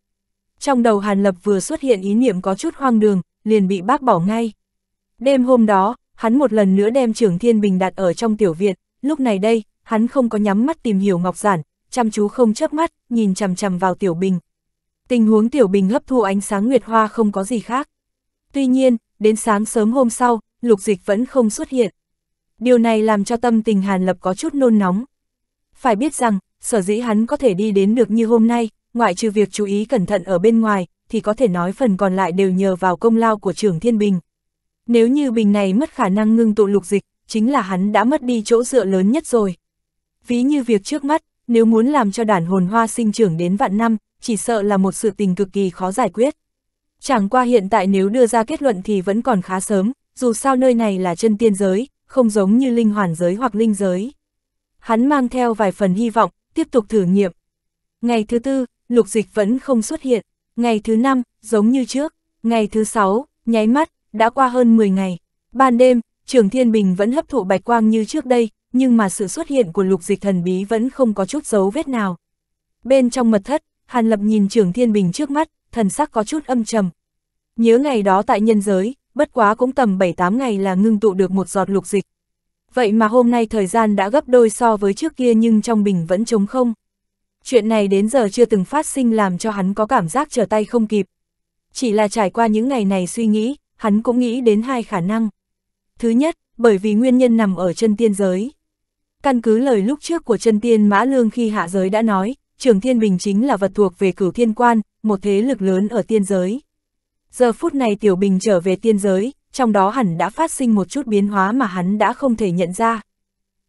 trong đầu Hàn Lập vừa xuất hiện ý niệm có chút hoang đường, liền bị bác bỏ ngay. Đêm hôm đó, hắn một lần nữa đem trưởng Thiên Bình đặt ở trong tiểu viện, lúc này đây, hắn không có nhắm mắt tìm hiểu Ngọc Giản, chăm chú không chớp mắt, nhìn chằm chằm vào tiểu bình. Tình huống tiểu bình hấp thu ánh sáng nguyệt hoa không có gì khác. Tuy nhiên, đến sáng sớm hôm sau, lục dịch vẫn không xuất hiện. Điều này làm cho tâm tình Hàn Lập có chút nôn nóng. Phải biết rằng, sở dĩ hắn có thể đi đến được như hôm nay, ngoại trừ việc chú ý cẩn thận ở bên ngoài, thì có thể nói phần còn lại đều nhờ vào công lao của trưởng thiên bình. Nếu như bình này mất khả năng ngưng tụ lục dịch, chính là hắn đã mất đi chỗ dựa lớn nhất rồi. Ví như việc trước mắt, nếu muốn làm cho đàn hồn hoa sinh trưởng đến vạn năm, chỉ sợ là một sự tình cực kỳ khó giải quyết. Chẳng qua hiện tại nếu đưa ra kết luận thì vẫn còn khá sớm, dù sao nơi này là chân tiên giới, không giống như linh hoàn giới hoặc linh giới. Hắn mang theo vài phần hy vọng, tiếp tục thử nghiệm. Ngày thứ tư, lục dịch vẫn không xuất hiện. Ngày thứ năm, giống như trước, ngày thứ sáu, nháy mắt, đã qua hơn 10 ngày. Ban đêm, Trường Thiên Bình vẫn hấp thụ bạch quang như trước đây, nhưng mà sự xuất hiện của lục dịch thần bí vẫn không có chút dấu vết nào. Bên trong mật thất, Hàn Lập nhìn Trường Thiên Bình trước mắt, thần sắc có chút âm trầm. Nhớ ngày đó tại nhân giới, bất quá cũng tầm 7-8 ngày là ngưng tụ được một giọt lục dịch. Vậy mà hôm nay thời gian đã gấp đôi so với trước kia nhưng trong bình vẫn trống không. Chuyện này đến giờ chưa từng phát sinh làm cho hắn có cảm giác trở tay không kịp. Chỉ là trải qua những ngày này suy nghĩ, hắn cũng nghĩ đến hai khả năng. Thứ nhất, bởi vì nguyên nhân nằm ở chân tiên giới. Căn cứ lời lúc trước của chân tiên Mã Lương khi hạ giới đã nói, Trường Thiên Bình chính là vật thuộc về cửu thiên quan, một thế lực lớn ở tiên giới. Giờ phút này Tiểu Bình trở về tiên giới, trong đó hẳn đã phát sinh một chút biến hóa mà hắn đã không thể nhận ra.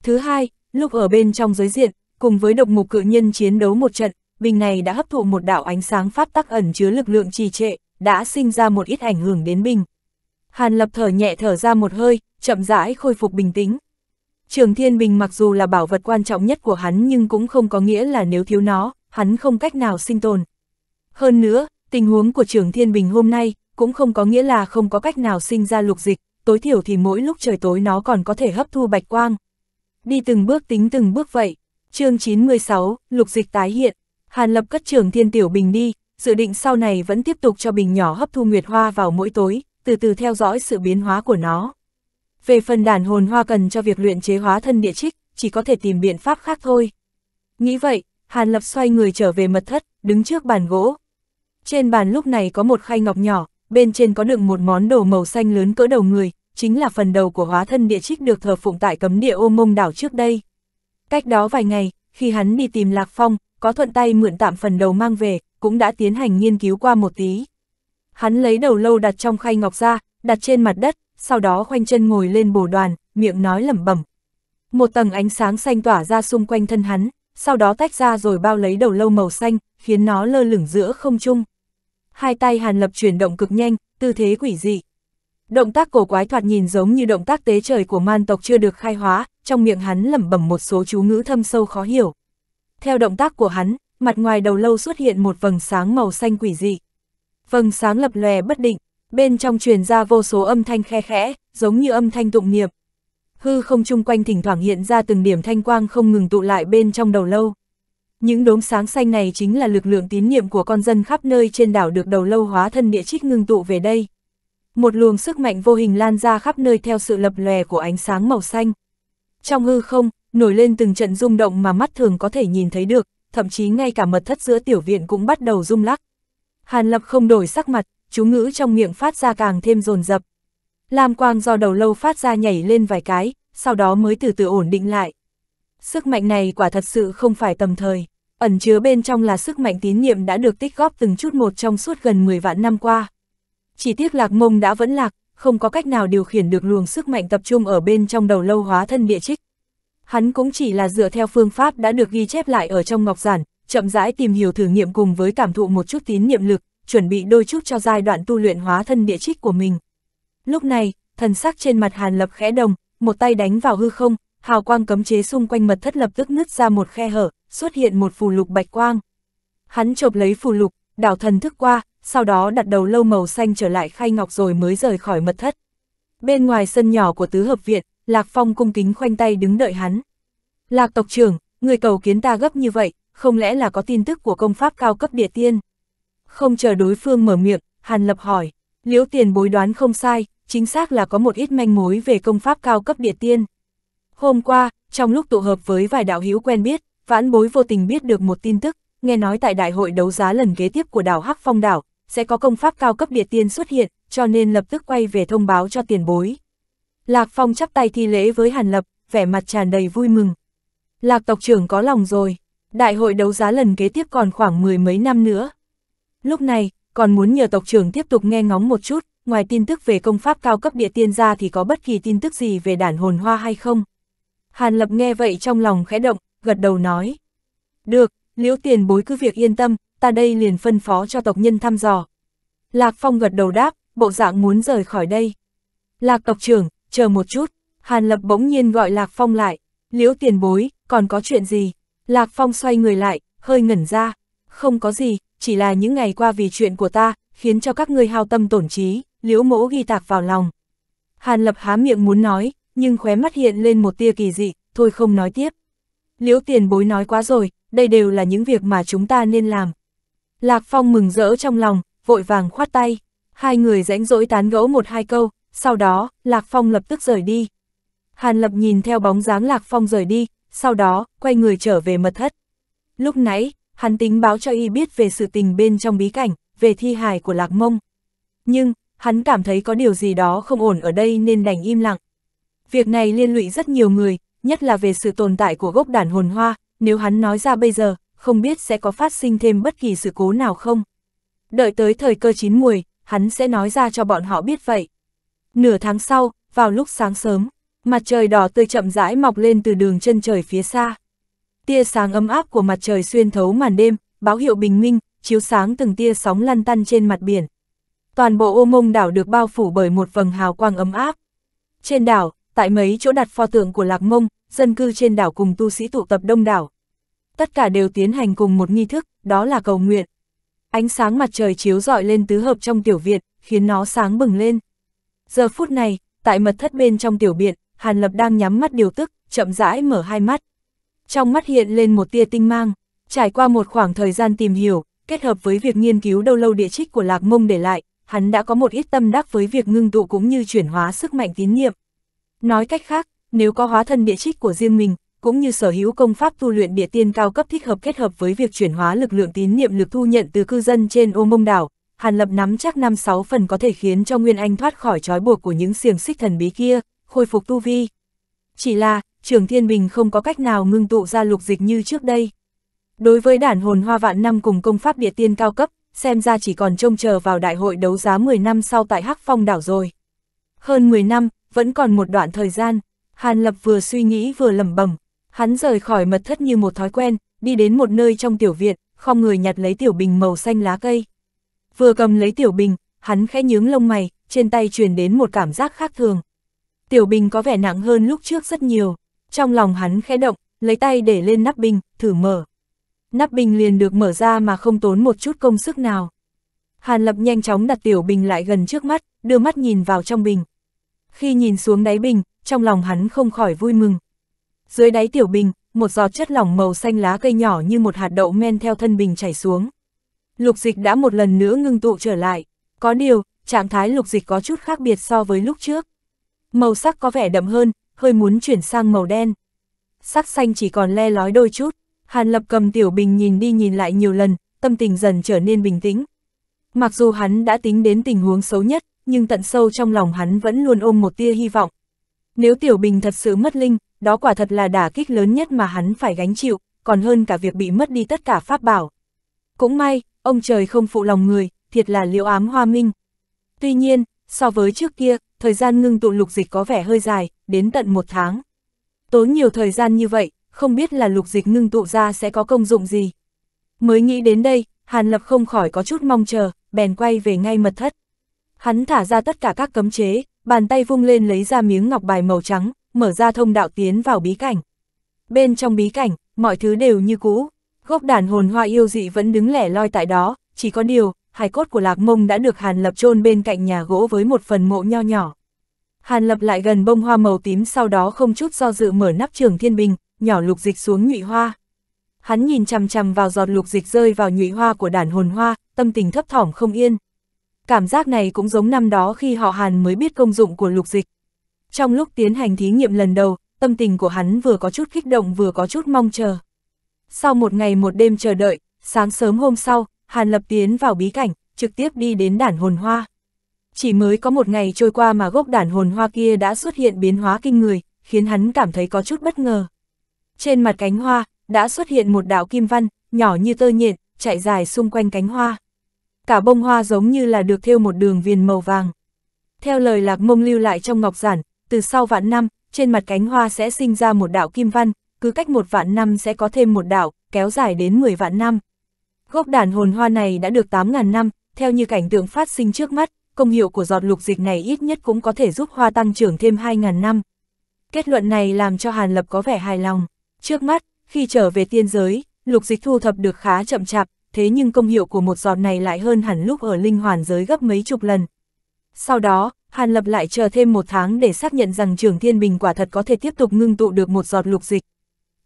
Thứ hai, lúc ở bên trong giới diện, cùng với độc mục cự nhân chiến đấu một trận, bình này đã hấp thụ một đạo ánh sáng pháp tắc ẩn chứa lực lượng trì trệ, đã sinh ra một ít ảnh hưởng đến bình. Hàn Lập thở nhẹ thở ra một hơi, chậm rãi khôi phục bình tĩnh. Trường Thiên Bình mặc dù là bảo vật quan trọng nhất của hắn nhưng cũng không có nghĩa là nếu thiếu nó, hắn không cách nào sinh tồn. Hơn nữa, tình huống của Trường Thiên Bình hôm nay cũng không có nghĩa là không có cách nào sinh ra lục dịch, tối thiểu thì mỗi lúc trời tối nó còn có thể hấp thu bạch quang. Đi từng bước tính từng bước vậy, chương 96, lục dịch tái hiện, Hàn Lập cất trường thiên tiểu bình đi, dự định sau này vẫn tiếp tục cho bình nhỏ hấp thu nguyệt hoa vào mỗi tối, từ từ theo dõi sự biến hóa của nó. Về phần đàn hồn hoa cần cho việc luyện chế hóa thân địa trích, chỉ có thể tìm biện pháp khác thôi. Nghĩ vậy, Hàn Lập xoay người trở về mật thất, đứng trước bàn gỗ. Trên bàn lúc này có một khay ngọc nhỏ, bên trên có đựng một món đồ màu xanh lớn cỡ đầu người, chính là phần đầu của hóa thân địa trích được thờ phụng tại cấm địa ô mông đảo trước đây. Cách đó vài ngày, khi hắn đi tìm Lạc Phong, có thuận tay mượn tạm phần đầu mang về, cũng đã tiến hành nghiên cứu qua một tí. Hắn lấy đầu lâu đặt trong khay ngọc ra, đặt trên mặt đất, sau đó khoanh chân ngồi lên bồ đoàn, miệng nói lẩm bẩm. Một tầng ánh sáng xanh tỏa ra xung quanh thân hắn, sau đó tách ra rồi bao lấy đầu lâu màu xanh, khiến nó lơ lửng giữa không trung. Hai tay Hàn Lập chuyển động cực nhanh, tư thế quỷ dị. Động tác cổ quái thoạt nhìn giống như động tác tế trời của man tộc chưa được khai hóa, trong miệng hắn lẩm bẩm một số chú ngữ thâm sâu khó hiểu. Theo động tác của hắn, mặt ngoài đầu lâu xuất hiện một vầng sáng màu xanh quỷ dị. Vầng sáng lập lòe bất định, bên trong truyền ra vô số âm thanh khe khẽ, giống như âm thanh tụng niệm. Hư không chung quanh thỉnh thoảng hiện ra từng điểm thanh quang không ngừng tụ lại bên trong đầu lâu. Những đốm sáng xanh này chính là lực lượng tín niệm của con dân khắp nơi trên đảo được đầu lâu hóa thân địa trích ngưng tụ về đây một luồng sức mạnh vô hình lan ra khắp nơi theo sự lập lòe của ánh sáng màu xanh. Trong hư không, nổi lên từng trận rung động mà mắt thường có thể nhìn thấy được, thậm chí ngay cả mật thất giữa tiểu viện cũng bắt đầu rung lắc. Hàn Lập không đổi sắc mặt, chú ngữ trong miệng phát ra càng thêm rồn rập. Lam quang do đầu lâu phát ra nhảy lên vài cái, sau đó mới từ từ ổn định lại. Sức mạnh này quả thật sự không phải tầm thời, ẩn chứa bên trong là sức mạnh tín nhiệm đã được tích góp từng chút một trong suốt gần 10 vạn năm qua. Chỉ tiếc lạc mông đã vẫn lạc, không có cách nào điều khiển được luồng sức mạnh tập trung ở bên trong đầu lâu hóa thân địa trích. Hắn cũng chỉ là dựa theo phương pháp đã được ghi chép lại ở trong ngọc giản, chậm rãi tìm hiểu thử nghiệm cùng với cảm thụ một chút tín niệm lực, chuẩn bị đôi chút cho giai đoạn tu luyện hóa thân địa trích của mình. Lúc này, thần sắc trên mặt Hàn Lập khẽ đồng, một tay đánh vào hư không, hào quang cấm chế xung quanh mật thất lập tức nứt ra một khe hở, xuất hiện một phù lục bạch quang. Hắn chộp lấy phù lục, đảo thần thức qua, sau đó đặt đầu lâu màu xanh trở lại khai ngọc rồi mới rời khỏi mật thất. Bên ngoài sân nhỏ của tứ hợp viện, Lạc Phong cung kính khoanh tay đứng đợi hắn. Lạc tộc trưởng, người cầu kiến ta gấp như vậy, không lẽ là có tin tức của công pháp cao cấp địa tiên? Không chờ đối phương mở miệng, Hàn Lập hỏi, liễu tiền bối đoán không sai, chính xác là có một ít manh mối về công pháp cao cấp địa tiên. Hôm qua, trong lúc tụ hợp với vài đạo hữu quen biết, vãn bối vô tình biết được một tin tức, nghe nói tại đại hội đấu giá lần kế tiếp của đảo Hắc Phong đảo, sẽ có công pháp cao cấp địa tiên xuất hiện, cho nên lập tức quay về thông báo cho tiền bối. Lạc Phong chắp tay thi lễ với Hàn Lập, vẻ mặt tràn đầy vui mừng. Lạc tộc trưởng có lòng rồi, đại hội đấu giá lần kế tiếp còn khoảng mười mấy năm nữa. Lúc này, còn muốn nhờ tộc trưởng tiếp tục nghe ngóng một chút, ngoài tin tức về công pháp cao cấp địa tiên ra thì có bất kỳ tin tức gì về đản hồn hoa hay không. Hàn Lập nghe vậy trong lòng khẽ động, gật đầu nói. Được, liễu tiền bối cứ việc yên tâm, ta đây liền phân phó cho tộc nhân thăm dò. Lạc Phong gật đầu đáp, bộ dạng muốn rời khỏi đây. Lạc tộc trưởng, chờ một chút, Hàn Lập bỗng nhiên gọi Lạc Phong lại, liễu tiền bối, còn có chuyện gì? Lạc Phong xoay người lại, hơi ngẩn ra, không có gì, chỉ là những ngày qua vì chuyện của ta, khiến cho các ngươi hao tâm tổn trí, liễu mỗ ghi tạc vào lòng. Hàn Lập há miệng muốn nói, nhưng khóe mắt hiện lên một tia kỳ dị, thôi không nói tiếp. Liễu tiền bối nói quá rồi, đây đều là những việc mà chúng ta nên làm, Lạc Phong mừng rỡ trong lòng, vội vàng khoát tay. Hai người rãnh rỗi tán gẫu một hai câu, sau đó, Lạc Phong lập tức rời đi. Hàn Lập nhìn theo bóng dáng Lạc Phong rời đi, sau đó, quay người trở về mật thất. Lúc nãy, hắn tính báo cho y biết về sự tình bên trong bí cảnh, về thi hài của Lạc Mông. Nhưng, hắn cảm thấy có điều gì đó không ổn ở đây nên đành im lặng. Việc này liên lụy rất nhiều người, nhất là về sự tồn tại của gốc đản hồn hoa, nếu hắn nói ra bây giờ, không biết sẽ có phát sinh thêm bất kỳ sự cố nào không. Đợi tới thời cơ chín muồi, hắn sẽ nói ra cho bọn họ biết vậy. Nửa tháng sau, vào lúc sáng sớm, mặt trời đỏ tươi chậm rãi mọc lên từ đường chân trời phía xa. Tia sáng ấm áp của mặt trời xuyên thấu màn đêm, báo hiệu bình minh, chiếu sáng từng tia sóng lăn tăn trên mặt biển. Toàn bộ ô mông đảo được bao phủ bởi một vầng hào quang ấm áp. Trên đảo, tại mấy chỗ đặt pho tượng của Lạc Mông, dân cư trên đảo cùng tu sĩ tụ tập đông đảo tất cả đều tiến hành cùng một nghi thức, đó là cầu nguyện. Ánh sáng mặt trời chiếu rọi lên tứ hợp trong tiểu viện, khiến nó sáng bừng lên. Giờ phút này, tại mật thất bên trong tiểu viện, Hàn Lập đang nhắm mắt điều tức, chậm rãi mở hai mắt. Trong mắt hiện lên một tia tinh mang, trải qua một khoảng thời gian tìm hiểu, kết hợp với việc nghiên cứu đâu lâu địa trích của Lạc Mông để lại, hắn đã có một ít tâm đắc với việc ngưng tụ cũng như chuyển hóa sức mạnh tín niệm Nói cách khác, nếu có hóa thân địa trích của riêng mình, cũng như sở hữu công pháp tu luyện địa tiên cao cấp thích hợp kết hợp với việc chuyển hóa lực lượng tín niệm lực thu nhận từ cư dân trên ô mông đảo, Hàn Lập nắm chắc năm sáu phần có thể khiến cho Nguyên Anh thoát khỏi trói buộc của những xiềng xích thần bí kia, khôi phục tu vi. Chỉ là, Trường Thiên Bình không có cách nào ngưng tụ ra lục dịch như trước đây. Đối với đản hồn hoa vạn năm cùng công pháp địa tiên cao cấp, xem ra chỉ còn trông chờ vào đại hội đấu giá 10 năm sau tại Hắc Phong đảo rồi. Hơn 10 năm, vẫn còn một đoạn thời gian, Hàn Lập vừa suy nghĩ vừa lẩm bẩm, Hắn rời khỏi mật thất như một thói quen, đi đến một nơi trong tiểu viện, không người nhặt lấy tiểu bình màu xanh lá cây. Vừa cầm lấy tiểu bình, hắn khẽ nhướng lông mày, trên tay truyền đến một cảm giác khác thường. Tiểu bình có vẻ nặng hơn lúc trước rất nhiều, trong lòng hắn khẽ động, lấy tay để lên nắp bình, thử mở. Nắp bình liền được mở ra mà không tốn một chút công sức nào. Hàn Lập nhanh chóng đặt tiểu bình lại gần trước mắt, đưa mắt nhìn vào trong bình. Khi nhìn xuống đáy bình, trong lòng hắn không khỏi vui mừng. Dưới đáy tiểu bình, một giọt chất lỏng màu xanh lá cây nhỏ như một hạt đậu men theo thân bình chảy xuống. Lục dịch đã một lần nữa ngưng tụ trở lại. Có điều, trạng thái lục dịch có chút khác biệt so với lúc trước. Màu sắc có vẻ đậm hơn, hơi muốn chuyển sang màu đen. Sắc xanh chỉ còn le lói đôi chút. Hàn Lập cầm tiểu bình nhìn đi nhìn lại nhiều lần, tâm tình dần trở nên bình tĩnh. Mặc dù hắn đã tính đến tình huống xấu nhất, nhưng tận sâu trong lòng hắn vẫn luôn ôm một tia hy vọng. Nếu tiểu bình thật sự mất linh, đó quả thật là đả kích lớn nhất mà hắn phải gánh chịu, còn hơn cả việc bị mất đi tất cả pháp bảo. Cũng may, ông trời không phụ lòng người, thiệt là liễu ám hoa minh. Tuy nhiên, so với trước kia, thời gian ngưng tụ lục dịch có vẻ hơi dài, đến tận một tháng. Tốn nhiều thời gian như vậy, không biết là lục dịch ngưng tụ ra sẽ có công dụng gì. Mới nghĩ đến đây, Hàn Lập không khỏi có chút mong chờ, bèn quay về ngay mật thất. Hắn thả ra tất cả các cấm chế, bàn tay vung lên lấy ra miếng ngọc bài màu trắng, mở ra thông đạo tiến vào bí cảnh. Bên trong bí cảnh, mọi thứ đều như cũ, gốc đàn hồn hoa yêu dị vẫn đứng lẻ loi tại đó, chỉ có điều, hài cốt của Lạc Mông đã được Hàn Lập chôn bên cạnh nhà gỗ với một phần mộ nho nhỏ. Hàn Lập lại gần bông hoa màu tím sau đó không chút do dự mở nắp trường thiên bình, nhỏ lục dịch xuống nhụy hoa. Hắn nhìn chằm chằm vào giọt lục dịch rơi vào nhụy hoa của đàn hồn hoa, tâm tình thấp thỏm không yên. Cảm giác này cũng giống năm đó khi họ Hàn mới biết công dụng của lục dịch. Trong lúc tiến hành thí nghiệm lần đầu, tâm tình của hắn vừa có chút kích động vừa có chút mong chờ. Sau một ngày một đêm chờ đợi, sáng sớm hôm sau, Hàn Lập tiến vào bí cảnh, trực tiếp đi đến đản hồn hoa. Chỉ mới có một ngày trôi qua mà gốc đản hồn hoa kia đã xuất hiện biến hóa kinh người, khiến hắn cảm thấy có chút bất ngờ. Trên mặt cánh hoa, đã xuất hiện một đạo kim văn, nhỏ như tơ nhện, chạy dài xung quanh cánh hoa. Cả bông hoa giống như là được thêu một đường viền màu vàng. Theo lời lạc mông lưu lại trong ngọc giản, từ sau vạn năm, trên mặt cánh hoa sẽ sinh ra một đạo kim văn, cứ cách một vạn năm sẽ có thêm một đạo, kéo dài đến 10 vạn năm. Gốc đàn hồn hoa này đã được 8.000 năm, theo như cảnh tượng phát sinh trước mắt, công hiệu của giọt lục dịch này ít nhất cũng có thể giúp hoa tăng trưởng thêm 2.000 năm. Kết luận này làm cho Hàn Lập có vẻ hài lòng. Trước mắt, khi trở về tiên giới, lục dịch thu thập được khá chậm chạp, thế nhưng công hiệu của một giọt này lại hơn hẳn lúc ở linh hoàn giới gấp mấy chục lần. Sau đó, Hàn Lập lại chờ thêm một tháng để xác nhận rằng Trường Thiên Bình quả thật có thể tiếp tục ngưng tụ được một giọt lục dịch.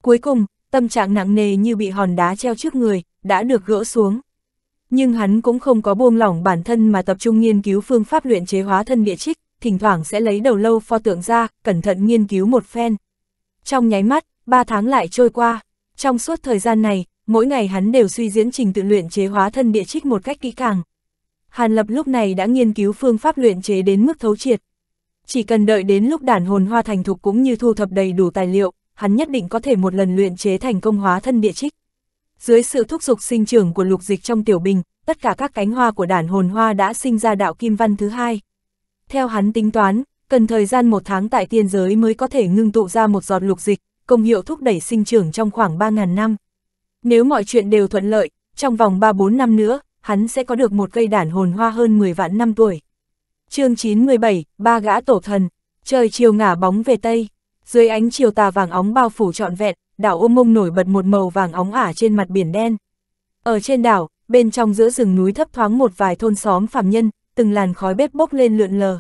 Cuối cùng, tâm trạng nặng nề như bị hòn đá treo trước người, đã được gỡ xuống. Nhưng hắn cũng không có buông lỏng bản thân mà tập trung nghiên cứu phương pháp luyện chế hóa thân địa trích, thỉnh thoảng sẽ lấy đầu lâu pho tượng ra, cẩn thận nghiên cứu một phen. Trong nháy mắt, ba tháng lại trôi qua. Trong suốt thời gian này, mỗi ngày hắn đều suy diễn trình tự luyện chế hóa thân địa trích một cách kỹ càng. Hàn Lập lúc này đã nghiên cứu phương pháp luyện chế đến mức thấu triệt. Chỉ cần đợi đến lúc đản hồn hoa thành thục cũng như thu thập đầy đủ tài liệu, hắn nhất định có thể một lần luyện chế thành công hóa thân địa trích. Dưới sự thúc giục sinh trưởng của lục dịch trong tiểu bình, tất cả các cánh hoa của đản hồn hoa đã sinh ra đạo kim văn thứ hai. Theo hắn tính toán, cần thời gian một tháng tại tiên giới mới có thể ngưng tụ ra một giọt lục dịch, công hiệu thúc đẩy sinh trưởng trong khoảng 3.000 năm. Nếu mọi chuyện đều thuận lợi, trong vòng 3-4 năm nữa, hắn sẽ có được một cây đản hồn hoa hơn 10 vạn năm tuổi. chương 917, ba gã tổ thần, trời chiều ngả bóng về Tây, dưới ánh chiều tà vàng óng bao phủ trọn vẹn, đảo ôm mông nổi bật một màu vàng óng ả trên mặt biển đen. Ở trên đảo, bên trong giữa rừng núi thấp thoáng một vài thôn xóm phàm nhân, từng làn khói bếp bốc lên lượn lờ.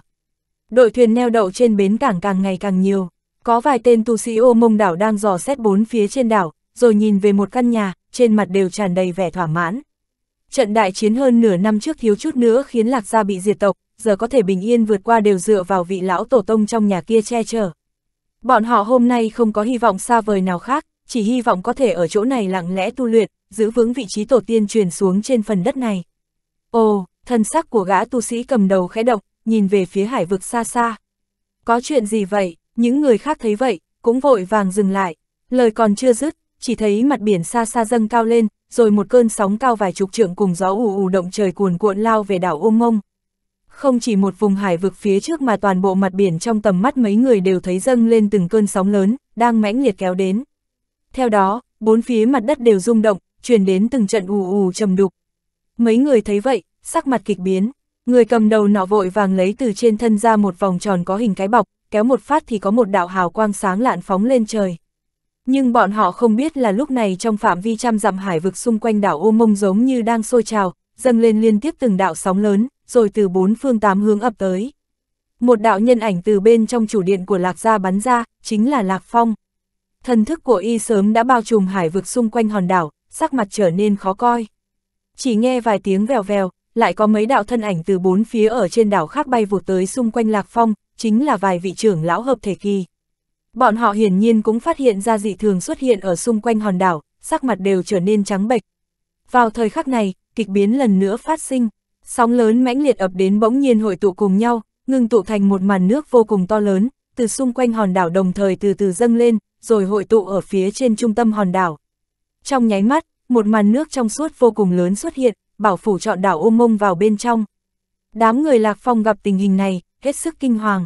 Đội thuyền neo đậu trên bến cảng càng ngày càng nhiều, có vài tên tu sĩ ô mông đảo đang dò xét bốn phía trên đảo, rồi nhìn về một căn nhà, trên mặt đều tràn đầy vẻ thỏa mãn. Trận đại chiến hơn nửa năm trước thiếu chút nữa khiến Lạc Gia bị diệt tộc, giờ có thể bình yên vượt qua đều dựa vào vị lão tổ tông trong nhà kia che chở. Bọn họ hôm nay không có hy vọng xa vời nào khác, chỉ hy vọng có thể ở chỗ này lặng lẽ tu luyện, giữ vững vị trí tổ tiên truyền xuống trên phần đất này. Ồ, thân sắc của gã tu sĩ cầm đầu khẽ động, nhìn về phía hải vực xa xa. Có chuyện gì vậy, những người khác thấy vậy, cũng vội vàng dừng lại. Lời còn chưa dứt, chỉ thấy mặt biển xa xa dâng cao lên, rồi một cơn sóng cao vài chục trượng cùng gió ù ù động trời cuồn cuộn lao về đảo Ôm Mông. Không chỉ một vùng hải vực phía trước mà toàn bộ mặt biển trong tầm mắt mấy người đều thấy dâng lên từng cơn sóng lớn, đang mãnh liệt kéo đến. Theo đó, bốn phía mặt đất đều rung động, truyền đến từng trận ù ù trầm đục. Mấy người thấy vậy, sắc mặt kịch biến, người cầm đầu nọ vội vàng lấy từ trên thân ra một vòng tròn có hình cái bọc, kéo một phát thì có một đạo hào quang sáng lạn phóng lên trời. Nhưng bọn họ không biết là lúc này trong phạm vi trăm dặm hải vực xung quanh đảo ô mông giống như đang sôi trào, dâng lên liên tiếp từng đạo sóng lớn, rồi từ bốn phương tám hướng ập tới. Một đạo nhân ảnh từ bên trong chủ điện của Lạc Gia bắn ra, chính là Lạc Phong. Thần thức của y sớm đã bao trùm hải vực xung quanh hòn đảo, sắc mặt trở nên khó coi. Chỉ nghe vài tiếng vèo vèo, lại có mấy đạo thân ảnh từ bốn phía ở trên đảo khác bay vụt tới xung quanh Lạc Phong, chính là vài vị trưởng lão hợp thể kỳ. Bọn họ hiển nhiên cũng phát hiện ra dị thường xuất hiện ở xung quanh hòn đảo, sắc mặt đều trở nên trắng bệch. Vào thời khắc này, kịch biến lần nữa phát sinh, sóng lớn mãnh liệt ập đến bỗng nhiên hội tụ cùng nhau, ngừng tụ thành một màn nước vô cùng to lớn, từ xung quanh hòn đảo đồng thời từ từ dâng lên, rồi hội tụ ở phía trên trung tâm hòn đảo. Trong nháy mắt, một màn nước trong suốt vô cùng lớn xuất hiện, bảo phủ trọn đảo ôm mông vào bên trong. Đám người Lạc Phong gặp tình hình này, hết sức kinh hoàng.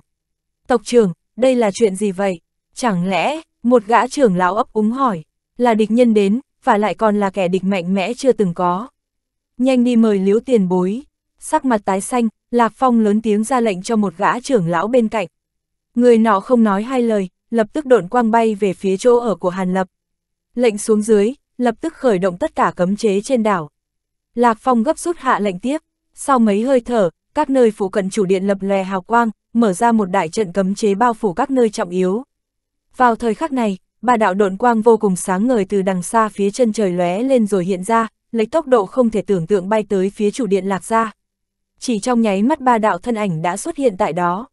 Tộc trưởng, đây là chuyện gì vậy? Chẳng lẽ, một gã trưởng lão ấp úng hỏi, là địch nhân đến, và lại còn là kẻ địch mạnh mẽ chưa từng có. Nhanh đi mời liếu tiền bối. Sắc mặt tái xanh, Lạc Phong lớn tiếng ra lệnh cho một gã trưởng lão bên cạnh. Người nọ không nói hai lời, lập tức độn quang bay về phía chỗ ở của Hàn Lập. Lệnh xuống dưới, lập tức khởi động tất cả cấm chế trên đảo. Lạc Phong gấp rút hạ lệnh tiếp, sau mấy hơi thở, các nơi phụ cận chủ điện lập lè hào quang, mở ra một đại trận cấm chế bao phủ các nơi trọng yếu. Vào thời khắc này, ba đạo độn quang vô cùng sáng ngời từ đằng xa phía chân trời lóe lên rồi hiện ra, lấy tốc độ không thể tưởng tượng bay tới phía chủ điện lạc ra. Chỉ trong nháy mắt ba đạo thân ảnh đã xuất hiện tại đó.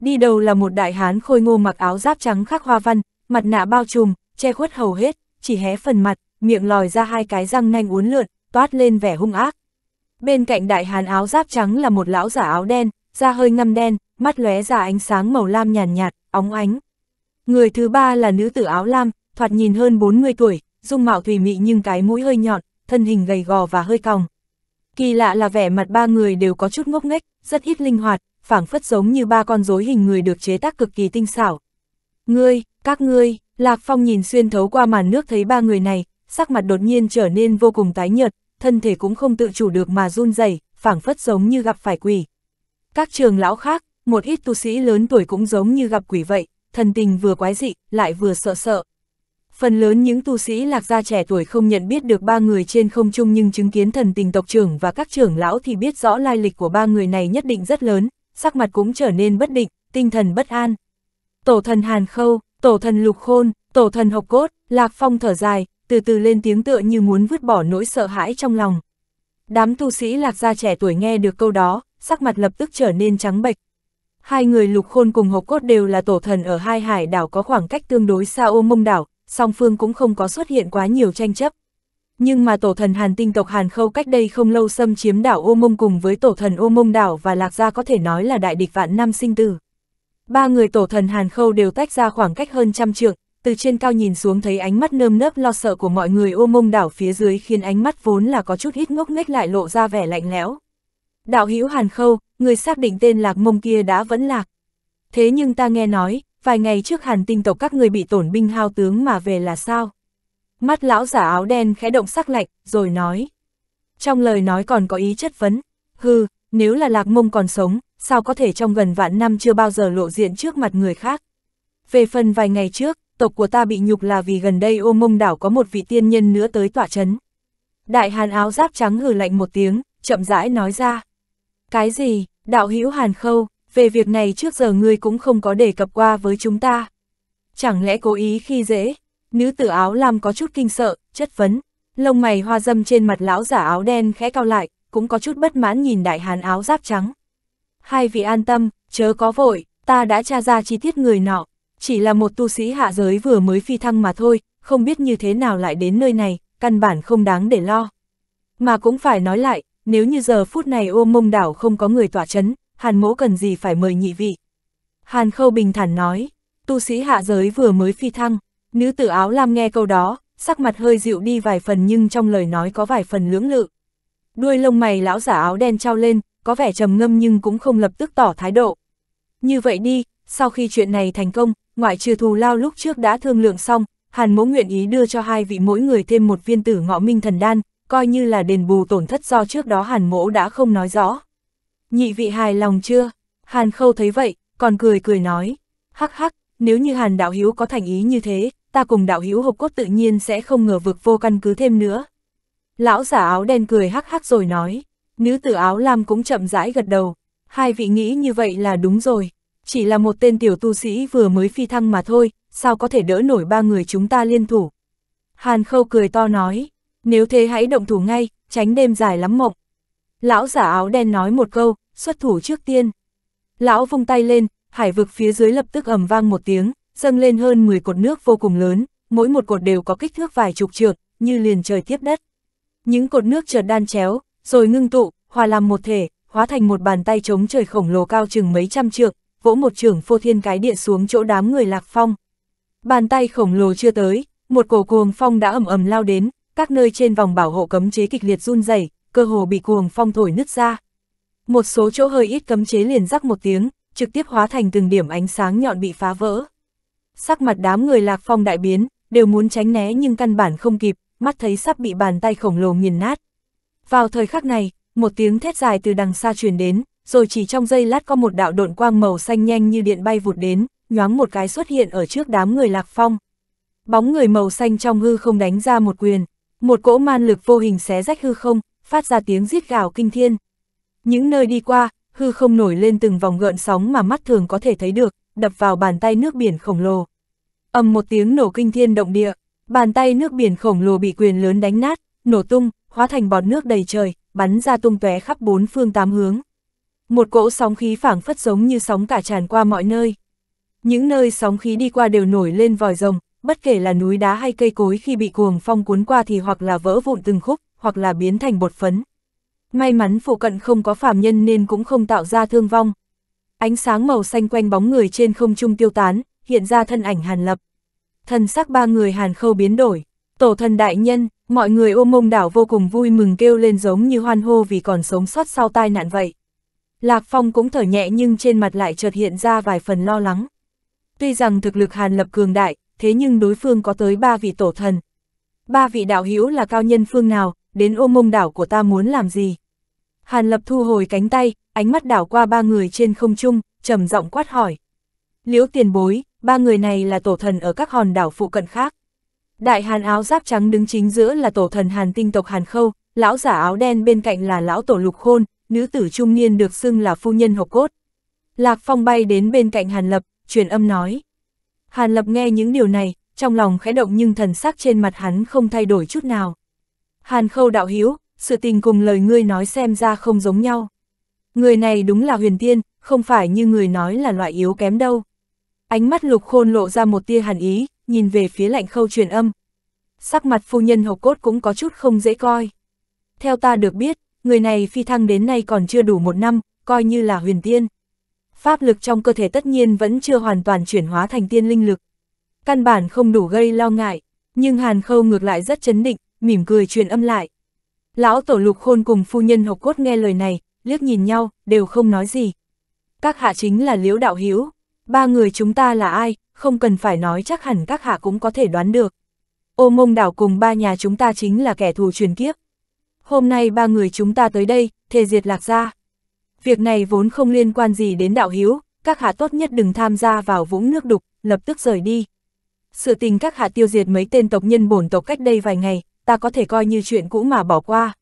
Đi đầu là một đại hán khôi ngô mặc áo giáp trắng khắc hoa văn, mặt nạ bao trùm, che khuất hầu hết, chỉ hé phần mặt, miệng lòi ra hai cái răng nanh uốn lượn, toát lên vẻ hung ác. Bên cạnh đại hán áo giáp trắng là một lão giả áo đen, da hơi ngâm đen, mắt lóe ra ánh sáng màu lam nhàn nhạt, nhạt, óng ánh. Người thứ ba là nữ tử áo lam, thoạt nhìn hơn 40 tuổi, dung mạo thùy mị nhưng cái mũi hơi nhọn, thân hình gầy gò và hơi còng. Kỳ lạ là vẻ mặt ba người đều có chút ngốc nghếch, rất ít linh hoạt, phảng phất giống như ba con rối hình người được chế tác cực kỳ tinh xảo. Ngươi, các ngươi, Lạc Phong nhìn xuyên thấu qua màn nước thấy ba người này, sắc mặt đột nhiên trở nên vô cùng tái nhợt, thân thể cũng không tự chủ được mà run rẩy, phảng phất giống như gặp phải quỷ. Các trường lão khác, một ít tu sĩ lớn tuổi cũng giống như gặp quỷ vậy, thần tình vừa quái dị, lại vừa sợ sợ. Phần lớn những tu sĩ lạc gia trẻ tuổi không nhận biết được ba người trên không trung nhưng chứng kiến thần tình tộc trưởng và các trưởng lão thì biết rõ lai lịch của ba người này nhất định rất lớn, sắc mặt cũng trở nên bất định, tinh thần bất an. Tổ thần Hàn Khâu, tổ thần Lục Khôn, tổ thần Hộc Cốt, Lạc Phong thở dài, từ từ lên tiếng tựa như muốn vứt bỏ nỗi sợ hãi trong lòng. Đám tu sĩ lạc gia trẻ tuổi nghe được câu đó, sắc mặt lập tức trở nên trắng bệch, Hai người lục khôn cùng hộp cốt đều là tổ thần ở hai hải đảo có khoảng cách tương đối xa ô mông đảo, song phương cũng không có xuất hiện quá nhiều tranh chấp. Nhưng mà tổ thần hàn tinh tộc hàn khâu cách đây không lâu xâm chiếm đảo ô mông cùng với tổ thần ô mông đảo và lạc gia có thể nói là đại địch vạn năm sinh tử. Ba người tổ thần hàn khâu đều tách ra khoảng cách hơn trăm trượng, từ trên cao nhìn xuống thấy ánh mắt nơm nớp lo sợ của mọi người ô mông đảo phía dưới khiến ánh mắt vốn là có chút ít ngốc nghếch lại lộ ra vẻ lạnh lẽo. Đạo hữu Hàn Khâu, người xác định tên lạc mông kia đã vẫn lạc. Thế nhưng ta nghe nói, vài ngày trước hàn tinh tộc các người bị tổn binh hao tướng mà về là sao? Mắt lão giả áo đen khẽ động sắc lạnh, rồi nói. Trong lời nói còn có ý chất vấn, hư, nếu là lạc mông còn sống, sao có thể trong gần vạn năm chưa bao giờ lộ diện trước mặt người khác? Về phần vài ngày trước, tộc của ta bị nhục là vì gần đây ô mông đảo có một vị tiên nhân nữa tới tỏa chấn. Đại hàn áo giáp trắng hừ lạnh một tiếng, chậm rãi nói ra. Cái gì, đạo hữu Hàn Khâu, về việc này trước giờ ngươi cũng không có đề cập qua với chúng ta. Chẳng lẽ cố ý khi dễ, nữ tử áo lam có chút kinh sợ, chất vấn, lông mày hoa dâm trên mặt lão giả áo đen khẽ cao lại, cũng có chút bất mãn nhìn đại Hàn áo giáp trắng. Hai vị an tâm, chớ có vội, ta đã tra ra chi tiết người nọ, chỉ là một tu sĩ hạ giới vừa mới phi thăng mà thôi, không biết như thế nào lại đến nơi này, căn bản không đáng để lo. Mà cũng phải nói lại, nếu như giờ phút này ô mông đảo không có người tỏa chấn, hàn mỗ cần gì phải mời nhị vị. Hàn khâu bình thản nói, tu sĩ hạ giới vừa mới phi thăng, nữ tử áo lam nghe câu đó, sắc mặt hơi dịu đi vài phần nhưng trong lời nói có vài phần lưỡng lự. Đuôi lông mày lão giả áo đen trao lên, có vẻ trầm ngâm nhưng cũng không lập tức tỏ thái độ. Như vậy đi, sau khi chuyện này thành công, ngoại trừ thù lao lúc trước đã thương lượng xong, Hàn mỗ nguyện ý đưa cho hai vị mỗi người thêm một viên tử ngọ minh thần đan, coi như là đền bù tổn thất do trước đó Hàn mỗ đã không nói rõ. Nhị vị hài lòng chưa? Hàn khâu thấy vậy, còn cười cười nói. Hắc hắc, nếu như Hàn đạo Hiếu có thành ý như thế, ta cùng đạo Hiếu hộp cốt tự nhiên sẽ không ngờ vực vô căn cứ thêm nữa. Lão giả áo đen cười hắc hắc rồi nói. Nữ tử áo lam cũng chậm rãi gật đầu. Hai vị nghĩ như vậy là đúng rồi. Chỉ là một tên tiểu tu sĩ vừa mới phi thăng mà thôi, sao có thể đỡ nổi ba người chúng ta liên thủ. Hàn khâu cười to nói. Nếu thế hãy động thủ ngay, tránh đêm dài lắm mộng. Lão giả áo đen nói một câu, xuất thủ trước tiên. Lão vung tay lên, hải vực phía dưới lập tức ầm vang một tiếng, dâng lên hơn 10 cột nước vô cùng lớn, mỗi một cột đều có kích thước vài chục trượng, như liền trời tiếp đất. Những cột nước chợt đan chéo, rồi ngưng tụ, hòa làm một thể, hóa thành một bàn tay chống trời khổng lồ cao chừng mấy trăm trượng, vỗ một trưởng phô thiên cái địa xuống chỗ đám người Lạc Phong. Bàn tay khổng lồ chưa tới, một cổ cuồng phong đã ầm ầm lao đến, các nơi trên vòng bảo hộ cấm chế kịch liệt run rẩy, cơ hồ bị cuồng phong thổi nứt ra. Một số chỗ hơi ít cấm chế liền rắc một tiếng, trực tiếp hóa thành từng điểm ánh sáng nhọn bị phá vỡ. Sắc mặt đám người lạc phong đại biến, đều muốn tránh né nhưng căn bản không kịp, mắt thấy sắp bị bàn tay khổng lồ nghiền nát. Vào thời khắc này, một tiếng thét dài từ đằng xa truyền đến, rồi chỉ trong giây lát có một đạo độn quang màu xanh nhanh như điện bay vụt đến, nhoáng một cái xuất hiện ở trước đám người lạc phong. Bóng người màu xanh trong hư không đánh ra một quyền, một cỗ man lực vô hình xé rách hư không, phát ra tiếng rít gào kinh thiên. Những nơi đi qua, hư không nổi lên từng vòng gợn sóng mà mắt thường có thể thấy được, đập vào bàn tay nước biển khổng lồ. ầm một tiếng nổ kinh thiên động địa, bàn tay nước biển khổng lồ bị quyền lớn đánh nát, nổ tung, hóa thành bọt nước đầy trời, bắn ra tung tóe khắp bốn phương tám hướng. Một cỗ sóng khí phảng phất giống như sóng cả tràn qua mọi nơi. Những nơi sóng khí đi qua đều nổi lên vòi rồng, bất kể là núi đá hay cây cối khi bị cuồng phong cuốn qua thì hoặc là vỡ vụn từng khúc, hoặc là biến thành bột phấn. May mắn phụ cận không có phàm nhân nên cũng không tạo ra thương vong. Ánh sáng màu xanh quanh bóng người trên không trung tiêu tán, hiện ra thân ảnh Hàn Lập. Thần sắc ba người Hàn Khâu biến đổi, tổ thần đại nhân, mọi người ôm mông đảo vô cùng vui mừng kêu lên giống như hoan hô vì còn sống sót sau tai nạn vậy. Lạc Phong cũng thở nhẹ nhưng trên mặt lại chợt hiện ra vài phần lo lắng. Tuy rằng thực lực Hàn Lập cường đại, thế nhưng đối phương có tới ba vị tổ thần. Ba vị đạo hữu là cao nhân phương nào, đến ô mông đảo của ta muốn làm gì? Hàn Lập thu hồi cánh tay, ánh mắt đảo qua ba người trên không trung, trầm giọng quát hỏi. Liễu tiền bối, ba người này là tổ thần ở các hòn đảo phụ cận khác. Đại Hàn áo giáp trắng đứng chính giữa là tổ thần Hàn tinh tộc Hàn Khâu, lão giả áo đen bên cạnh là lão tổ Lục Khôn, nữ tử trung niên được xưng là phu nhân Hộc Cốt. Lạc Phong bay đến bên cạnh Hàn Lập, truyền âm nói. Hàn Lập nghe những điều này, trong lòng khẽ động nhưng thần sắc trên mặt hắn không thay đổi chút nào. Hàn Khâu đạo hiếu, sự tình cùng lời ngươi nói xem ra không giống nhau. Người này đúng là huyền tiên, không phải như người nói là loại yếu kém đâu. Ánh mắt lục khôn lộ ra một tia hàn ý, nhìn về phía lạnh khâu truyền âm. Sắc mặt phu nhân hộc cốt cũng có chút không dễ coi. Theo ta được biết, người này phi thăng đến nay còn chưa đủ một năm, coi như là huyền tiên pháp lực trong cơ thể tất nhiên vẫn chưa hoàn toàn chuyển hóa thành tiên linh lực. Căn bản không đủ gây lo ngại, nhưng Hàn Khâu ngược lại rất chấn định, mỉm cười truyền âm lại. Lão Tổ Lục Khôn cùng phu nhân Hộc Cốt nghe lời này, liếc nhìn nhau, đều không nói gì. Các hạ chính là Liễu Đạo Hiếu, ba người chúng ta là ai, không cần phải nói chắc hẳn các hạ cũng có thể đoán được. Ô mông đảo cùng ba nhà chúng ta chính là kẻ thù truyền kiếp. Hôm nay ba người chúng ta tới đây, thề diệt lạc gia Việc này vốn không liên quan gì đến đạo hiếu, các hạ tốt nhất đừng tham gia vào vũng nước đục, lập tức rời đi. Sự tình các hạ tiêu diệt mấy tên tộc nhân bổn tộc cách đây vài ngày, ta có thể coi như chuyện cũ mà bỏ qua.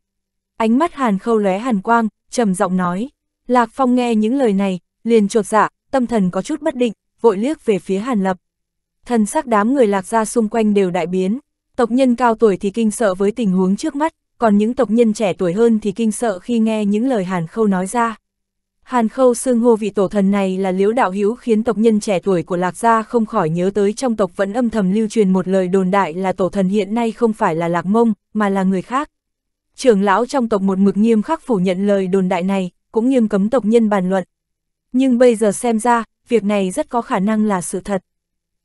Ánh mắt hàn khâu lóe hàn quang, trầm giọng nói. Lạc Phong nghe những lời này, liền trột dạ, tâm thần có chút bất định, vội liếc về phía hàn lập. Thần sắc đám người lạc ra xung quanh đều đại biến. Tộc nhân cao tuổi thì kinh sợ với tình huống trước mắt, còn những tộc nhân trẻ tuổi hơn thì kinh sợ khi nghe những lời hàn khâu nói ra. Hàn Khâu xưng hô vị tổ thần này là Liễu Đạo Hữu khiến tộc nhân trẻ tuổi của Lạc Gia không khỏi nhớ tới trong tộc vẫn âm thầm lưu truyền một lời đồn đại là tổ thần hiện nay không phải là Lạc Mông, mà là người khác. Trưởng lão trong tộc một mực nghiêm khắc phủ nhận lời đồn đại này, cũng nghiêm cấm tộc nhân bàn luận. Nhưng bây giờ xem ra, việc này rất có khả năng là sự thật.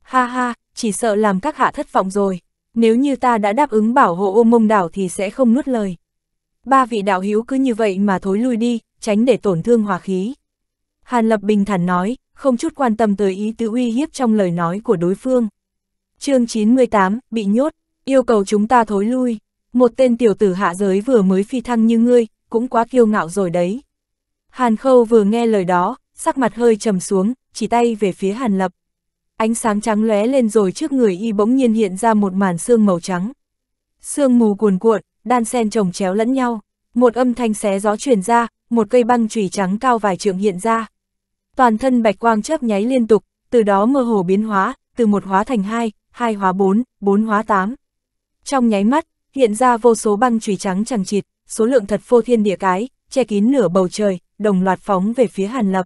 Ha ha, chỉ sợ làm các hạ thất vọng rồi. Nếu như ta đã đáp ứng bảo hộ ô mông đảo thì sẽ không nuốt lời. Ba vị đạo hiếu cứ như vậy mà thối lui đi, tránh để tổn thương hòa khí. Hàn Lập bình thản nói, không chút quan tâm tới ý tứ uy hiếp trong lời nói của đối phương. chương 98, bị nhốt, yêu cầu chúng ta thối lui. Một tên tiểu tử hạ giới vừa mới phi thăng như ngươi, cũng quá kiêu ngạo rồi đấy. Hàn Khâu vừa nghe lời đó, sắc mặt hơi trầm xuống, chỉ tay về phía Hàn Lập. Ánh sáng trắng lóe lên rồi trước người y bỗng nhiên hiện ra một màn sương màu trắng. Sương mù cuồn cuộn, đan sen trồng chéo lẫn nhau một âm thanh xé gió truyền ra, một cây băng chùy trắng cao vài trượng hiện ra. Toàn thân bạch quang chớp nháy liên tục, từ đó mơ hồ biến hóa, từ một hóa thành hai, hai hóa bốn, bốn hóa tám. Trong nháy mắt, hiện ra vô số băng chùy trắng chẳng chịt, số lượng thật phô thiên địa cái, che kín nửa bầu trời, đồng loạt phóng về phía Hàn Lập.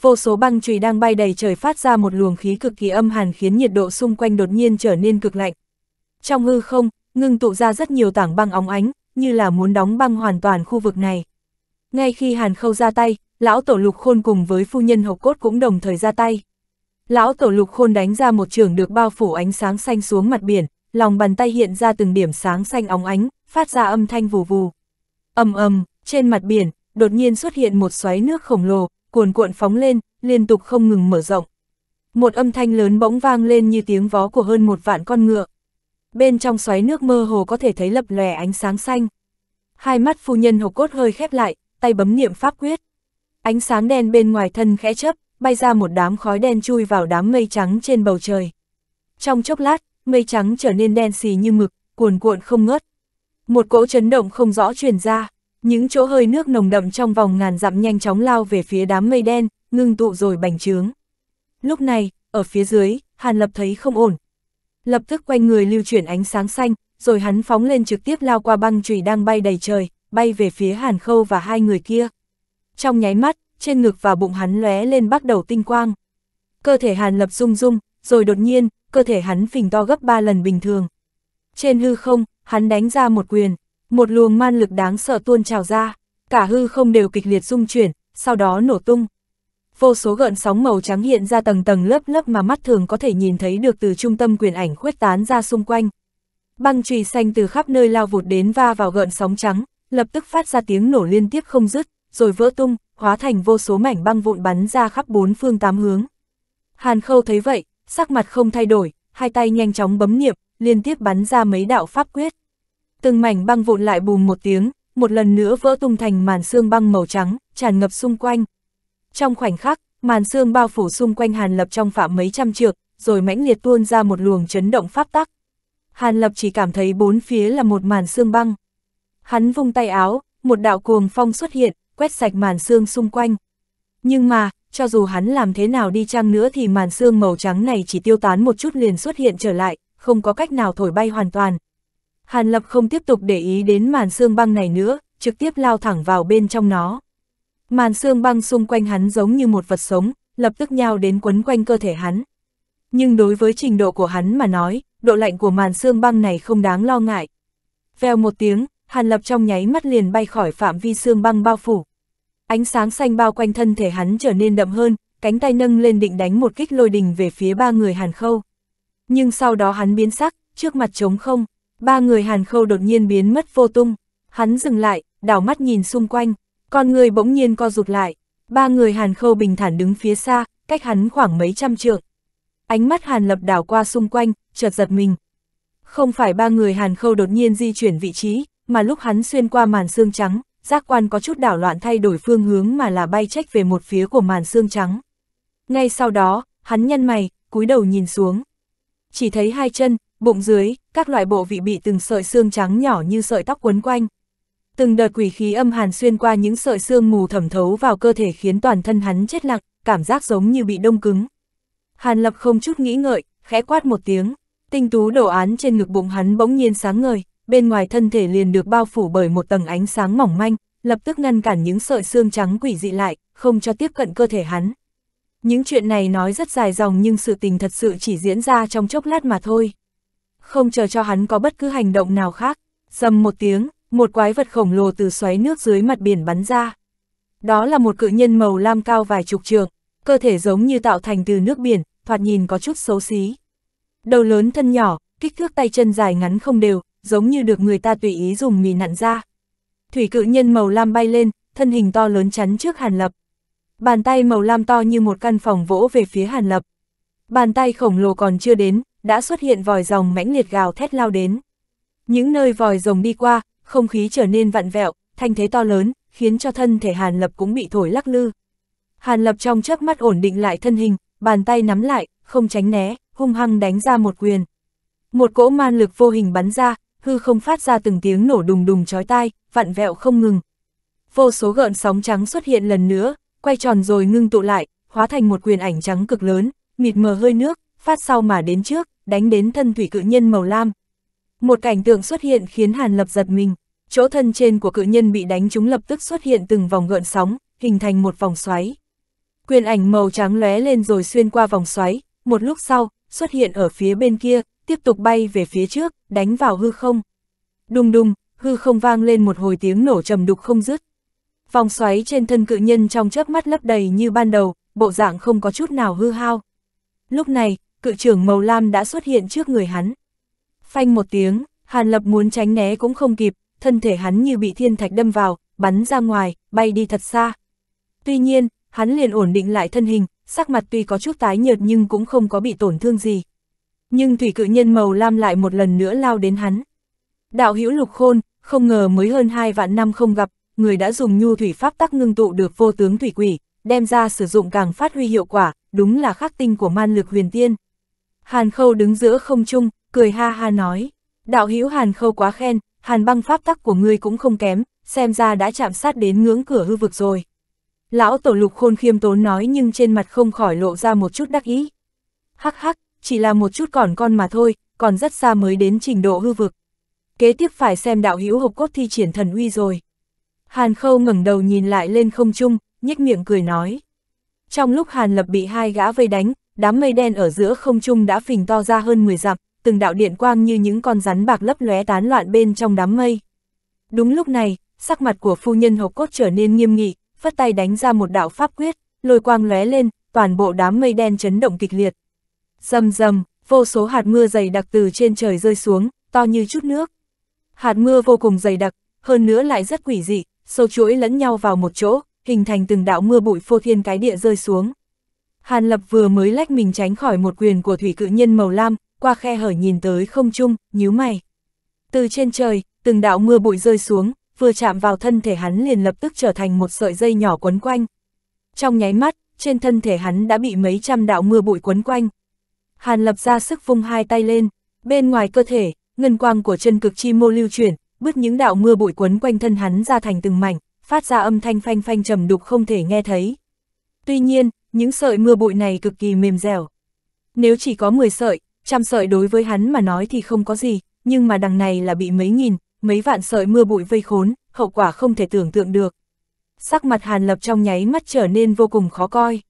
Vô số băng chùy đang bay đầy trời phát ra một luồng khí cực kỳ âm hàn khiến nhiệt độ xung quanh đột nhiên trở nên cực lạnh. Trong hư không, ngưng tụ ra rất nhiều tảng băng óng ánh, như là muốn đóng băng hoàn toàn khu vực này. Ngay khi Hàn Khâu ra tay, lão tổ lục khôn cùng với phu nhân hộc cốt cũng đồng thời ra tay. Lão tổ lục khôn đánh ra một trường được bao phủ ánh sáng xanh xuống mặt biển, lòng bàn tay hiện ra từng điểm sáng xanh óng ánh, phát ra âm thanh vù vù. ầm ầm, trên mặt biển, đột nhiên xuất hiện một xoáy nước khổng lồ, cuồn cuộn phóng lên, liên tục không ngừng mở rộng. Một âm thanh lớn bỗng vang lên như tiếng vó của hơn một vạn con ngựa bên trong xoáy nước mơ hồ có thể thấy lập lòe ánh sáng xanh. Hai mắt phu nhân hộc cốt hơi khép lại, tay bấm niệm pháp quyết. Ánh sáng đen bên ngoài thân khẽ chớp, bay ra một đám khói đen chui vào đám mây trắng trên bầu trời. Trong chốc lát, mây trắng trở nên đen xì như mực, cuồn cuộn không ngớt. Một cỗ chấn động không rõ truyền ra, những chỗ hơi nước nồng đậm trong vòng ngàn dặm nhanh chóng lao về phía đám mây đen, ngưng tụ rồi bành trướng. Lúc này, ở phía dưới, Hàn Lập thấy không ổn, lập tức quanh người lưu chuyển ánh sáng xanh, rồi hắn phóng lên trực tiếp lao qua băng chùy đang bay đầy trời, bay về phía Hàn Khâu và hai người kia. Trong nháy mắt, trên ngực và bụng hắn lóe lên bắt đầu tinh quang. Cơ thể Hàn Lập rung rung, rồi đột nhiên, cơ thể hắn phình to gấp 3 lần bình thường. Trên hư không, hắn đánh ra một quyền, một luồng man lực đáng sợ tuôn trào ra, cả hư không đều kịch liệt rung chuyển, sau đó nổ tung vô số gợn sóng màu trắng hiện ra tầng tầng lớp lớp mà mắt thường có thể nhìn thấy được từ trung tâm quyền ảnh khuếch tán ra xung quanh. Băng chùy xanh từ khắp nơi lao vụt đến va vào gợn sóng trắng, lập tức phát ra tiếng nổ liên tiếp không dứt, rồi vỡ tung, hóa thành vô số mảnh băng vụn bắn ra khắp bốn phương tám hướng. Hàn Khâu thấy vậy, sắc mặt không thay đổi, hai tay nhanh chóng bấm niệm, liên tiếp bắn ra mấy đạo pháp quyết. Từng mảnh băng vụn lại bùm một tiếng, một lần nữa vỡ tung thành màn xương băng màu trắng, tràn ngập xung quanh trong khoảnh khắc, màn xương bao phủ xung quanh Hàn Lập trong phạm mấy trăm trượng, rồi mãnh liệt tuôn ra một luồng chấn động pháp tắc. Hàn Lập chỉ cảm thấy bốn phía là một màn xương băng. Hắn vung tay áo, một đạo cuồng phong xuất hiện, quét sạch màn xương xung quanh. Nhưng mà, cho dù hắn làm thế nào đi chăng nữa thì màn xương màu trắng này chỉ tiêu tán một chút liền xuất hiện trở lại, không có cách nào thổi bay hoàn toàn. Hàn Lập không tiếp tục để ý đến màn xương băng này nữa, trực tiếp lao thẳng vào bên trong nó. Màn xương băng xung quanh hắn giống như một vật sống, lập tức nhao đến quấn quanh cơ thể hắn. Nhưng đối với trình độ của hắn mà nói, độ lạnh của màn xương băng này không đáng lo ngại. Vèo một tiếng, Hàn Lập trong nháy mắt liền bay khỏi phạm vi xương băng bao phủ. Ánh sáng xanh bao quanh thân thể hắn trở nên đậm hơn, cánh tay nâng lên định đánh một kích lôi đình về phía ba người Hàn Khâu. Nhưng sau đó hắn biến sắc, trước mặt trống không, ba người Hàn Khâu đột nhiên biến mất vô tung. Hắn dừng lại, đảo mắt nhìn xung quanh, con người bỗng nhiên co rụt lại, ba người Hàn Khâu bình thản đứng phía xa, cách hắn khoảng mấy trăm trượng. Ánh mắt Hàn Lập đảo qua xung quanh, chợt giật mình. Không phải ba người Hàn Khâu đột nhiên di chuyển vị trí, mà lúc hắn xuyên qua màn xương trắng, giác quan có chút đảo loạn thay đổi phương hướng mà là bay trách về một phía của màn xương trắng. Ngay sau đó, hắn nhăn mày, cúi đầu nhìn xuống. Chỉ thấy hai chân, bụng dưới, các loại bộ vị bị từng sợi xương trắng nhỏ như sợi tóc quấn quanh, Từng đợt quỷ khí âm hàn xuyên qua những sợi xương mù thẩm thấu vào cơ thể khiến toàn thân hắn chết lặng, cảm giác giống như bị đông cứng. Hàn Lập không chút nghĩ ngợi, khẽ quát một tiếng, tinh tú đồ án trên ngực bụng hắn bỗng nhiên sáng ngời, bên ngoài thân thể liền được bao phủ bởi một tầng ánh sáng mỏng manh, lập tức ngăn cản những sợi xương trắng quỷ dị lại, không cho tiếp cận cơ thể hắn. Những chuyện này nói rất dài dòng nhưng sự tình thật sự chỉ diễn ra trong chốc lát mà thôi. Không chờ cho hắn có bất cứ hành động nào khác, dầm một tiếng, một quái vật khổng lồ từ xoáy nước dưới mặt biển bắn ra. Đó là một cự nhân màu lam cao vài chục trường, cơ thể giống như tạo thành từ nước biển, thoạt nhìn có chút xấu xí. Đầu lớn thân nhỏ, kích thước tay chân dài ngắn không đều, giống như được người ta tùy ý dùng mì nặn ra. Thủy cự nhân màu lam bay lên, thân hình to lớn chắn trước Hàn Lập. Bàn tay màu lam to như một căn phòng vỗ về phía Hàn Lập. Bàn tay khổng lồ còn chưa đến, đã xuất hiện vòi rồng mãnh liệt gào thét lao đến. Những nơi vòi rồng đi qua, không khí trở nên vặn vẹo, thanh thế to lớn, khiến cho thân thể Hàn Lập cũng bị thổi lắc lư. Hàn Lập trong chớp mắt ổn định lại thân hình, bàn tay nắm lại, không tránh né, hung hăng đánh ra một quyền. Một cỗ man lực vô hình bắn ra, hư không phát ra từng tiếng nổ đùng đùng chói tai, vặn vẹo không ngừng. Vô số gợn sóng trắng xuất hiện lần nữa, quay tròn rồi ngưng tụ lại, hóa thành một quyền ảnh trắng cực lớn, mịt mờ hơi nước, phát sau mà đến trước, đánh đến thân thủy cự nhân màu lam, một cảnh tượng xuất hiện khiến Hàn Lập giật mình, chỗ thân trên của cự nhân bị đánh trúng lập tức xuất hiện từng vòng gợn sóng, hình thành một vòng xoáy. Quyền ảnh màu trắng lóe lên rồi xuyên qua vòng xoáy, một lúc sau, xuất hiện ở phía bên kia, tiếp tục bay về phía trước, đánh vào hư không. Đùng đùng, hư không vang lên một hồi tiếng nổ trầm đục không dứt. Vòng xoáy trên thân cự nhân trong chớp mắt lấp đầy như ban đầu, bộ dạng không có chút nào hư hao. Lúc này, cự trưởng màu lam đã xuất hiện trước người hắn. Phanh một tiếng, Hàn Lập muốn tránh né cũng không kịp, thân thể hắn như bị thiên thạch đâm vào, bắn ra ngoài, bay đi thật xa. Tuy nhiên, hắn liền ổn định lại thân hình, sắc mặt tuy có chút tái nhợt nhưng cũng không có bị tổn thương gì. Nhưng thủy cự nhân màu lam lại một lần nữa lao đến hắn. Đạo hữu lục khôn, không ngờ mới hơn hai vạn năm không gặp, người đã dùng nhu thủy pháp tắc ngưng tụ được vô tướng thủy quỷ, đem ra sử dụng càng phát huy hiệu quả, đúng là khắc tinh của man lực huyền tiên. Hàn khâu đứng giữa không trung, cười ha ha nói, đạo hữu hàn khâu quá khen, hàn băng pháp tắc của ngươi cũng không kém, xem ra đã chạm sát đến ngưỡng cửa hư vực rồi. Lão tổ lục khôn khiêm tốn nói nhưng trên mặt không khỏi lộ ra một chút đắc ý. Hắc hắc, chỉ là một chút còn con mà thôi, còn rất xa mới đến trình độ hư vực. Kế tiếp phải xem đạo hữu hộp cốt thi triển thần uy rồi. Hàn khâu ngẩng đầu nhìn lại lên không trung, nhếch miệng cười nói. Trong lúc Hàn lập bị hai gã vây đánh, đám mây đen ở giữa không trung đã phình to ra hơn 10 dặm, từng đạo điện quang như những con rắn bạc lấp lóe tán loạn bên trong đám mây. Đúng lúc này, sắc mặt của phu nhân hộc cốt trở nên nghiêm nghị, phất tay đánh ra một đạo pháp quyết, lôi quang lóe lên, toàn bộ đám mây đen chấn động kịch liệt. Rầm rầm, vô số hạt mưa dày đặc từ trên trời rơi xuống, to như chút nước. Hạt mưa vô cùng dày đặc, hơn nữa lại rất quỷ dị, sâu chuỗi lẫn nhau vào một chỗ, hình thành từng đạo mưa bụi phô thiên cái địa rơi xuống. Hàn Lập vừa mới lách mình tránh khỏi một quyền của thủy cự nhân màu lam, qua khe hở nhìn tới không trung, nhíu mày. Từ trên trời, từng đạo mưa bụi rơi xuống, vừa chạm vào thân thể hắn liền lập tức trở thành một sợi dây nhỏ quấn quanh. Trong nháy mắt, trên thân thể hắn đã bị mấy trăm đạo mưa bụi quấn quanh. Hàn lập ra sức vung hai tay lên, bên ngoài cơ thể, ngân quang của chân cực chi mô lưu chuyển, bứt những đạo mưa bụi quấn quanh thân hắn ra thành từng mảnh, phát ra âm thanh phanh phanh trầm đục không thể nghe thấy. Tuy nhiên, những sợi mưa bụi này cực kỳ mềm dẻo. Nếu chỉ có 10 sợi, trăm sợi đối với hắn mà nói thì không có gì, nhưng mà đằng này là bị mấy nghìn, mấy vạn sợi mưa bụi vây khốn, hậu quả không thể tưởng tượng được. Sắc mặt Hàn Lập trong nháy mắt trở nên vô cùng khó coi.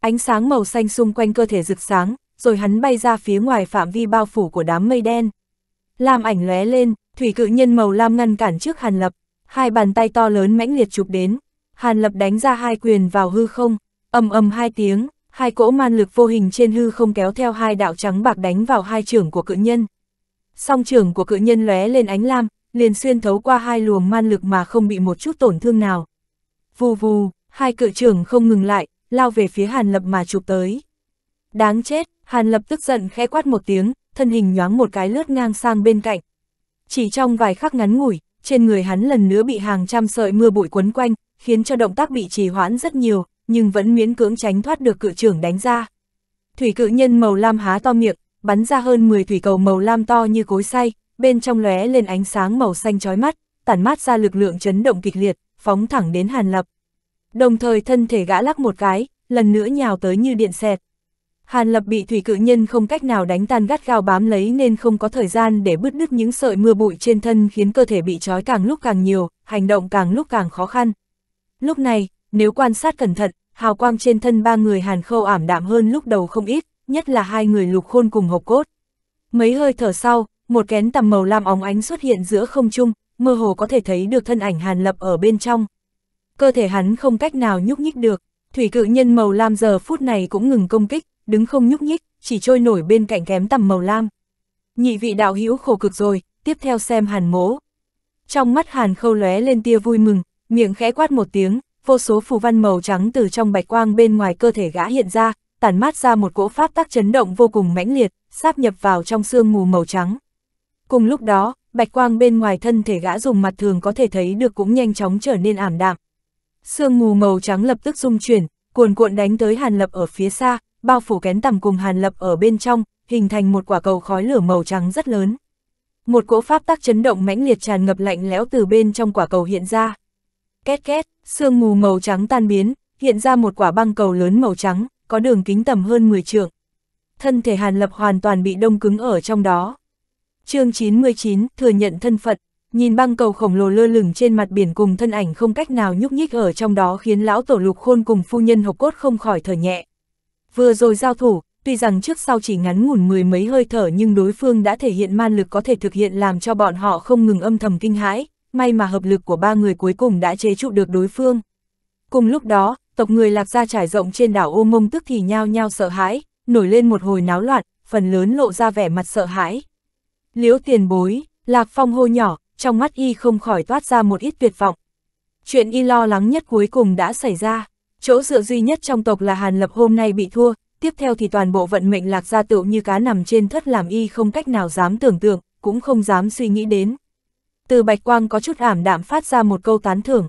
Ánh sáng màu xanh xung quanh cơ thể rực sáng, rồi hắn bay ra phía ngoài phạm vi bao phủ của đám mây đen. Lam ảnh lóe lên, thủy cự nhân màu lam ngăn cản trước Hàn Lập, hai bàn tay to lớn mãnh liệt chụp đến. Hàn Lập đánh ra hai quyền vào hư không, ầm ầm hai tiếng, hai cỗ man lực vô hình trên hư không kéo theo hai đạo trắng bạc đánh vào hai trưởng của cự nhân. Song trưởng của cự nhân lóe lên ánh lam, liền xuyên thấu qua hai luồng man lực mà không bị một chút tổn thương nào. Vù vù, hai cự trưởng không ngừng lại, lao về phía Hàn Lập mà chụp tới. Đáng chết, Hàn Lập tức giận khẽ quát một tiếng, thân hình nhoáng một cái lướt ngang sang bên cạnh. Chỉ trong vài khắc ngắn ngủi, trên người hắn lần nữa bị hàng trăm sợi mưa bụi quấn quanh, khiến cho động tác bị trì hoãn rất nhiều, nhưng vẫn miễn cưỡng tránh thoát được cự trưởng đánh ra. Thủy cự nhân màu lam há to miệng, bắn ra hơn 10 thủy cầu màu lam to như cối xay, bên trong lóe lên ánh sáng màu xanh chói mắt, tản mát ra lực lượng chấn động kịch liệt, phóng thẳng đến Hàn Lập. Đồng thời thân thể gã lắc một cái, lần nữa nhào tới như điện xẹt. Hàn Lập bị thủy cự nhân không cách nào đánh tan gắt gao bám lấy nên không có thời gian để bứt đứt những sợi mưa bụi trên thân khiến cơ thể bị trói càng lúc càng nhiều, hành động càng lúc càng khó khăn. Lúc này, nếu quan sát cẩn thận, hào quang trên thân ba người hàn khâu ảm đạm hơn lúc đầu không ít, nhất là hai người lục khôn cùng hộp cốt. Mấy hơi thở sau, một kén tầm màu lam óng ánh xuất hiện giữa không trung, mơ hồ có thể thấy được thân ảnh hàn lập ở bên trong. Cơ thể hắn không cách nào nhúc nhích được, thủy cự nhân màu lam giờ phút này cũng ngừng công kích, đứng không nhúc nhích, chỉ trôi nổi bên cạnh kém tầm màu lam. Nhị vị đạo hữu khổ cực rồi, tiếp theo xem hàn mố. Trong mắt hàn khâu lóe lên tia vui mừng, miệng khẽ quát một tiếng, vô số phù văn màu trắng từ trong bạch quang bên ngoài cơ thể gã hiện ra, tản mát ra một cỗ pháp tác chấn động vô cùng mãnh liệt, sáp nhập vào trong sương mù màu trắng. Cùng lúc đó, bạch quang bên ngoài thân thể gã dùng mặt thường có thể thấy được cũng nhanh chóng trở nên ảm đạm. Sương mù màu trắng lập tức rung chuyển, cuồn cuộn đánh tới Hàn Lập ở phía xa, bao phủ kén tầm cùng Hàn Lập ở bên trong, hình thành một quả cầu khói lửa màu trắng rất lớn. Một cỗ pháp tắc chấn động mãnh liệt tràn ngập lạnh lẽo từ bên trong quả cầu hiện ra két két, sương mù màu trắng tan biến, hiện ra một quả băng cầu lớn màu trắng, có đường kính tầm hơn 10 trượng. Thân thể Hàn Lập hoàn toàn bị đông cứng ở trong đó. chương 99 thừa nhận thân phận, nhìn băng cầu khổng lồ lơ lửng trên mặt biển cùng thân ảnh không cách nào nhúc nhích ở trong đó khiến lão tổ lục khôn cùng phu nhân hộp cốt không khỏi thở nhẹ. Vừa rồi giao thủ, tuy rằng trước sau chỉ ngắn ngủn mười mấy hơi thở nhưng đối phương đã thể hiện man lực có thể thực hiện làm cho bọn họ không ngừng âm thầm kinh hãi, may mà hợp lực của ba người cuối cùng đã chế trụ được đối phương. Cùng lúc đó, tộc người lạc gia trải rộng trên đảo ô mông tức thì nhao nhao sợ hãi, nổi lên một hồi náo loạn, phần lớn lộ ra vẻ mặt sợ hãi. Liễu tiền bối, lạc phong hô nhỏ, trong mắt y không khỏi toát ra một ít tuyệt vọng. Chuyện y lo lắng nhất cuối cùng đã xảy ra, chỗ dựa duy nhất trong tộc là Hàn Lập hôm nay bị thua, tiếp theo thì toàn bộ vận mệnh lạc gia tựu như cá nằm trên thất làm y không cách nào dám tưởng tượng, cũng không dám suy nghĩ đến từ bạch quang có chút ảm đạm phát ra một câu tán thưởng.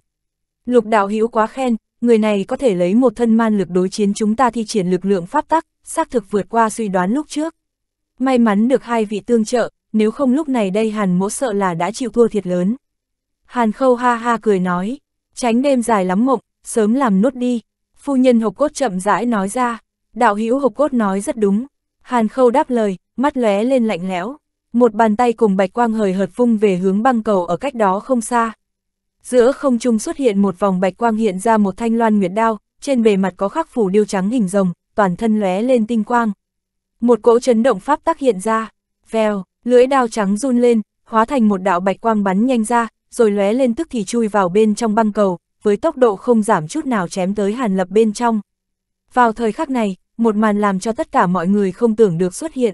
Lục đạo hữu quá khen, người này có thể lấy một thân man lực đối chiến chúng ta thi triển lực lượng pháp tắc, xác thực vượt qua suy đoán lúc trước. May mắn được hai vị tương trợ, nếu không lúc này đây hàn mỗ sợ là đã chịu thua thiệt lớn. Hàn khâu ha ha cười nói, tránh đêm dài lắm mộng, sớm làm nốt đi. Phu nhân hộp cốt chậm rãi nói ra, đạo hữu hộp cốt nói rất đúng. Hàn khâu đáp lời, mắt lóe lên lạnh lẽo một bàn tay cùng bạch quang hời hợt vung về hướng băng cầu ở cách đó không xa. Giữa không trung xuất hiện một vòng bạch quang hiện ra một thanh loan nguyệt đao, trên bề mặt có khắc phủ điêu trắng hình rồng, toàn thân lóe lên tinh quang. Một cỗ chấn động pháp tác hiện ra, vèo, lưỡi đao trắng run lên, hóa thành một đạo bạch quang bắn nhanh ra, rồi lóe lên tức thì chui vào bên trong băng cầu, với tốc độ không giảm chút nào chém tới Hàn Lập bên trong. Vào thời khắc này, một màn làm cho tất cả mọi người không tưởng được xuất hiện.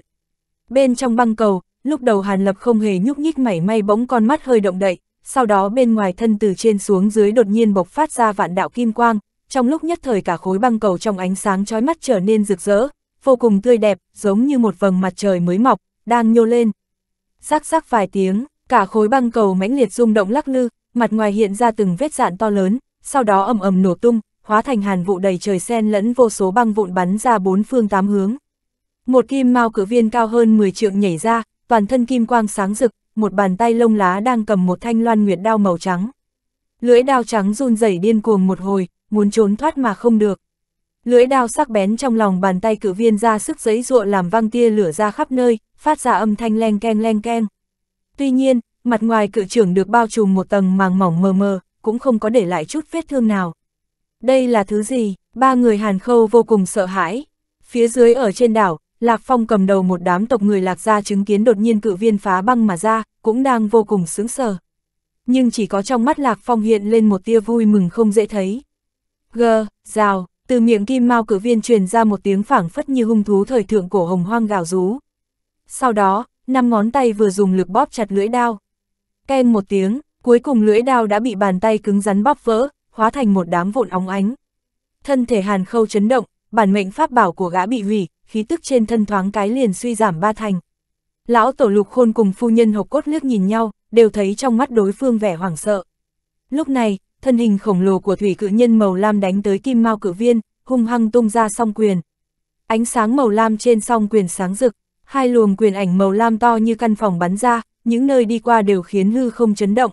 Bên trong băng cầu, lúc đầu Hàn Lập không hề nhúc nhích mảy may bỗng con mắt hơi động đậy, sau đó bên ngoài thân từ trên xuống dưới đột nhiên bộc phát ra vạn đạo kim quang, trong lúc nhất thời cả khối băng cầu trong ánh sáng chói mắt trở nên rực rỡ, vô cùng tươi đẹp, giống như một vầng mặt trời mới mọc, đang nhô lên. sắc sắc vài tiếng, cả khối băng cầu mãnh liệt rung động lắc lư, mặt ngoài hiện ra từng vết dạn to lớn, sau đó ầm ầm nổ tung, hóa thành hàn vụ đầy trời sen lẫn vô số băng vụn bắn ra bốn phương tám hướng. Một kim mao cử viên cao hơn 10 trượng nhảy ra, toàn thân kim quang sáng rực, một bàn tay lông lá đang cầm một thanh loan nguyệt đao màu trắng. Lưỡi đao trắng run rẩy điên cuồng một hồi, muốn trốn thoát mà không được. Lưỡi đao sắc bén trong lòng bàn tay cử viên ra sức giấy ruộng làm văng tia lửa ra khắp nơi, phát ra âm thanh leng keng leng keng. Tuy nhiên, mặt ngoài cự trưởng được bao trùm một tầng màng mỏng mờ mờ, cũng không có để lại chút vết thương nào. Đây là thứ gì? Ba người Hàn Khâu vô cùng sợ hãi. Phía dưới ở trên đảo, Lạc Phong cầm đầu một đám tộc người Lạc gia chứng kiến đột nhiên cự viên phá băng mà ra, cũng đang vô cùng sướng sờ. Nhưng chỉ có trong mắt Lạc Phong hiện lên một tia vui mừng không dễ thấy. Gơ, rào, từ miệng kim mao cử viên truyền ra một tiếng phảng phất như hung thú thời thượng cổ hồng hoang gào rú. Sau đó, năm ngón tay vừa dùng lực bóp chặt lưỡi đao. Ken một tiếng, cuối cùng lưỡi đao đã bị bàn tay cứng rắn bóp vỡ, hóa thành một đám vụn óng ánh. Thân thể hàn khâu chấn động, bản mệnh pháp bảo của gã bị hủy, khí tức trên thân thoáng cái liền suy giảm ba thành. Lão tổ lục khôn cùng phu nhân hộc cốt liếc nhìn nhau, đều thấy trong mắt đối phương vẻ hoảng sợ. Lúc này, thân hình khổng lồ của thủy cự nhân màu lam đánh tới kim mao cự viên, hung hăng tung ra song quyền. Ánh sáng màu lam trên song quyền sáng rực, hai luồng quyền ảnh màu lam to như căn phòng bắn ra, những nơi đi qua đều khiến hư không chấn động.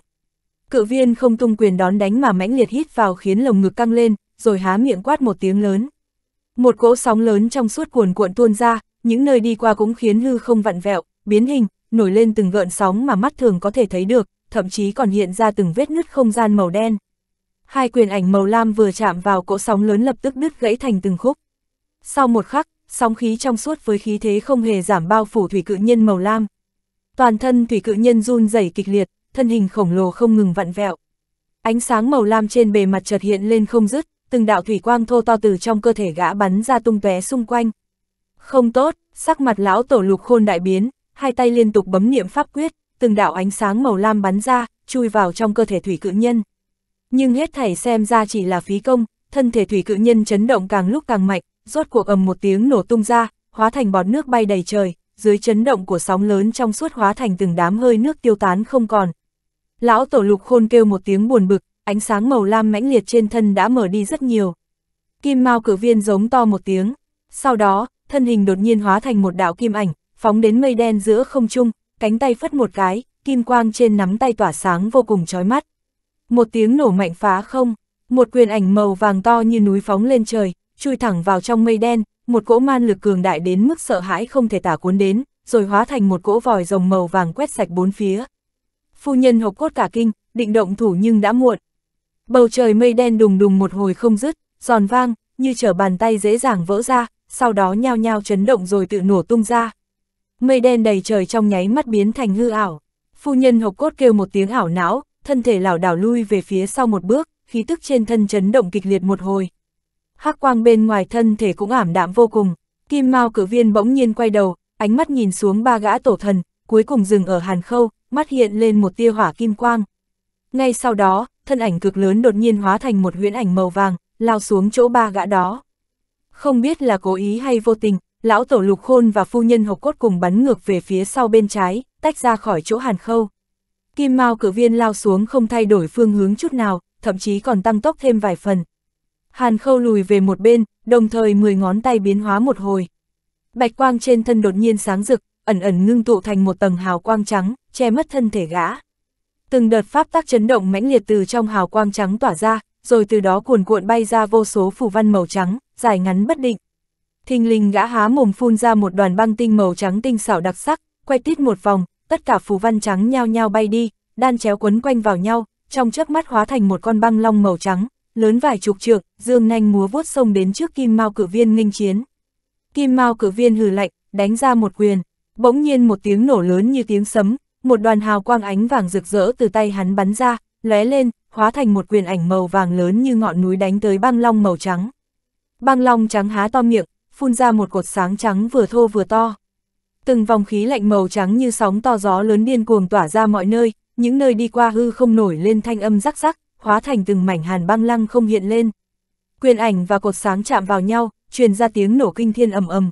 Cự viên không tung quyền đón đánh mà mãnh liệt hít vào khiến lồng ngực căng lên, rồi há miệng quát một tiếng lớn. Một cỗ sóng lớn trong suốt cuồn cuộn tuôn ra, những nơi đi qua cũng khiến hư không vặn vẹo, biến hình, nổi lên từng gợn sóng mà mắt thường có thể thấy được, thậm chí còn hiện ra từng vết nứt không gian màu đen. Hai quyền ảnh màu lam vừa chạm vào cỗ sóng lớn lập tức đứt gãy thành từng khúc. Sau một khắc, sóng khí trong suốt với khí thế không hề giảm bao phủ thủy cự nhân màu lam. Toàn thân thủy cự nhân run rẩy kịch liệt, thân hình khổng lồ không ngừng vặn vẹo. Ánh sáng màu lam trên bề mặt chợt hiện lên không dứt, từng đạo thủy quang thô to từ trong cơ thể gã bắn ra tung tóe xung quanh. Không tốt, sắc mặt lão tổ lục khôn đại biến, hai tay liên tục bấm niệm pháp quyết, từng đạo ánh sáng màu lam bắn ra, chui vào trong cơ thể thủy cự nhân. Nhưng hết thảy xem ra chỉ là phí công, thân thể thủy cự nhân chấn động càng lúc càng mạnh, rốt cuộc ầm một tiếng nổ tung ra, hóa thành bọt nước bay đầy trời, dưới chấn động của sóng lớn trong suốt hóa thành từng đám hơi nước tiêu tán không còn. Lão tổ lục khôn kêu một tiếng buồn bực, ánh sáng màu lam mãnh liệt trên thân đã mở đi rất nhiều. Kim Mao cử viên giống to một tiếng, sau đó, thân hình đột nhiên hóa thành một đạo kim ảnh, phóng đến mây đen giữa không trung, cánh tay phất một cái, kim quang trên nắm tay tỏa sáng vô cùng chói mắt. Một tiếng nổ mạnh phá không, một quyền ảnh màu vàng to như núi phóng lên trời, chui thẳng vào trong mây đen, một cỗ man lực cường đại đến mức sợ hãi không thể tả cuốn đến, rồi hóa thành một cỗ vòi rồng màu vàng quét sạch bốn phía. Phu nhân hộp cốt cả kinh, định động thủ nhưng đã muộn, Bầu trời mây đen đùng đùng một hồi không dứt, giòn vang, như trở bàn tay dễ dàng vỡ ra, sau đó nhao nhao chấn động rồi tự nổ tung ra. Mây đen đầy trời trong nháy mắt biến thành hư ảo. Phu nhân hộc cốt kêu một tiếng ảo não, thân thể lảo đảo lui về phía sau một bước, khí tức trên thân chấn động kịch liệt một hồi. Hắc quang bên ngoài thân thể cũng ảm đạm vô cùng, Kim Mao cử viên bỗng nhiên quay đầu, ánh mắt nhìn xuống ba gã tổ thần, cuối cùng dừng ở Hàn Khâu, mắt hiện lên một tia hỏa kim quang. Ngay sau đó, thân ảnh cực lớn đột nhiên hóa thành một huyễn ảnh màu vàng, lao xuống chỗ ba gã đó. Không biết là cố ý hay vô tình, lão tổ lục khôn và phu nhân hộc cốt cùng bắn ngược về phía sau bên trái, tách ra khỏi chỗ hàn khâu. Kim Mao cử viên lao xuống không thay đổi phương hướng chút nào, thậm chí còn tăng tốc thêm vài phần. Hàn khâu lùi về một bên, đồng thời 10 ngón tay biến hóa một hồi. Bạch quang trên thân đột nhiên sáng rực, ẩn ẩn ngưng tụ thành một tầng hào quang trắng, che mất thân thể gã từng đợt pháp tác chấn động mãnh liệt từ trong hào quang trắng tỏa ra, rồi từ đó cuồn cuộn bay ra vô số phù văn màu trắng, dài ngắn bất định. Thình Linh gã há mồm phun ra một đoàn băng tinh màu trắng tinh xảo đặc sắc, quay tít một vòng, tất cả phù văn trắng nhao nhao bay đi, đan chéo quấn quanh vào nhau, trong chớp mắt hóa thành một con băng long màu trắng, lớn vài chục trượng, dương nhanh múa vuốt sông đến trước Kim Mao cử viên nghênh chiến. Kim Mao cử viên hừ lạnh, đánh ra một quyền, bỗng nhiên một tiếng nổ lớn như tiếng sấm, một đoàn hào quang ánh vàng rực rỡ từ tay hắn bắn ra, lóe lên, hóa thành một quyền ảnh màu vàng lớn như ngọn núi đánh tới băng long màu trắng. Băng long trắng há to miệng, phun ra một cột sáng trắng vừa thô vừa to. Từng vòng khí lạnh màu trắng như sóng to gió lớn điên cuồng tỏa ra mọi nơi, những nơi đi qua hư không nổi lên thanh âm rắc rắc, hóa thành từng mảnh hàn băng lăng không hiện lên. Quyền ảnh và cột sáng chạm vào nhau, truyền ra tiếng nổ kinh thiên ầm ầm.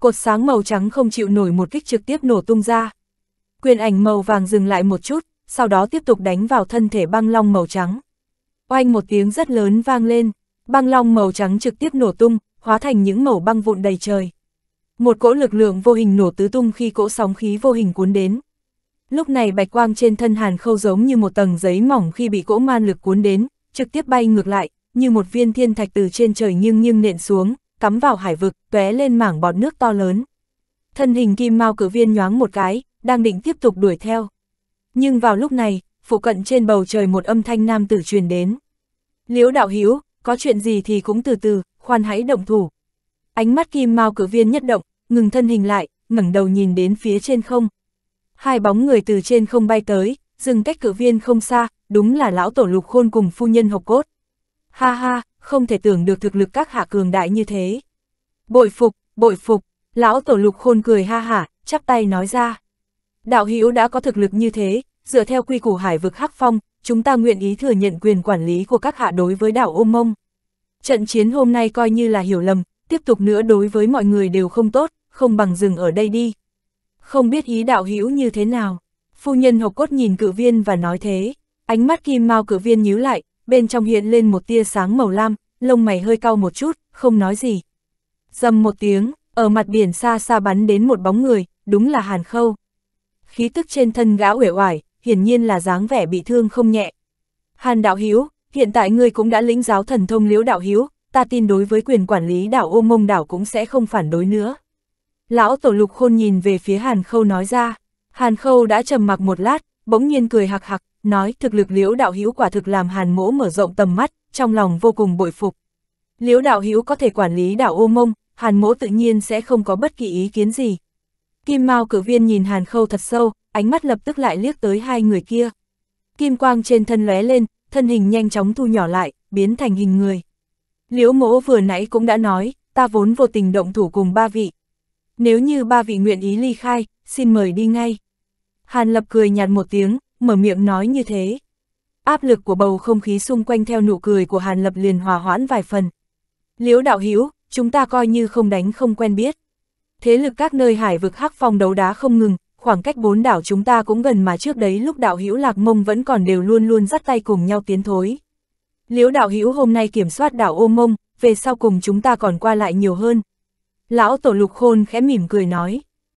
Cột sáng màu trắng không chịu nổi một kích trực tiếp nổ tung ra quyền ảnh màu vàng dừng lại một chút, sau đó tiếp tục đánh vào thân thể băng long màu trắng. Oanh một tiếng rất lớn vang lên, băng long màu trắng trực tiếp nổ tung, hóa thành những mẩu băng vụn đầy trời. Một cỗ lực lượng vô hình nổ tứ tung khi cỗ sóng khí vô hình cuốn đến. Lúc này bạch quang trên thân hàn khâu giống như một tầng giấy mỏng khi bị cỗ man lực cuốn đến, trực tiếp bay ngược lại, như một viên thiên thạch từ trên trời nghiêng nghiêng nện xuống, cắm vào hải vực, tóe lên mảng bọt nước to lớn. Thân hình kim mao cử viên nhoáng một cái, đang định tiếp tục đuổi theo. Nhưng vào lúc này, phụ cận trên bầu trời một âm thanh nam tử truyền đến. Liễu đạo Hiếu có chuyện gì thì cũng từ từ, khoan hãy động thủ. Ánh mắt kim mao cử viên nhất động, ngừng thân hình lại, ngẩng đầu nhìn đến phía trên không. Hai bóng người từ trên không bay tới, dừng cách cử viên không xa, đúng là lão tổ lục khôn cùng phu nhân hộc cốt. Ha ha, không thể tưởng được thực lực các hạ cường đại như thế. Bội phục, bội phục, lão tổ lục khôn cười ha hả, chắp tay nói ra. Đạo hữu đã có thực lực như thế, dựa theo quy củ hải vực Hắc Phong, chúng ta nguyện ý thừa nhận quyền quản lý của các hạ đối với đảo Ô Mông. Trận chiến hôm nay coi như là hiểu lầm, tiếp tục nữa đối với mọi người đều không tốt, không bằng dừng ở đây đi. Không biết ý đạo hữu như thế nào. Phu nhân hộc cốt nhìn cự viên và nói thế, ánh mắt kim mao cự viên nhíu lại, bên trong hiện lên một tia sáng màu lam, lông mày hơi cao một chút, không nói gì. Dầm một tiếng, ở mặt biển xa xa bắn đến một bóng người, đúng là Hàn Khâu khí tức trên thân gã uể oải, hiển nhiên là dáng vẻ bị thương không nhẹ. Hàn đạo hiếu, hiện tại ngươi cũng đã lĩnh giáo thần thông liễu đạo hiếu, ta tin đối với quyền quản lý đảo ô mông đảo cũng sẽ không phản đối nữa. Lão tổ lục khôn nhìn về phía Hàn Khâu nói ra, Hàn Khâu đã trầm mặc một lát, bỗng nhiên cười hạc hạc, nói thực lực liễu đạo hiếu quả thực làm Hàn mỗ mở rộng tầm mắt, trong lòng vô cùng bội phục. Liễu đạo hiếu có thể quản lý đảo ô mông, Hàn mỗ tự nhiên sẽ không có bất kỳ ý kiến gì, Kim Mao cử viên nhìn Hàn Khâu thật sâu, ánh mắt lập tức lại liếc tới hai người kia. Kim quang trên thân lóe lên, thân hình nhanh chóng thu nhỏ lại, biến thành hình người. Liễu mỗ vừa nãy cũng đã nói, ta vốn vô tình động thủ cùng ba vị. Nếu như ba vị nguyện ý ly khai, xin mời đi ngay. Hàn lập cười nhạt một tiếng, mở miệng nói như thế. Áp lực của bầu không khí xung quanh theo nụ cười của Hàn lập liền hòa hoãn vài phần. Liễu đạo Hiếu, chúng ta coi như không đánh không quen biết thế lực các nơi hải vực hắc phong đấu đá không ngừng, khoảng cách bốn đảo chúng ta cũng gần mà trước đấy lúc đạo hữu lạc mông vẫn còn đều luôn luôn dắt tay cùng nhau tiến thối. Liễu đạo hữu hôm nay kiểm soát đảo ô mông, về sau cùng chúng ta còn qua lại nhiều hơn. Lão tổ lục khôn khẽ mỉm cười nói.